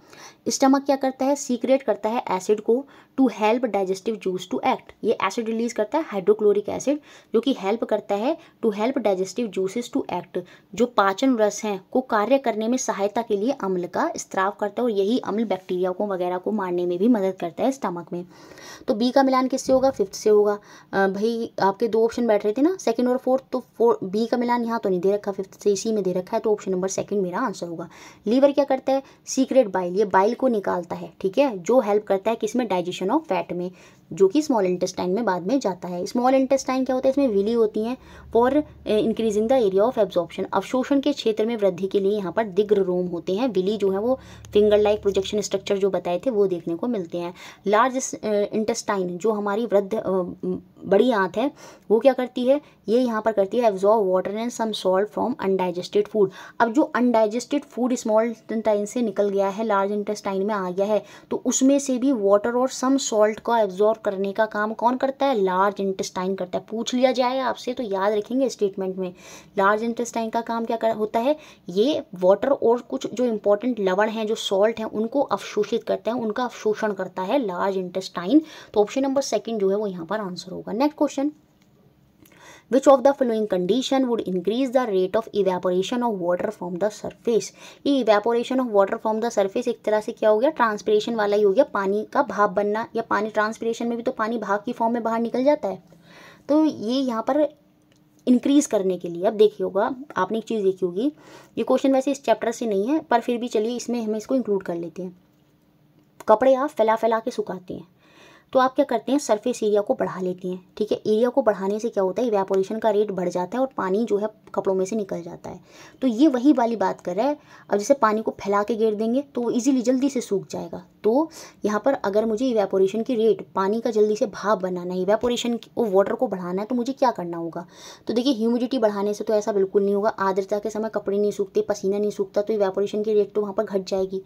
[SPEAKER 1] स्टमक क्या करता है सीक्रेट करता है एसिड को to help digestive juice to act ये एसिड रिलीज करता है हाइड्रोक्लोरिक एसिड जो कि हेल्प करता है to help digestive juices to act जो पाचन रस हैं को कार्य करने में सहायता के लिए अम्ल का स्त्राव करता है और यही अम्ल बैक्टीरिया को वगैरह को मारने में भी मदद करता है स्टमक में तो बी का मिलान किससे होगा फिफ्थ से होगा भाई आपके दो ऑप्शन बैठ रहे थे ना सेकेंड और फोर्थ तो फोर बी का मिलान यहाँ तो नहीं दे रखा फिफ्थ से इसी में दे रखा है तो ऑप्शन नंबर सेकेंड मेरा आंसर होगा लीवर क्या करता है सीक्रेट बाइल ये बाइल को निकालता है ठीक है जो हेल्प करता है किसमें डाइजेशन of fat में जो कि स्मॉल इंटेस्टाइन में बाद में जाता है स्मॉल इंटेस्टाइन क्या होता है इसमें विली होती हैं for increasing the area of absorption अवशोषण के क्षेत्र में वृद्धि के लिए यहाँ पर दिग्र रोम होते हैं विली जो है वो फिंगर लाइक प्रोजेक्शन स्ट्रक्चर जो बताए थे वो देखने को मिलते हैं लार्ज इंटेस्टाइन eh, जो हमारी वृद्ध बड़ी आँत है वो क्या करती है ये यहाँ पर करती है absorb water and some salt from undigested food अब जो अनडाइजेस्टेड फूड स्मॉल इंटेस्टाइन से निकल गया है लार्ज इंटेस्टाइन में आ गया है तो उसमें से भी वाटर और सम सॉल्ट का एब्जॉर्व ऑफ करने का काम कौन करता है लार्ज इंटेस्टाइन करता है पूछ लिया जाए आपसे तो याद रखेंगे स्टेटमेंट में लार्ज इंटेस्टाइन का काम क्या कर, होता है ये वाटर और कुछ जो इंपॉर्टेंट लवण हैं जो सॉल्ट हैं उनको अवशोषित करता है उनका अवशोषण करता है लार्ज इंटेस्टाइन तो ऑप्शन नंबर सेकेंड जो है वो यहाँ पर आंसर होगा next question which of the following condition would increase the rate of evaporation of water from the surface ये evaporation of water from the surface एक तरह से क्या हो गया ट्रांसपरेशन वाला ही हो गया पानी का भाप बनना या पानी ट्रांसपरेशन में भी तो पानी भाप की फॉर्म में बाहर निकल जाता है तो ये यहाँ पर इंक्रीज़ करने के लिए अब देखिए होगा आपने एक चीज़ देखी होगी ये क्वेश्चन वैसे इस चैप्टर से नहीं है पर फिर भी चलिए इसमें हमें इसको इंक्लूड कर लेते हैं कपड़े आप फैला फैला के सुखाते हैं तो आप क्या करते हैं सरफेस एरिया को बढ़ा लेती हैं ठीक है एरिया को बढ़ाने से क्या होता है वेपोरेशन का रेट बढ़ जाता है और पानी जो है कपड़ों में से निकल जाता है तो ये वही वाली बात कर रहा है अब जैसे पानी को फैला के गेर देंगे तो वो ईजिली जल्दी से सूख जाएगा तो यहाँ पर अगर मुझे इवेपोरेशन की रेट पानी का जल्दी से भाप बनाना है इवेपोरेशन वो वाटर को बढ़ाना है तो मुझे क्या करना होगा तो देखिए ह्यूमिडिटी बढ़ाने से तो ऐसा बिल्कुल नहीं होगा आर्द्रता के समय कपड़े नहीं सूखते पसीना नहीं सूखता तो इवेपोरेशन की रेट तो वहाँ पर घट जाएगी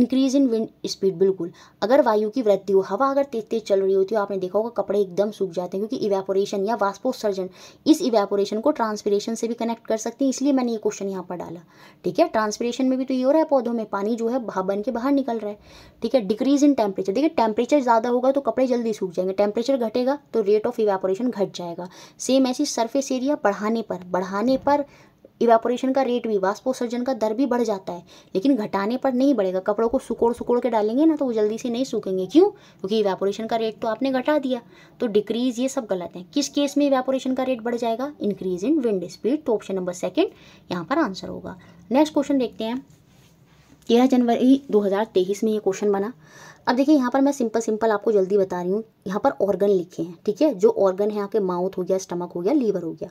[SPEAKER 1] इंक्रीज इन विंड स्पीड बिल्कुल अगर वायु की वृद्धि हो हवा अगर तेज तेज चल रही होती हो आपने देखा होगा कपड़े एकदम सूख जाते हैं क्योंकि इवेपोरेशन या वास्पोसर्जन इस इवेपोरेशन को ट्रांसपीरेशन से भी कनेक्ट कर सकते हैं इसलिए मैंने ये क्वेश्चन यहाँ पर डाला ठीक है ट्रांसपेरेशन में भी तो ये हो रहा है पौधों में पानी जो है बन के बाहर निकल रहा है ठीक है डिक्रीज़ इन टेम्परेचर देखिए टेम्परेचर ज़्यादा होगा तो कपड़े जल्दी सूख जाएंगे टेम्परेचर घटेगा तो रेट ऑफ इवेपोरेशन घट जाएगा सेम ऐसी सरफेस एरिया बढ़ाने पर बढ़ाने पर इवेपोरेशन का रेट भी वाष्पोत्सर्जन का दर भी बढ़ जाता है लेकिन घटाने पर नहीं बढ़ेगा कपड़ों को सुकोड़ सुकोड़ के डालेंगे ना तो वो जल्दी से नहीं सूखेंगे क्यों क्योंकि इवेपोरेशन का रेट तो आपने घटा दिया तो डिक्रीज ये सब गलत है किस केस में इवेपोरेशन का रेट बढ़ जाएगा इंक्रीज इन विंड स्पीड तो ऑप्शन नंबर सेकेंड यहाँ पर आंसर होगा नेक्स्ट क्वेश्चन देखते हैं तेरह जनवरी 2023 में ये क्वेश्चन बना अब देखिए यहाँ पर मैं सिंपल सिंपल आपको जल्दी बता रही हूँ यहाँ पर ऑर्गन लिखे हैं ठीक है जो ऑर्गन है आपके माउथ हो गया स्टमक हो गया लीवर हो गया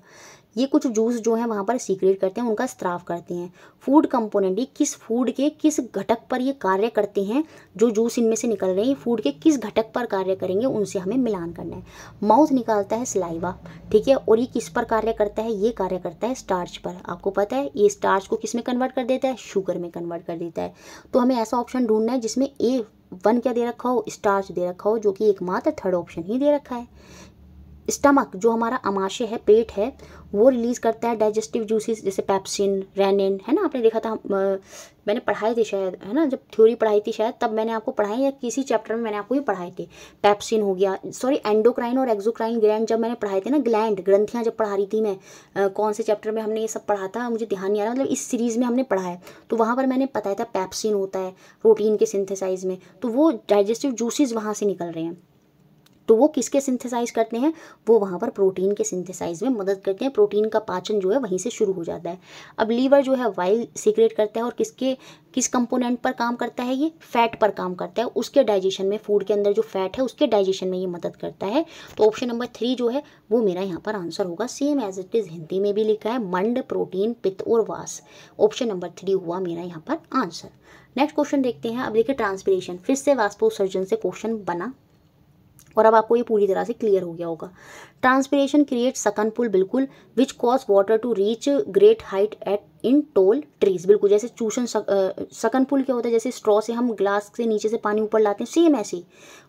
[SPEAKER 1] ये कुछ जूस जो है वहाँ पर सीक्रेट करते हैं उनका स्त्राव करते हैं फूड कंपोनेंट ये किस फूड के किस घटक पर ये कार्य करते हैं जो जूस इनमें से निकल रहे हैं फूड के किस घटक पर कार्य करेंगे उनसे हमें मिलान करना है माउथ निकालता है सिलाइवा ठीक है और ये किस पर कार्य करता है ये कार्य करता है स्टार्च पर आपको पता है ये स्टार्च को किस में कन्वर्ट कर देता है शुगर में कन्वर्ट कर देता है तो हमें ऐसा ऑप्शन ढूंढना है जिसमें ए वन क्या दे रखा हो स्टार्च दे रखा हो जो कि एकमात्र थर्ड ऑप्शन ही दे रखा है स्टमक जो हमारा अमाशय है पेट है वो रिलीज़ करता है डाइजेस्टिव जूसेस जैसे पैप्सिन रेनिन है ना आपने देखा था मैंने पढ़ाई थी शायद है ना जब थ्योरी पढ़ाई थी शायद तब मैंने आपको पढ़ाई या किसी चैप्टर में मैंने आपको ये पढ़ाई थी पैप्सिन हो गया सॉरी एंडोक्राइन और एक्जोक्राइन ग्लैंड जब मैंने पढ़ाए थे ना ग्लैंड ग्रंथियाँ जब पढ़ा रही थी मैं आ, कौन से चैप्टर में हमने ये सब पढ़ा था मुझे ध्यान नहीं आ रहा मतलब इस सीरीज़ में हमने पढ़ा है तो वहाँ पर मैंने पता था पैप्सिन होता है प्रोटीन के सिंथेसाइज में तो वो डाइजेस्टिव जूसेज वहाँ से निकल रहे हैं तो वो किसके सिंथेसाइज करते हैं वो वहाँ पर प्रोटीन के सिंथेसाइज में मदद करते हैं प्रोटीन का पाचन जो है वहीं से शुरू हो जाता है अब लीवर जो है वाइल सीक्रेट करता है और किसके किस कंपोनेंट पर काम करता है ये फैट पर काम करता है उसके डाइजेशन में फूड के अंदर जो फैट है उसके डाइजेशन में ये मदद करता है तो ऑप्शन नंबर थ्री जो है वो मेरा यहाँ पर आंसर होगा same as it is Hindi में भी लिखा है मंड प्रोटीन पित्त और वास ऑप्शन नंबर थ्री हुआ मेरा यहाँ पर आंसर नेक्स्ट क्वेश्चन देखते हैं अब देखिए ट्रांसपिरेशन फिर से वास्पोसर्जन से क्वेश्चन बना और अब आपको ये पूरी तरह से क्लियर हो गया होगा ट्रांसपेरेशन क्रिएट सकन पुल बिल्कुल which cause water to reach great height at in tall trees बिल्कुल जैसे चूषण सकन पुल क्या होता है जैसे स्ट्रॉ से हम ग्लास से नीचे से पानी ऊपर लाते हैं सेम ऐसे ही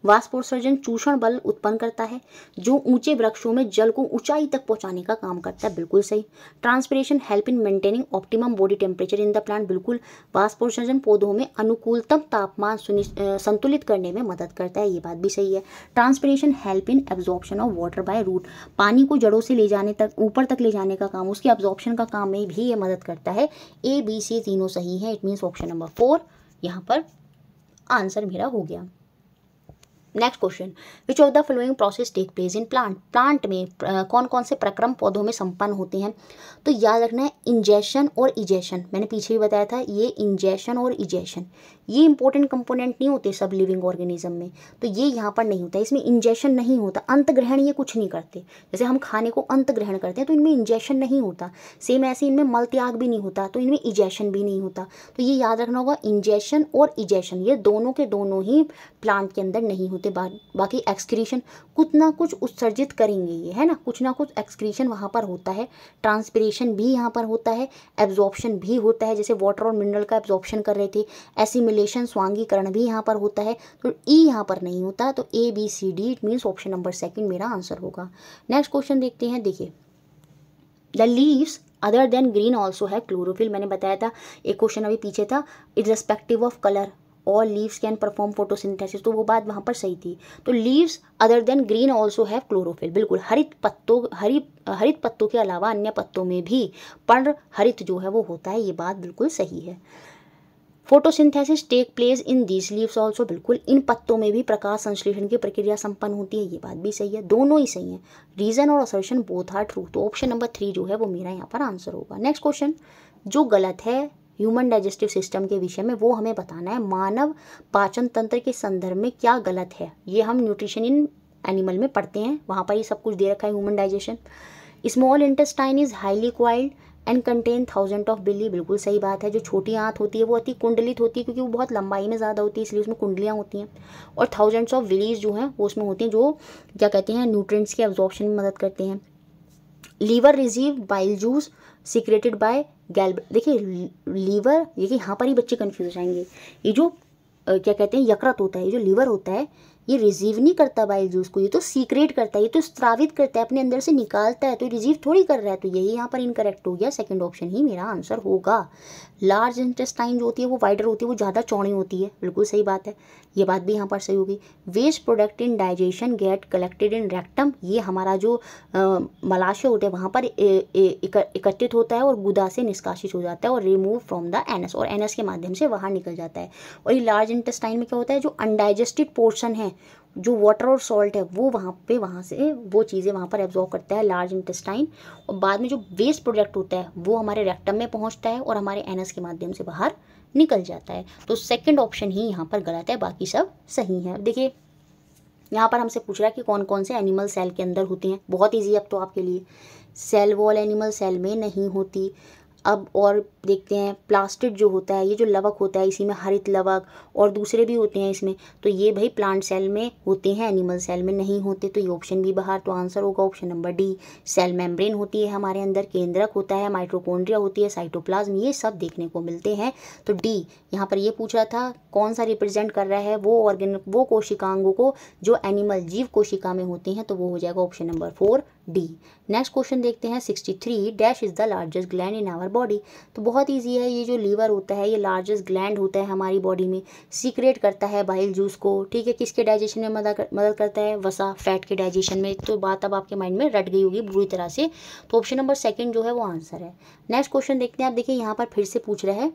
[SPEAKER 1] वास्पोत्सर्जन चूषण बल उत्पन्न करता है जो ऊंचे वृक्षों में जल को ऊंचाई तक पहुंचाने का काम करता है बिल्कुल सही transpiration help in maintaining optimum body temperature in the plant बिल्कुल वास्पोत्सर्जन पौधों में अनुकूलतम तापमान संतुलित करने में मदद करता है ये बात भी सही है transpiration help in absorption of water by root पानी को जड़ों से ले जाने तक ऊपर तक ले जाने का काम उसके एब्जॉर्प्शन का काम में भी ये मदद करता है सकता है ए बी सी तीनों सही हैं it means option number four यहाँ पर आंसर मेरा हो गया next question which of the following process take place in plant plant में uh, कौन कौन से प्रक्रम पौधों में संपन्न होते हैं तो याद रखना है इंजेशन और इजेशन मैंने पीछे भी बताया था ये इंजेशन और इजेशन ये इंपॉर्टेंट कंपोनेंट नहीं होते सब लिविंग ऑर्गेनिज्म में तो ये यहाँ पर नहीं होता इसमें इंजेशन नहीं होता अंत ग्रहण ये कुछ नहीं करते जैसे हम खाने को अंत ग्रहण करते हैं तो इनमें इंजेशन नहीं होता सेम ऐसे इनमें मल त्याग भी नहीं होता तो इनमें इजेशन भी नहीं होता तो ये याद रखना होगा इंजेशन और इजेशन ये दोनों के दोनों ही प्लांट के अंदर नहीं होते होते बा, बाकी एक्सक्रीशन कुछ ना कुछ उत्सर्जित करेंगे ये है ना कुछ ना कुछ एक्सक्रीशन वहाँ पर होता है ट्रांसपरेशन भी यहाँ पर होता है एब्जॉर्प्शन भी होता है जैसे वाटर और मिनरल का एब्जॉर्प्शन कर रहे थे एसिमिलेशन स्वांगीकरण भी यहाँ पर होता है तो ई e यहाँ पर नहीं होता तो A B C D it means option number second मेरा आंसर होगा नेक्स्ट क्वेश्चन देखते हैं देखिए the leaves other than green also है क्लोरोफिल मैंने बताया था एक क्वेश्चन अभी पीछे था is respective of colour all leaves can perform photosynthesis तो वो बात वहाँ पर सही थी तो leaves other than green also have chlorophyll बिल्कुल हरित पत्तों हरी हरित पत्तों के अलावा अन्य पत्तों में भी पर्ण हरित जो है वो होता है ये बात बिल्कुल सही है photosynthesis take place in these leaves also बिल्कुल इन पत्तों में भी प्रकाश संश्लेषण की प्रक्रिया संपन्न होती है ये बात भी सही है दोनों ही सही है रीजन और असर्शन बोथ आर ट्रू तो ऑप्शन नंबर थ्री जो है वो मेरा यहाँ पर आंसर होगा नेक्स्ट क्वेश्चन जो गलत है ह्यूमन डाइजेस्टिव सिस्टम के विषय में वो हमें बताना है मानव पाचन तंत्र के संदर्भ में क्या गलत है ये हम न्यूट्रिशन इन एनिमल में पढ़ते हैं वहाँ पर ये सब कुछ दे रखा है human digestion small intestine is highly coiled and contain thousand of villi बिल्कुल सही बात है जो छोटी आँत होती है वो अति कुंडलित होती है क्योंकि वो बहुत लंबाई में ज़्यादा होती है इसलिए उसमें कुंडलियाँ होती हैं और थाउजेंड्स ऑफ बिलीज जो हैं वो उसमें होती हैं जो क्या कहते हैं न्यूट्रेंट्स के एब्जॉर्प्शन में मदद करते हैं liver receive bile juice secreted by gall देखिए लीवर देखिए यहाँ पर ही बच्चे कन्फ्यूज आएंगे जाएंगे ये जो आ, क्या कहते हैं यकृत होता है ये जो लीवर होता है ये रिजीव नहीं करता बाइल जूस को ये तो सीक्रेट करता है ये तो स्त्रावित करता है अपने अंदर से निकालता है तो रिजीव थोड़ी कर रहा है तो यही यहाँ पर इनकरेक्ट हो गया सेकंड ऑप्शन ही मेरा आंसर होगा लार्ज इंटेस्टाइन जो होती है वो वाइडर होती है वो ज़्यादा चौड़ी होती है बिल्कुल सही बात है ये बात भी यहाँ पर सही होगी waste product in digestion get collected in rectum ये हमारा जो मलाशय होता है वहाँ पर एकत्रित होता है और गुदा से निष्कासित हो जाता है और रिमूव फ्रॉम द एनएस और एनएस के माध्यम से बाहर निकल जाता है और ये लार्ज इंटेस्टाइन में क्या होता है जो अनडाइजेस्टिड पोर्सन है जो वाटर और सॉल्ट है वो वहाँ पे वहाँ से वो चीज़ें वहाँ पर एब्जॉर्व करता है लार्ज इंटेस्टाइन और बाद में जो वेस्ट प्रोडक्ट होता है वो हमारे रेक्टम में पहुँचता है और हमारे एनएस के माध्यम से बाहर निकल जाता है तो सेकंड ऑप्शन ही यहाँ पर गलत है बाकी सब सही है देखिए यहाँ पर हमसे पूछ रहा है कि कौन कौन से एनिमल सेल के अंदर होते हैं बहुत ईजी अब तो आपके लिए सेल वॉल एनिमल सेल में नहीं होती अब और देखते हैं प्लास्टिड जो होता है ये जो लवक होता है इसी में हरित लवक और दूसरे भी होते हैं इसमें तो ये भाई प्लांट सेल में होते हैं एनिमल सेल में नहीं होते तो ये ऑप्शन भी बाहर तो आंसर होगा option number D cell membrane होती है हमारे अंदर केंद्रक होता है माइट्रोकोन्ड्रिया होती है साइटोप्लाज्म ये सब देखने को मिलते हैं तो डी यहाँ पर ये पूछा था कौन सा रिप्रेजेंट कर रहा है वो ऑर्गेन वो कोशिकांगों को जो एनिमल जीव कोशिका में होते हैं तो वो हो जाएगा option number four D next question देखते हैं sixty three dash is the largest gland in our body तो बहुत बहुत ईजी है ये जो लीवर होता है ये लार्जेस्ट ग्लैंड होता है हमारी बॉडी में सीक्रेट करता है बाइल जूस को ठीक है किसके डाइजेशन में मदद कर, मदद करता है वसा फैट के डाइजेशन में तो बात अब आपके माइंड में रट गई होगी बुरी तरह से तो ऑप्शन नंबर सेकेंड जो है वो आंसर है नेक्स्ट क्वेश्चन देखते हैं आप देखिए यहाँ पर फिर से पूछ रहे हैं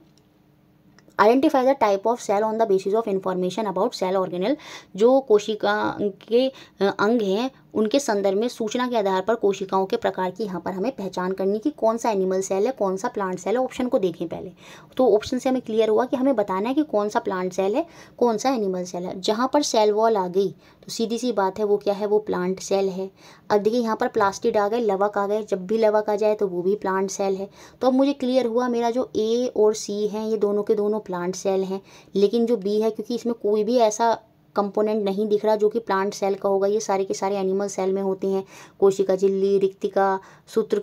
[SPEAKER 1] identify the type of cell on the basis of information about cell organelle जो कोशिका के अंग हैं उनके संदर्भ में सूचना के आधार पर कोशिकाओं के प्रकार की यहाँ पर हमें पहचान करनी कि कौन सा एनिमल सेल है कौन सा प्लांट सेल है ऑप्शन को देखें पहले तो ऑप्शन से हमें क्लियर हुआ कि हमें बताना है कि कौन सा प्लांट सेल है कौन सा एनिमल सेल है जहाँ पर सेल वॉल आ गई तो सीधी सी बात है वो क्या है वो प्लांट सेल है अब देखिए यहाँ पर प्लास्टिड आ गए लवक आ गए जब भी लवक आ जाए तो वो भी प्लांट सेल है तो अब मुझे क्लियर हुआ मेरा जो ए और सी हैं ये दोनों के दोनों प्लांट सेल हैं लेकिन जो बी है क्योंकि इसमें कोई भी ऐसा कंपोनेंट नहीं दिख रहा जो कि प्लांट सेल का होगा ये सारे के सारे एनिमल सेल में होते हैं कोशिका झिल्ली रिक्तिका सूत्र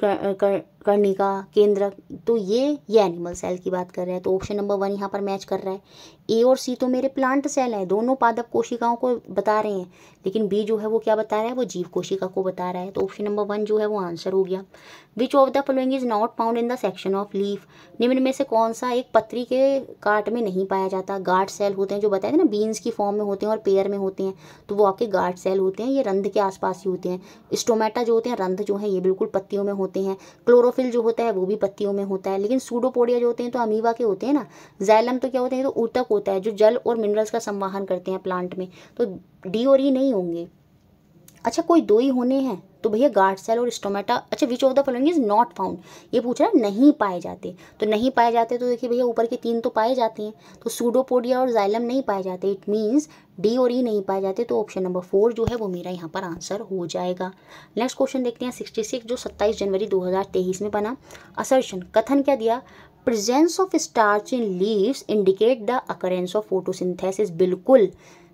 [SPEAKER 1] करने का केंद्र तो ये ये एनिमल सेल की बात कर रहे हैं तो ऑप्शन नंबर वन यहाँ पर मैच कर रहा है ए और सी तो मेरे प्लांट सेल हैं दोनों पादप कोशिकाओं को बता रहे हैं लेकिन बी जो है वो क्या बता रहा है वो जीव कोशिका को बता रहा है तो ऑप्शन नंबर वन जो है वो आंसर हो गया which of the following is not found in the section of leaf निम्न में से कौन सा एक पत्री के काट में नहीं पाया जाता गार्ड सेल होते हैं जो बताए थे ना बीन्स की फॉर्म में होते हैं और पेयर में होते हैं तो वो आपके गार्ड सेल होते हैं ये रंध के आसपास ही होते हैं स्टोमेटा जो होते हैं रंध जो है ये बिल्कुल पत्तियों में होते हैं क्लोरो क्लोरोफिल जो होता है वो भी पत्तियों में होता है लेकिन सूडोपोडिया जो होते हैं तो अमीवा के होते हैं ना जैलम तो क्या होते हैं तो ऊतक होता है जो जल और मिनरल्स का संवाहन करते हैं प्लांट में तो डी और ई e नहीं होंगे अच्छा कोई दो ही होने हैं तो भैया गार्ड सेल और स्टोमेटा अच्छा which of the following is not found ये पूछ रहा है नहीं पाए जाते तो नहीं पाए जाते तो देखिए भैया ऊपर के तीन तो पाए जाते हैं तो सूडोपोडिया और जाइलम नहीं पाए जाते इट मीन्स डी और ई e नहीं पाए जाते तो ऑप्शन नंबर फोर जो है वो मेरा यहाँ पर आंसर हो जाएगा नेक्स्ट क्वेश्चन देखते हैं सिक्सटी सिक्स जो सत्ताईस जनवरी दो हज़ार तेईस में बना असर्शन कथन क्या दिया presence of starch in leaves indicate the occurrence of photosynthesis बिल्कुल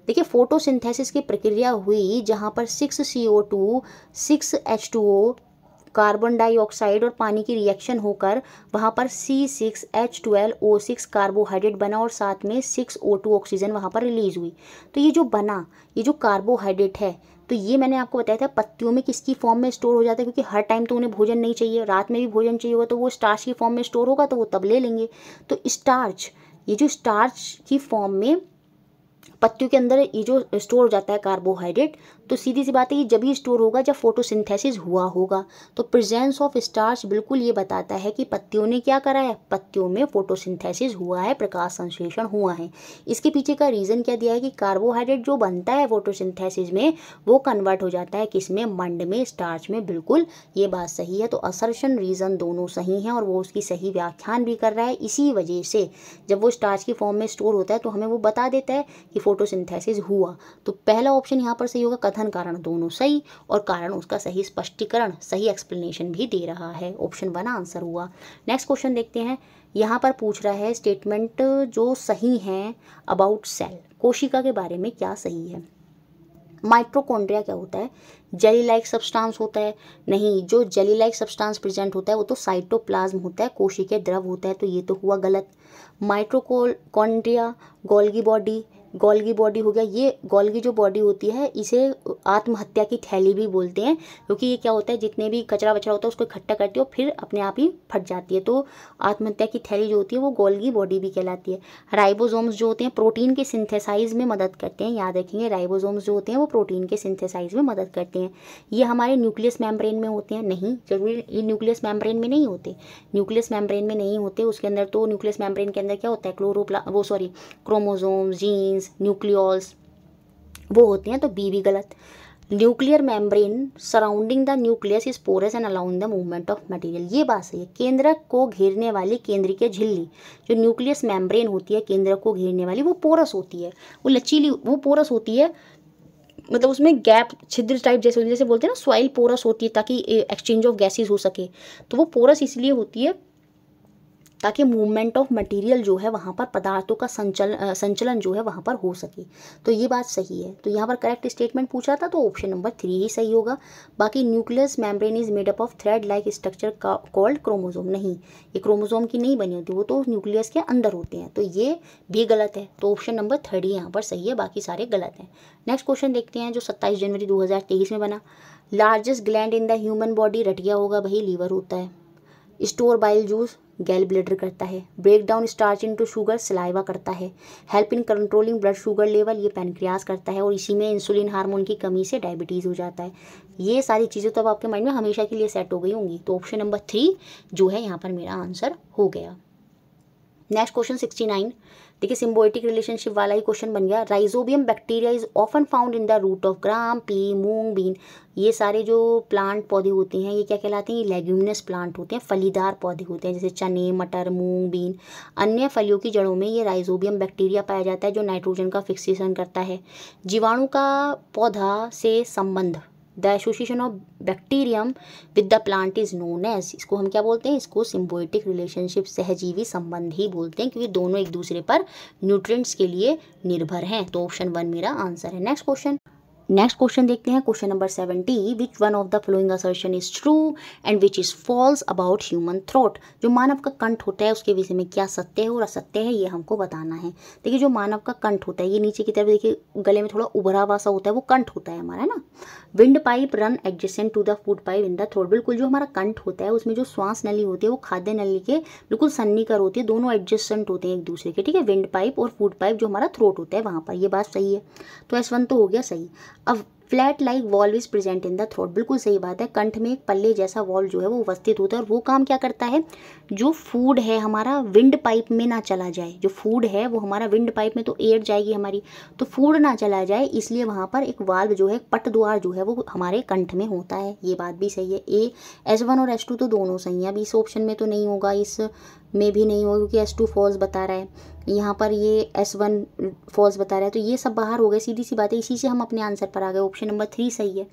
[SPEAKER 1] देखिए फोटोसिंथेसिस की प्रक्रिया हुई जहाँ पर six C O two six H two O carbon dioxide और पानी की रिएक्शन होकर वहाँ पर C six H twelve O six carbohydrate बना और साथ में सिक्स ओ टू ऑक्सीजन वहाँ पर रिलीज हुई तो ये जो बना ये जो कार्बोहाइड्रेट है तो ये मैंने आपको बताया था पत्तियों में किसकी फॉर्म में स्टोर हो जाता है क्योंकि हर टाइम तो उन्हें भोजन नहीं चाहिए रात में भी भोजन चाहिए होगा तो वो स्टार्च की फॉर्म में स्टोर होगा तो वो तब ले लेंगे तो स्टार्च ये जो स्टार्च की फॉर्म में पत्तियों के अंदर ये जो स्टोर हो जाता है कार्बोहाइड्रेट तो सीधी सी बात है ये जब ही स्टोर होगा जब फोटोसिंथेसिस हुआ होगा तो प्रेजेंस ऑफ स्टार्च बिल्कुल ये बताता है कि पत्तियों ने क्या करा है पत्तियों में फोटोसिंथेसिस हुआ है प्रकाश संश्लेषण हुआ है इसके पीछे का रीज़न क्या दिया है कि कार्बोहाइड्रेट जो बनता है फोटोसिंथेसिस में वो कन्वर्ट हो जाता है किस में मंड में स्टार्च में बिल्कुल ये बात सही है तो असर्शन रीज़न दोनों सही हैं और वो उसकी सही व्याख्यान भी कर रहा है इसी वजह से जब वो स्टार्च की फॉर्म में स्टोर होता है तो हमें वो बता देता है कि फोटोसिंथेसिस हुआ तो पहला ऑप्शन यहाँ पर सही होगा कथन साधन कारण दोनों सही और कारण उसका सही स्पष्टीकरण सही एक्सप्लेनेशन भी दे रहा है ऑप्शन वन आंसर हुआ नेक्स्ट क्वेश्चन देखते हैं यहाँ पर पूछ रहा है स्टेटमेंट जो सही हैं अबाउट सेल कोशिका के बारे में क्या सही है माइट्रोकॉन्ड्रिया क्या होता है जेली लाइक सब्सटेंस होता है नहीं जो जेली लाइक सब्सटेंस प्रेजेंट होता है वो तो साइटोप्लाज्म होता है कोशिका द्रव होता है तो ये तो हुआ गलत mitochondria Golgi body Golgi body हो गया ये गोल्गी जो बॉडी होती है इसे आत्महत्या की थैली भी बोलते हैं क्योंकि ये क्या होता है जितने भी कचरा वचरा होता है उसको इकट्ठा करती है और फिर अपने आप ही फट जाती है तो आत्महत्या की थैली जो होती है वो गोल्गी बॉडी भी कहलाती है राइबोजोम्स जो होते हैं प्रोटीन के सिंथेसाइज में मदद करते हैं याद रखेंगे राइबोजोम्स जो होते हैं वो प्रोटीन के सिंथेसाइज में मदद करते हैं ये हमारे न्यूक्लियस मेम्ब्रेन में होते हैं नहीं जरूरी ये न्यूक्लियस मेम्ब्रेन में नहीं होते न्यूक्लियस मेम्ब्रेन में नहीं होते उसके अंदर तो न्यूक्लियस मेम्ब्रेन के अंदर क्या होता है क्लोरोप्ला वो sorry chromosome genes membranes nucleolus वो होते हैं तो बी भी गलत nuclear membrane surrounding the nucleus is porous and allowing the movement of material ये बात सही है केंद्रक को घेरने वाली केंद्रीय झिल्ली जो न्यूक्लियस मेम्ब्रेन होती है केंद्रक को घेरने वाली वो पोरस होती है वो लचीली वो पोरस होती है मतलब उसमें गैप छिद्र टाइप जैसे जैसे बोलते हैं ना सॉइल पोरस होती है ताकि एक्सचेंज ऑफ गैसेज हो सके तो वो पोरस इसलिए होती है ताकि मूवमेंट ऑफ मटेरियल जो है वहाँ पर पदार्थों का संचल संचलन जो है वहाँ पर हो सके तो ये बात सही है तो यहाँ पर करेक्ट स्टेटमेंट पूछा था तो ऑप्शन नंबर थ्री ही सही होगा बाकी nucleus membrane is made up of thread like structure called chromosome नहीं ये क्रोमोजोम की नहीं बनी होती वो तो न्यूक्लियस के अंदर होते हैं तो ये भी गलत है तो ऑप्शन नंबर थर्ड ही यहाँ पर सही है बाकी सारे गलत हैं नेक्स्ट क्वेश्चन देखते हैं जो सत्ताईस जनवरी दो में बना largest gland in the human body रटिया होगा भाई लीवर होता है store bile juice gall bladder करता है break down starch into sugar saliva करता है help in controlling blood sugar level ये पेनक्रियाज करता है और इसी में इंसुलिन हार्मोन की कमी से डायबिटीज़ हो जाता है ये सारी चीज़ें तो अब आपके माइंड में हमेशा के लिए सेट हो गई होंगी तो ऑप्शन नंबर थ्री जो है यहाँ पर मेरा आंसर हो गया नेक्स्ट क्वेश्चन सिक्सटी नाइन देखिए सिम्बोटिक रिलेशनशिप वाला ही क्वेश्चन बन गया rhizobium bacteria is often found in the root of gram pea moong bean ये सारे जो प्लांट पौधे होते हैं ये क्या कहलाते हैं ये लेग्यूमिनस प्लांट होते हैं फलीदार पौधे होते हैं जैसे चने मटर मूंग बीन अन्य फलियों की जड़ों में ये राइजोबियम बैक्टीरिया पाया जाता है जो नाइट्रोजन का फिक्सेशन करता है जीवाणु का पौधा से संबंध the association of bacterium with the plant is known as इसको हम क्या बोलते हैं इसको सिम्बोटिक रिलेशनशिप सहजीवी संबंध ही बोलते हैं क्योंकि दोनों एक दूसरे पर न्यूट्रिएंट्स के लिए निर्भर हैं तो ऑप्शन वन मेरा आंसर है नेक्स्ट क्वेश्चन नेक्स्ट क्वेश्चन देखते हैं question number seventy which one of the following assertion is true and which is false about human throat जो मानव का कंठ होता है उसके विषय में क्या सत्य है और असत्य है ये हमको बताना है देखिए जो मानव का कंठ होता है ये नीचे की तरफ देखिए गले में थोड़ा उभरा हुआ सा होता है वो कंठ होता है हमारा है ना wind pipe run adjacent to the food pipe in the throat बिल्कुल जो हमारा कंठ होता है उसमें जो श्वास नली होती है वो खाद्य नली के बिल्कुल सन्नीकर होती है दोनों एडजस्टेंट होते हैं एक दूसरे के ठीक है विंड पाइप और फूड पाइप जो हमारा थ्रोट होता है वहाँ पर ये बात सही है तो एस वन तो हो गया सही अब flat like valve is present in the throat बिल्कुल सही बात है कंठ में एक पल्ले जैसा वॉल्व जो है वो उपस्थित होता है और वो काम क्या करता है जो फूड है हमारा विंड पाइप में ना चला जाए जो फूड है वो हमारा विंड पाइप में तो एयर जाएगी हमारी तो फूड ना चला जाए इसलिए वहाँ पर एक वाल्व जो है पट द्वार जो है वो हमारे कंठ में होता है ये बात भी सही है ए एस वन और एस टू तो दोनों सही है अभी इस ऑप्शन में तो नहीं होगा इस में भी नहीं होगा क्योंकि एस टू फॉल्स बता रहा है यहाँ पर ये एस वन फॉल्स बता रहा है तो ये सब बाहर हो गए सीधी सी बात है इसी से हम अपने आंसर पर आ गए ऑप्शन नंबर थ्री सही है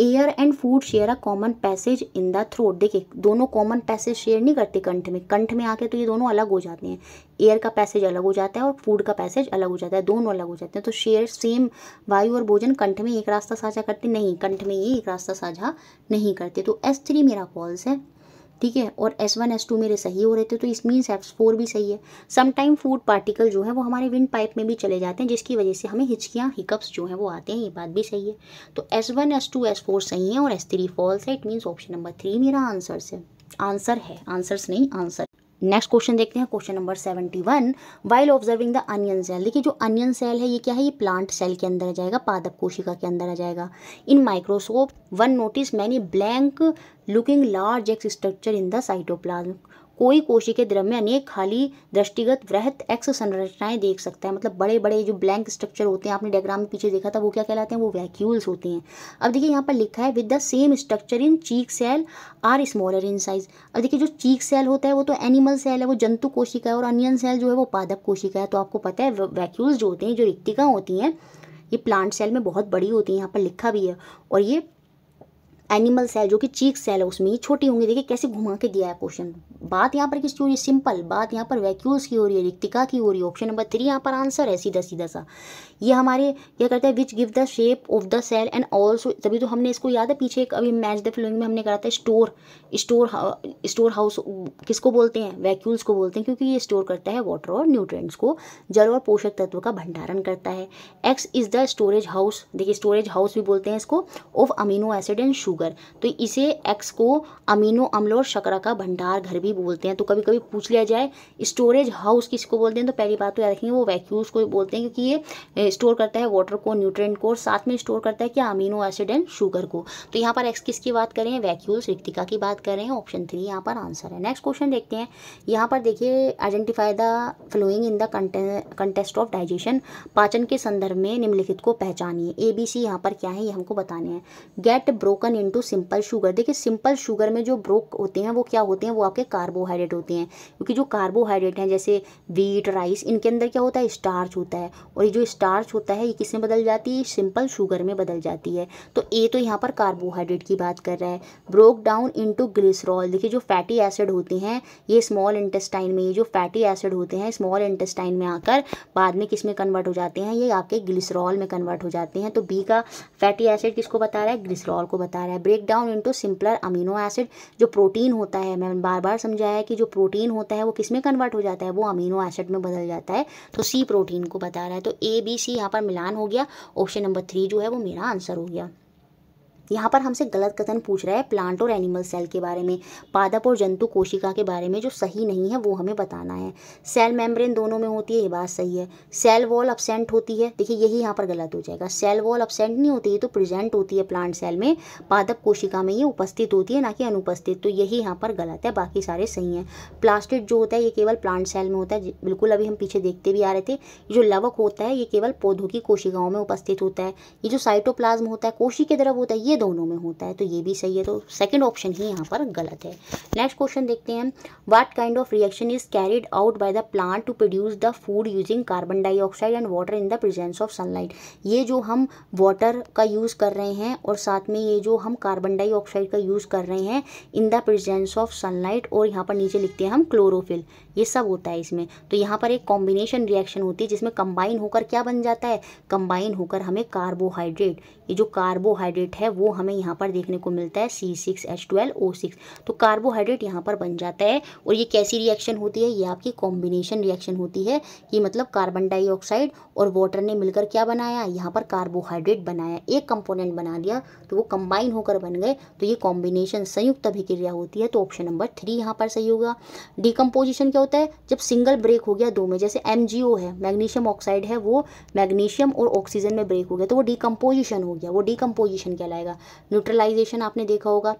[SPEAKER 1] air and food share a common passage in the throat देखिए दोनों कॉमन पैसेज शेयर नहीं करते कंठ में कंठ में आके तो ये दोनों अलग हो जाते हैं एयर का पैसेज अलग हो जाता है और फूड का पैसेज अलग हो जाता है दोनों अलग हो जाते हैं तो शेयर सेम वायु और भोजन कंठ में एक रास्ता साझा करते नहीं कंठ में ये एक रास्ता साझा नहीं करते तो एस थ्री मेरा फॉल्स है ठीक है और एस वन एस टू मेरे सही हो रहे थे तो इस मीन्स एफ फोर भी सही है समटाइम फूड पार्टिकल जो है वो हमारे विंड पाइप में भी चले जाते हैं जिसकी वजह से हमें हिचकियाँ हिकअप्स जो हैं वो आते हैं ये बात भी सही है तो S one S two S four सही है और एस थ्री फॉल्स है it means option number three मेरा आंसर है आंसर है आंसर्स नहीं आंसर नेक्स्ट क्वेश्चन देखते हैं question number seventy one while observing the onion cell देखिए जो अनियन सेल है ये क्या है ये प्लांट सेल के अंदर आ जाएगा पादप कोशिका के अंदर आ जाएगा in microscope one notice many blank looking large X structure in the cytoplasm कोई कोशी के द्रव्य में अनेक खाली दृष्टिगत वृहत एक्स संरचनाएं देख सकता है मतलब बड़े बड़े जो ब्लैंक स्ट्रक्चर होते हैं आपने डायग्राम में पीछे देखा था वो क्या कहलाते हैं वो वैक्यूल्स होते हैं अब देखिए यहाँ पर लिखा है with the same structure in cheek cell are smaller in size अब देखिए जो चीक सेल होता है वो तो एनिमल सेल है वो जंतु कोशिका है और अनियन सेल जो है वो पादप कोशिका है तो आपको पता है वैक्यूल्स जो होते हैं जो रिक्तिका होती हैं ये प्लांट सेल में बहुत बड़ी होती हैं यहाँ पर लिखा भी है और ये एनिमल सेल जो कि चीक सेल है उसमें ये छोटी होंगी देखिए कैसे घुमा के दिया है क्वेश्चन बात यहाँ पर किसकी हो रही है सिंपल बात यहाँ पर वैक्यूल्स की हो रही है रिक्तिका की हो रही है ऑप्शन नंबर थ्री यहाँ पर आंसर है सीधा सीधा सा ये हमारे क्या करता है which give the shape of the cell and also तभी तो हमने इसको याद है पीछे एक अभी मैच द फिल्म में हमने करा था स्टोर स्टोर स्टोर हाउस किसको बोलते हैं वैक्यूल्स को बोलते हैं क्योंकि ये स्टोर करता है वाटर और न्यूट्रेंट्स को जल और पोषक तत्व का भंडारण करता है X is the storage house देखिए स्टोरेज हाउस भी बोलते हैं इसको of amino acid and sugar sugar तो इसे एक्स को अमीनो अम्ल और शकरा का भंडार घर भी बोलते हैं तो कभी कभी पूछ लिया जाए स्टोरेज हाउस किसको बोलते हैं तो पहली बात तो याद रखेंगे वो वैक्यूज को बोलते हैं क्योंकि ये स्टोर करता है वाटर को न्यूट्रेंट को और साथ में स्टोर करता है क्या अमीनो एसिड एंड शुगर को तो यहाँ पर एक्स किसकी बात करें वैक्यूल्स रिक्तिका की बात करें ऑप्शन थ्री यहाँ पर आंसर है नेक्स्ट क्वेश्चन देखते हैं यहाँ पर देखिए identify the following in the context of digestion पाचन के संदर्भ में निम्नलिखित को पहचानिए ए बी सी यहाँ पर क्या है ये हमको बताने हैं get broken into simple sugar देखिए सिंपल शुगर में जो ब्रोक होते हैं वो क्या होते हैं वो आपके कार्बोहाइड्रेट होते हैं क्योंकि जो कार्बोहाइड्रेट हैं जैसे वीट राइस इनके अंदर क्या होता है स्टार्च होता है और ये जो स्टार्च होता है ये किस में बदल जाती है सिंपल शुगर में बदल जाती है तो ए तो यहाँ पर कार्बोहाइड्रेट की बात कर रहा है ब्रोक डाउन इंटू ग्लिसरॉल देखिए जो फैटी एसिड होते हैं ये स्मॉल इंटेस्टाइन में ये जो फैटी एसिड होते हैं स्मॉल इंटेस्टाइन में आकर बाद में किस में कन्वर्ट हो जाते हैं ये आपके ग्लिसरॉल में कन्वर्ट हो जाते हैं तो बी का फैटी एसिड किसको बता रहा है ग्लिसरॉल को बता रहा है है break down into simpler amino acid जो प्रोटीन होता है मैंने बार बार समझाया है कि जो प्रोटीन होता है वो किस में कन्वर्ट हो जाता है वो अमीनो एसिड में बदल जाता है तो सी प्रोटीन को बता रहा है तो ए बी सी यहाँ पर मिलान हो गया ऑप्शन नंबर थ्री जो है वो मेरा आंसर हो गया यहाँ पर हमसे गलत कथन पूछ रहा है प्लांट और एनिमल सेल के बारे में पादप और जंतु कोशिका के बारे में जो सही नहीं है वो हमें बताना है सेल मेम्ब्रेन दोनों में होती है ये बात सही है सेल वॉल अपसेंट होती है देखिए यही यहाँ पर गलत हो जाएगा सेल वॉल अपसेंट नहीं होती है तो प्रेजेंट होती है प्लांट सेल में पादप कोशिका में ये उपस्थित होती है ना कि अनुपस्थित तो यही यहाँ पर गलत है बाकी सारे सही हैं प्लास्टिड जो होता है ये केवल प्लांट सेल में होता है बिल्कुल अभी हम पीछे देखते भी आ रहे थे जो लवक होता है ये केवल पौधों की कोशिकाओं में उपस्थित होता है ये जो साइटोप्लाज्म होता है कोशी के द्रव होता है ये दोनों में होता है तो ये भी सही है तो सेकेंड ऑप्शन ही यहाँ पर गलत है नेक्स्ट क्वेश्चन देखते हैं what kind of reaction is carried out by the plant to produce the food using carbon dioxide and water in the presence of sunlight ये जो हम वाटर का यूज़ कर रहे हैं और साथ में ये जो हम कार्बन डाइऑक्साइड का यूज़ कर रहे हैं in the presence of sunlight और यहाँ पर नीचे लिखते हैं हम क्लोरोफिल ये सब होता है इसमें तो यहाँ पर एक कॉम्बिनेशन रिएक्शन होती है जिसमें कंबाइन होकर क्या बन जाता है कंबाइन होकर हमें कार्बोहाइड्रेट ये जो कार्बोहाइड्रेट है वो हमें यहाँ पर देखने को मिलता है C six H twelve O six तो कार्बोहाइड्रेट यहाँ पर बन जाता है और ये कैसी रिएक्शन होती है ये आपकी कॉम्बिनेशन रिएक्शन होती है कि मतलब कार्बन डाइऑक्साइड और वाटर ने मिलकर क्या बनाया यहाँ पर कार्बोहाइड्रेट बनाया एक कंपोनेंट बना दिया तो वो कंबाइन होकर बन गए तो ये कॉम्बिनेशन संयुक्त अभिक्रिया होती है तो ऑप्शन नंबर थ्री यहाँ पर सही होगा डिकम्पोजिशन क्या होता है जब सिंगल ब्रेक हो गया दो में जैसे एम है मैग्नीशियम ऑक्साइड है वो मैग्नीशियम और ऑक्सीजन में ब्रेक हो गया तो वो डिकम्पोजिशन हो गया वो डिकम्पोजिशन कहलाएगा न्यूट्रलाइजेशन आपने देखा होगा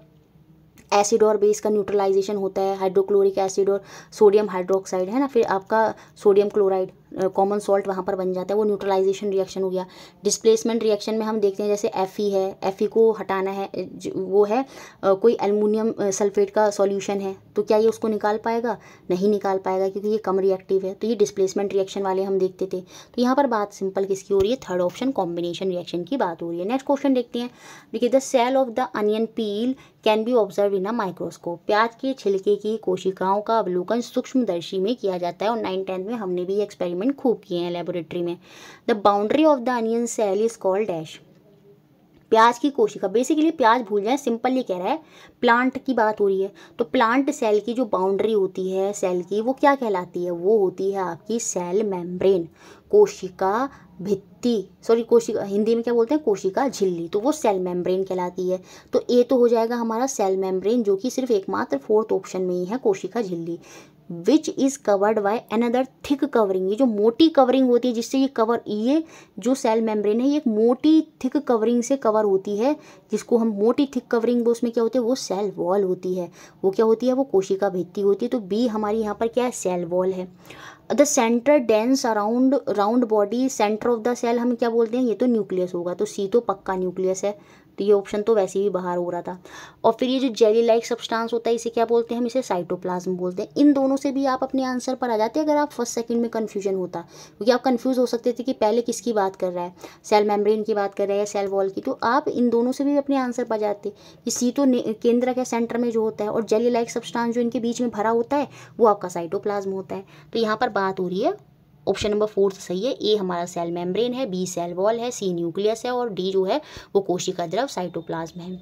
[SPEAKER 1] एसिड और बेस का न्यूट्रलाइजेशन होता है हाइड्रोक्लोरिक एसिड और सोडियम हाइड्रोक्साइड है ना फिर आपका सोडियम क्लोराइड कॉमन सॉल्ट वहाँ पर बन जाता है वो न्यूट्रलाइजेशन रिएक्शन हो गया डिस्प्लेसमेंट रिएक्शन में हम देखते हैं जैसे एफ है एफ ई को हटाना है वो है कोई एलमिनियम सल्फेट का सॉल्यूशन है तो क्या ये उसको निकाल पाएगा नहीं निकाल पाएगा क्योंकि ये कम रिएक्टिव है तो ये डिस्प्लेसमेंट रिएक्शन वाले हम देखते थे तो यहाँ पर बात सिंपल किसकी हो रही है थर्ड ऑप्शन कॉम्बिनेशन रिएक्शन की बात हो रही है नेक्स्ट क्वेश्चन देखते हैं देखिए the cell of the onion peel can be observe in a microscope प्याज के छिलके की कोशिकाओं का अवलोकन सूक्ष्मदर्शी में किया जाता है और नाइन टेंथ में हमने भी एक्सपेरिमेंट एक्सपेरिमेंट खूब किए हैं लेबोरेटरी में the boundary of the onion cell is called dash प्याज की कोशिका बेसिकली प्याज भूल जाए सिंपल ये कह रहा है प्लांट की बात हो रही है तो प्लांट सेल की जो बाउंड्री होती है सेल की वो क्या कहलाती है वो होती है आपकी सेल मेम्ब्रेन कोशिका भित्ती सॉरी कोशिका हिंदी में क्या बोलते हैं कोशिका झिल्ली तो वो सेल मेम्ब्रेन कहलाती है तो ए तो हो जाएगा हमारा सेल मेम्ब्रेन जो कि सिर्फ एकमात्र फोर्थ ऑप्शन में ही है कोशिका झिल्ली which is covered by another thick covering ये जो मोटी कवरिंग होती है जिससे ये कवर ये जो सेल मेम्ब्रेन है ये एक मोटी थिक कवरिंग से कवर होती है जिसको हम मोटी थिक कवरिंग उसमें क्या होती है वो सेल वॉल होती है वो क्या होती है वो कोशिका भित्ती होती है तो बी हमारी यहाँ पर क्या है सेल वॉल है the centre dense around round body centre of the cell हम क्या बोलते हैं ये तो न्यूक्लियस होगा तो सी तो पक्का न्यूक्लियस है तो ये ऑप्शन तो वैसे ही बाहर हो रहा था और फिर ये जो जेली लाइक सब्सटांस होता है इसे क्या बोलते हैं हम इसे साइटोप्लाज्म बोलते हैं इन दोनों से भी आप अपने आंसर पर आ जाते अगर आप फर्स्ट सेकंड में कन्फ्यूजन होता क्योंकि आप कन्फ्यूज हो सकते थे कि पहले किसकी बात कर रहा है सेल मेम्ब्रेन की बात कर रहा है या सेल वॉल की तो आप इन दोनों से भी अपने आंसर पर जाते कि सी तो केंद्र के सेंटर में जो होता है और जेली लाइक सब्सटांस जो इनके बीच में भरा होता है वो आपका साइटोप्लाज्म होता है तो यहाँ पर बात हो रही है ऑप्शन नंबर फोर्थ सही है ए हमारा सेल मेम्ब्रेन है बी सेल वॉल है सी न्यूक्लियस है और डी जो है वो कोशिका द्रव साइटोप्लाज्म है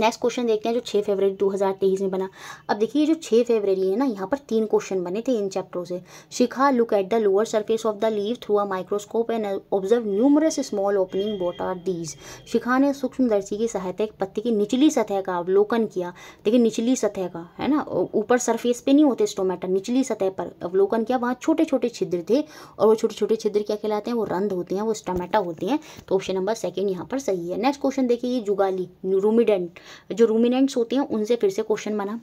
[SPEAKER 1] नेक्स्ट क्वेश्चन देखते हैं जो 6 फरवरी 2023 में बना अब देखिए जो 6 फरवरी है ना यहाँ पर तीन क्वेश्चन बने थे इन चैप्टरों से Shikha look at the lower surface of the leaf through a microscope and observe numerous small opening what are these Shikha ने सूक्ष्मदर्शी की सहायता एक पत्ती की निचली सतह का अवलोकन किया देखिए निचली सतह का है ना ऊपर सरफेस पर नहीं होते स्टोमेटा निचली सतह पर अवलोकन किया वहाँ छोटे छोटे छिद्र थे और वो छोटे छोटे छिद्र क्या कहलाते हैं वो रंद होते हैं वो स्टोमेटा होते हैं तो ऑप्शन नंबर सेकेंड यहाँ पर सही है नेक्स्ट क्वेश्चन देखिए ये जुगाली रूमिडेंट जो रूमिनेंट्स होते हैं उनसे फिर से क्वेश्चन बना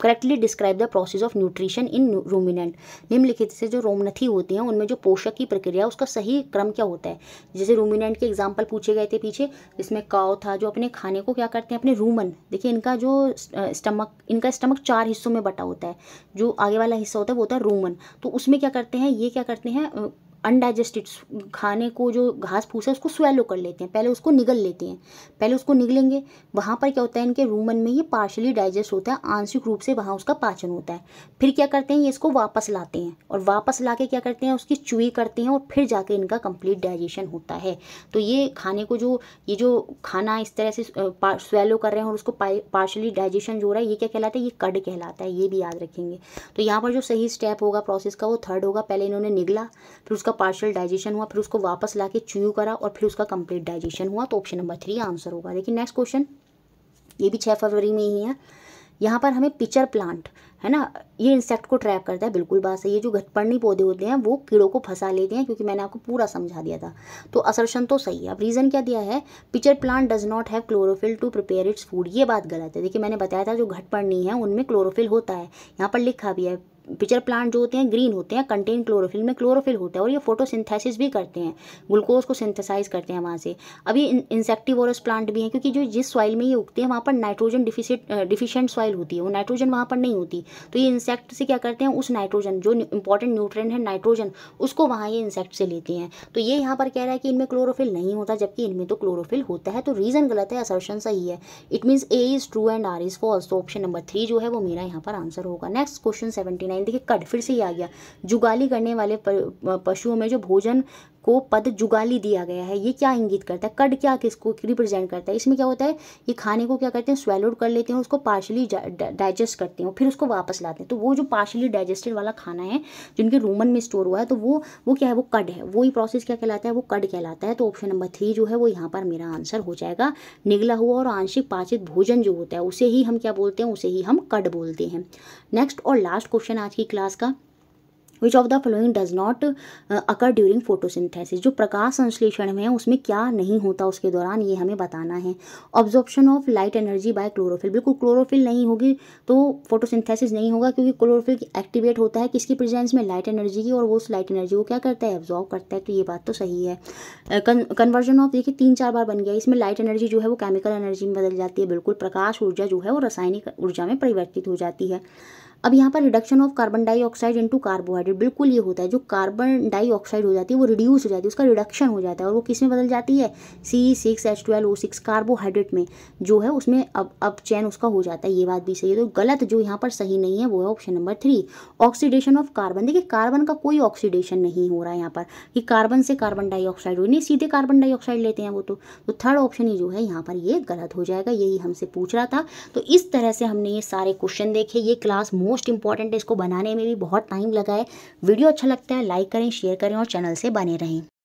[SPEAKER 1] correctly describe the process of nutrition in ruminant निम्नलिखित से जो रोमनथी होती हैं उनमें जो पोषक की प्रक्रिया है उसका सही क्रम क्या होता है जैसे रूमिनेंट के एग्जाम्पल पूछे गए थे पीछे जिसमें काव था जो अपने खाने को क्या करते हैं अपने रूमन देखिए इनका जो स्टमक इनका स्टमक चार हिस्सों में बटा होता है जो आगे वाला हिस्सा होता है वो होता है रूमन तो उसमें क्या करते हैं ये क्या करते हैं अनडाइजेस्टेड खाने को जो घास फूस है उसको स्वेलो कर लेते हैं पहले उसको निगल लेते हैं पहले उसको निगलेंगे वहाँ पर क्या होता है इनके रूमन में ये पार्शली डाइजेस्ट होता है आंशिक रूप से वहाँ उसका पाचन होता है फिर क्या करते हैं ये इसको वापस लाते हैं और वापस ला के क्या करते हैं उसकी चुई करते हैं और फिर जाके इनका कंप्लीट डाइजेशन होता है तो ये खाने को जो ये जो खाना इस तरह से स्वेलो कर रहे हैं और उसको पार्शली डाइजेशन जो हो रहा है ये क्या कहलाता है ये कड कहलाता है ये भी याद रखेंगे तो यहाँ पर जो सही स्टेप होगा प्रोसेस का वो थर्ड होगा पहले इन्होंने निगला फिर उसका उसका पार्शियल डाइजेशन हुआ फिर उसको वापस ला के च्यू करा और फिर उसका कंप्लीट डाइजेशन हुआ तो ऑप्शन नंबर थ्री आंसर होगा देखिए नेक्स्ट क्वेश्चन ये भी छः फरवरी में ही है यहाँ पर हमें पिचर प्लांट है ना ये इंसेक्ट को ट्रैप करता है बिल्कुल बात सही है जो घटपर्णी पौधे होते हैं वो कीड़ों को फंसा लेते हैं क्योंकि मैंने आपको पूरा समझा दिया था तो असरशन तो सही है अब रीज़न क्या दिया है pitcher plant does not have chlorophyll to prepare its food ये बात गलत है देखिए मैंने बताया था जो घटपर्णी है उनमें क्लोरोफिल होता है यहाँ पर लिखा भी है पिचर प्लांट जो होते हैं ग्रीन होते हैं कंटेन क्लोरोफिल में क्लोरोफिल होता है और ये फोटोसिंथेसिस भी करते हैं ग्लूकोज को सिंथेसाइज करते हैं वहाँ से अभी इंसेक्टिवोरस प्लांट भी हैं क्योंकि जो जिस सॉइल में ये उगते हैं वहाँ पर नाइट्रोजन डिफिशिट डिफिशेंट सॉइल होती है वो नाइट्रोजन वहाँ पर नहीं होती तो ये इंसेक्ट से क्या करते हैं उस नाइट्रोजन जो इंपॉर्टेंट न्यूट्रेंट है नाइट्रोजन उसको वहाँ ये इंसेक्ट से लेते हैं तो ये यहाँ पर कह रहा है कि इनमें क्लोरोफिल नहीं होता जबकि इनमें तो क्लोरोफिल होता है तो रीज़न गलत है असर्शन सही है it means A is true and R is false तो ऑप्शन नंबर थ्री जो है वो मेरा यहाँ पर आंसर होगा नेक्स्ट क्वेश्चन सेवेंटी नहीं देखिए कट फिर से ही आ गया जुगाली करने वाले पशुओं में जो भोजन को पद जुगाली दिया गया है ये क्या इंगित करता है कड क्या किसको रिप्रेजेंट करता है इसमें क्या होता है ये खाने को क्या करते हैं स्वेलोड कर लेते हैं उसको पार्शली डाइजेस्ट करते हैं फिर उसको वापस लाते हैं तो वो जो पार्शली डाइजेस्टेड वाला खाना है जिनके रोमन में स्टोर हुआ है तो वो वो क्या है वो कड है वही प्रोसेस क्या कहलाता है वो कड कहलाता है तो ऑप्शन नंबर थ्री जो है वो यहाँ पर मेरा आंसर हो जाएगा निगला हुआ और आंशिक पाचित भोजन जो होता है उसे ही हम क्या बोलते हैं उसे ही हम कड बोलते हैं नेक्स्ट और लास्ट क्वेश्चन आज की क्लास का which of the following does not occur during photosynthesis जो प्रकाश संश्लेषण में है उसमें क्या नहीं होता उसके दौरान ये हमें बताना है absorption of light energy by chlorophyll बिल्कुल क्लोरोफिल नहीं होगी तो फोटोसिंथेसिस नहीं होगा क्योंकि क्लोरोफिल एक्टिवेट होता है किसकी प्रेजेंस में लाइट एनर्जी की और वो उस लाइट एनर्जी को क्या करता है ऑब्जॉर्व करता है तो ये बात तो सही है कन्वर्जन uh, ऑफ देखिए तीन चार बार बन गया इसमें लाइट एनर्जी जो है वो केमिकल एनर्जी में बदल जाती है बिल्कुल प्रकाश ऊर्जा जो है वो रासायनिक ऊर्जा में परिवर्तित हो जाती है अब यहाँ पर reduction of carbon dioxide into carbohydrate बिल्कुल ये होता है जो कार्बन डाइऑक्साइड हो जाती है वो रिड्यूस हो जाती है उसका रिडक्शन हो जाता है और वो किस में बदल जाती है C six H twelve O six carbohydrate में जो है उसमें अब अब चैन उसका हो जाता है ये बात भी सही है तो गलत जो यहाँ पर सही नहीं है वो है option number three oxidation of carbon देखिए कार्बन का कोई ऑक्सीडेशन नहीं हो रहा है यहाँ पर कि कार्बन से कार्बन डाइऑक्साइड हो नहीं सीधे कार्बन डाइऑक्साइड लेते हैं वो तो थर्ड ऑप्शन ही जो है यहाँ पर ये गलत हो जाएगा यही हमसे पूछ रहा था तो इस तरह से हमने ये सारे क्वेश्चन देखे ये क्लास मोस्ट इंपॉर्टेंट है इसको बनाने में भी बहुत टाइम लगा है वीडियो अच्छा लगता है लाइक करें शेयर करें और चैनल से बने रहें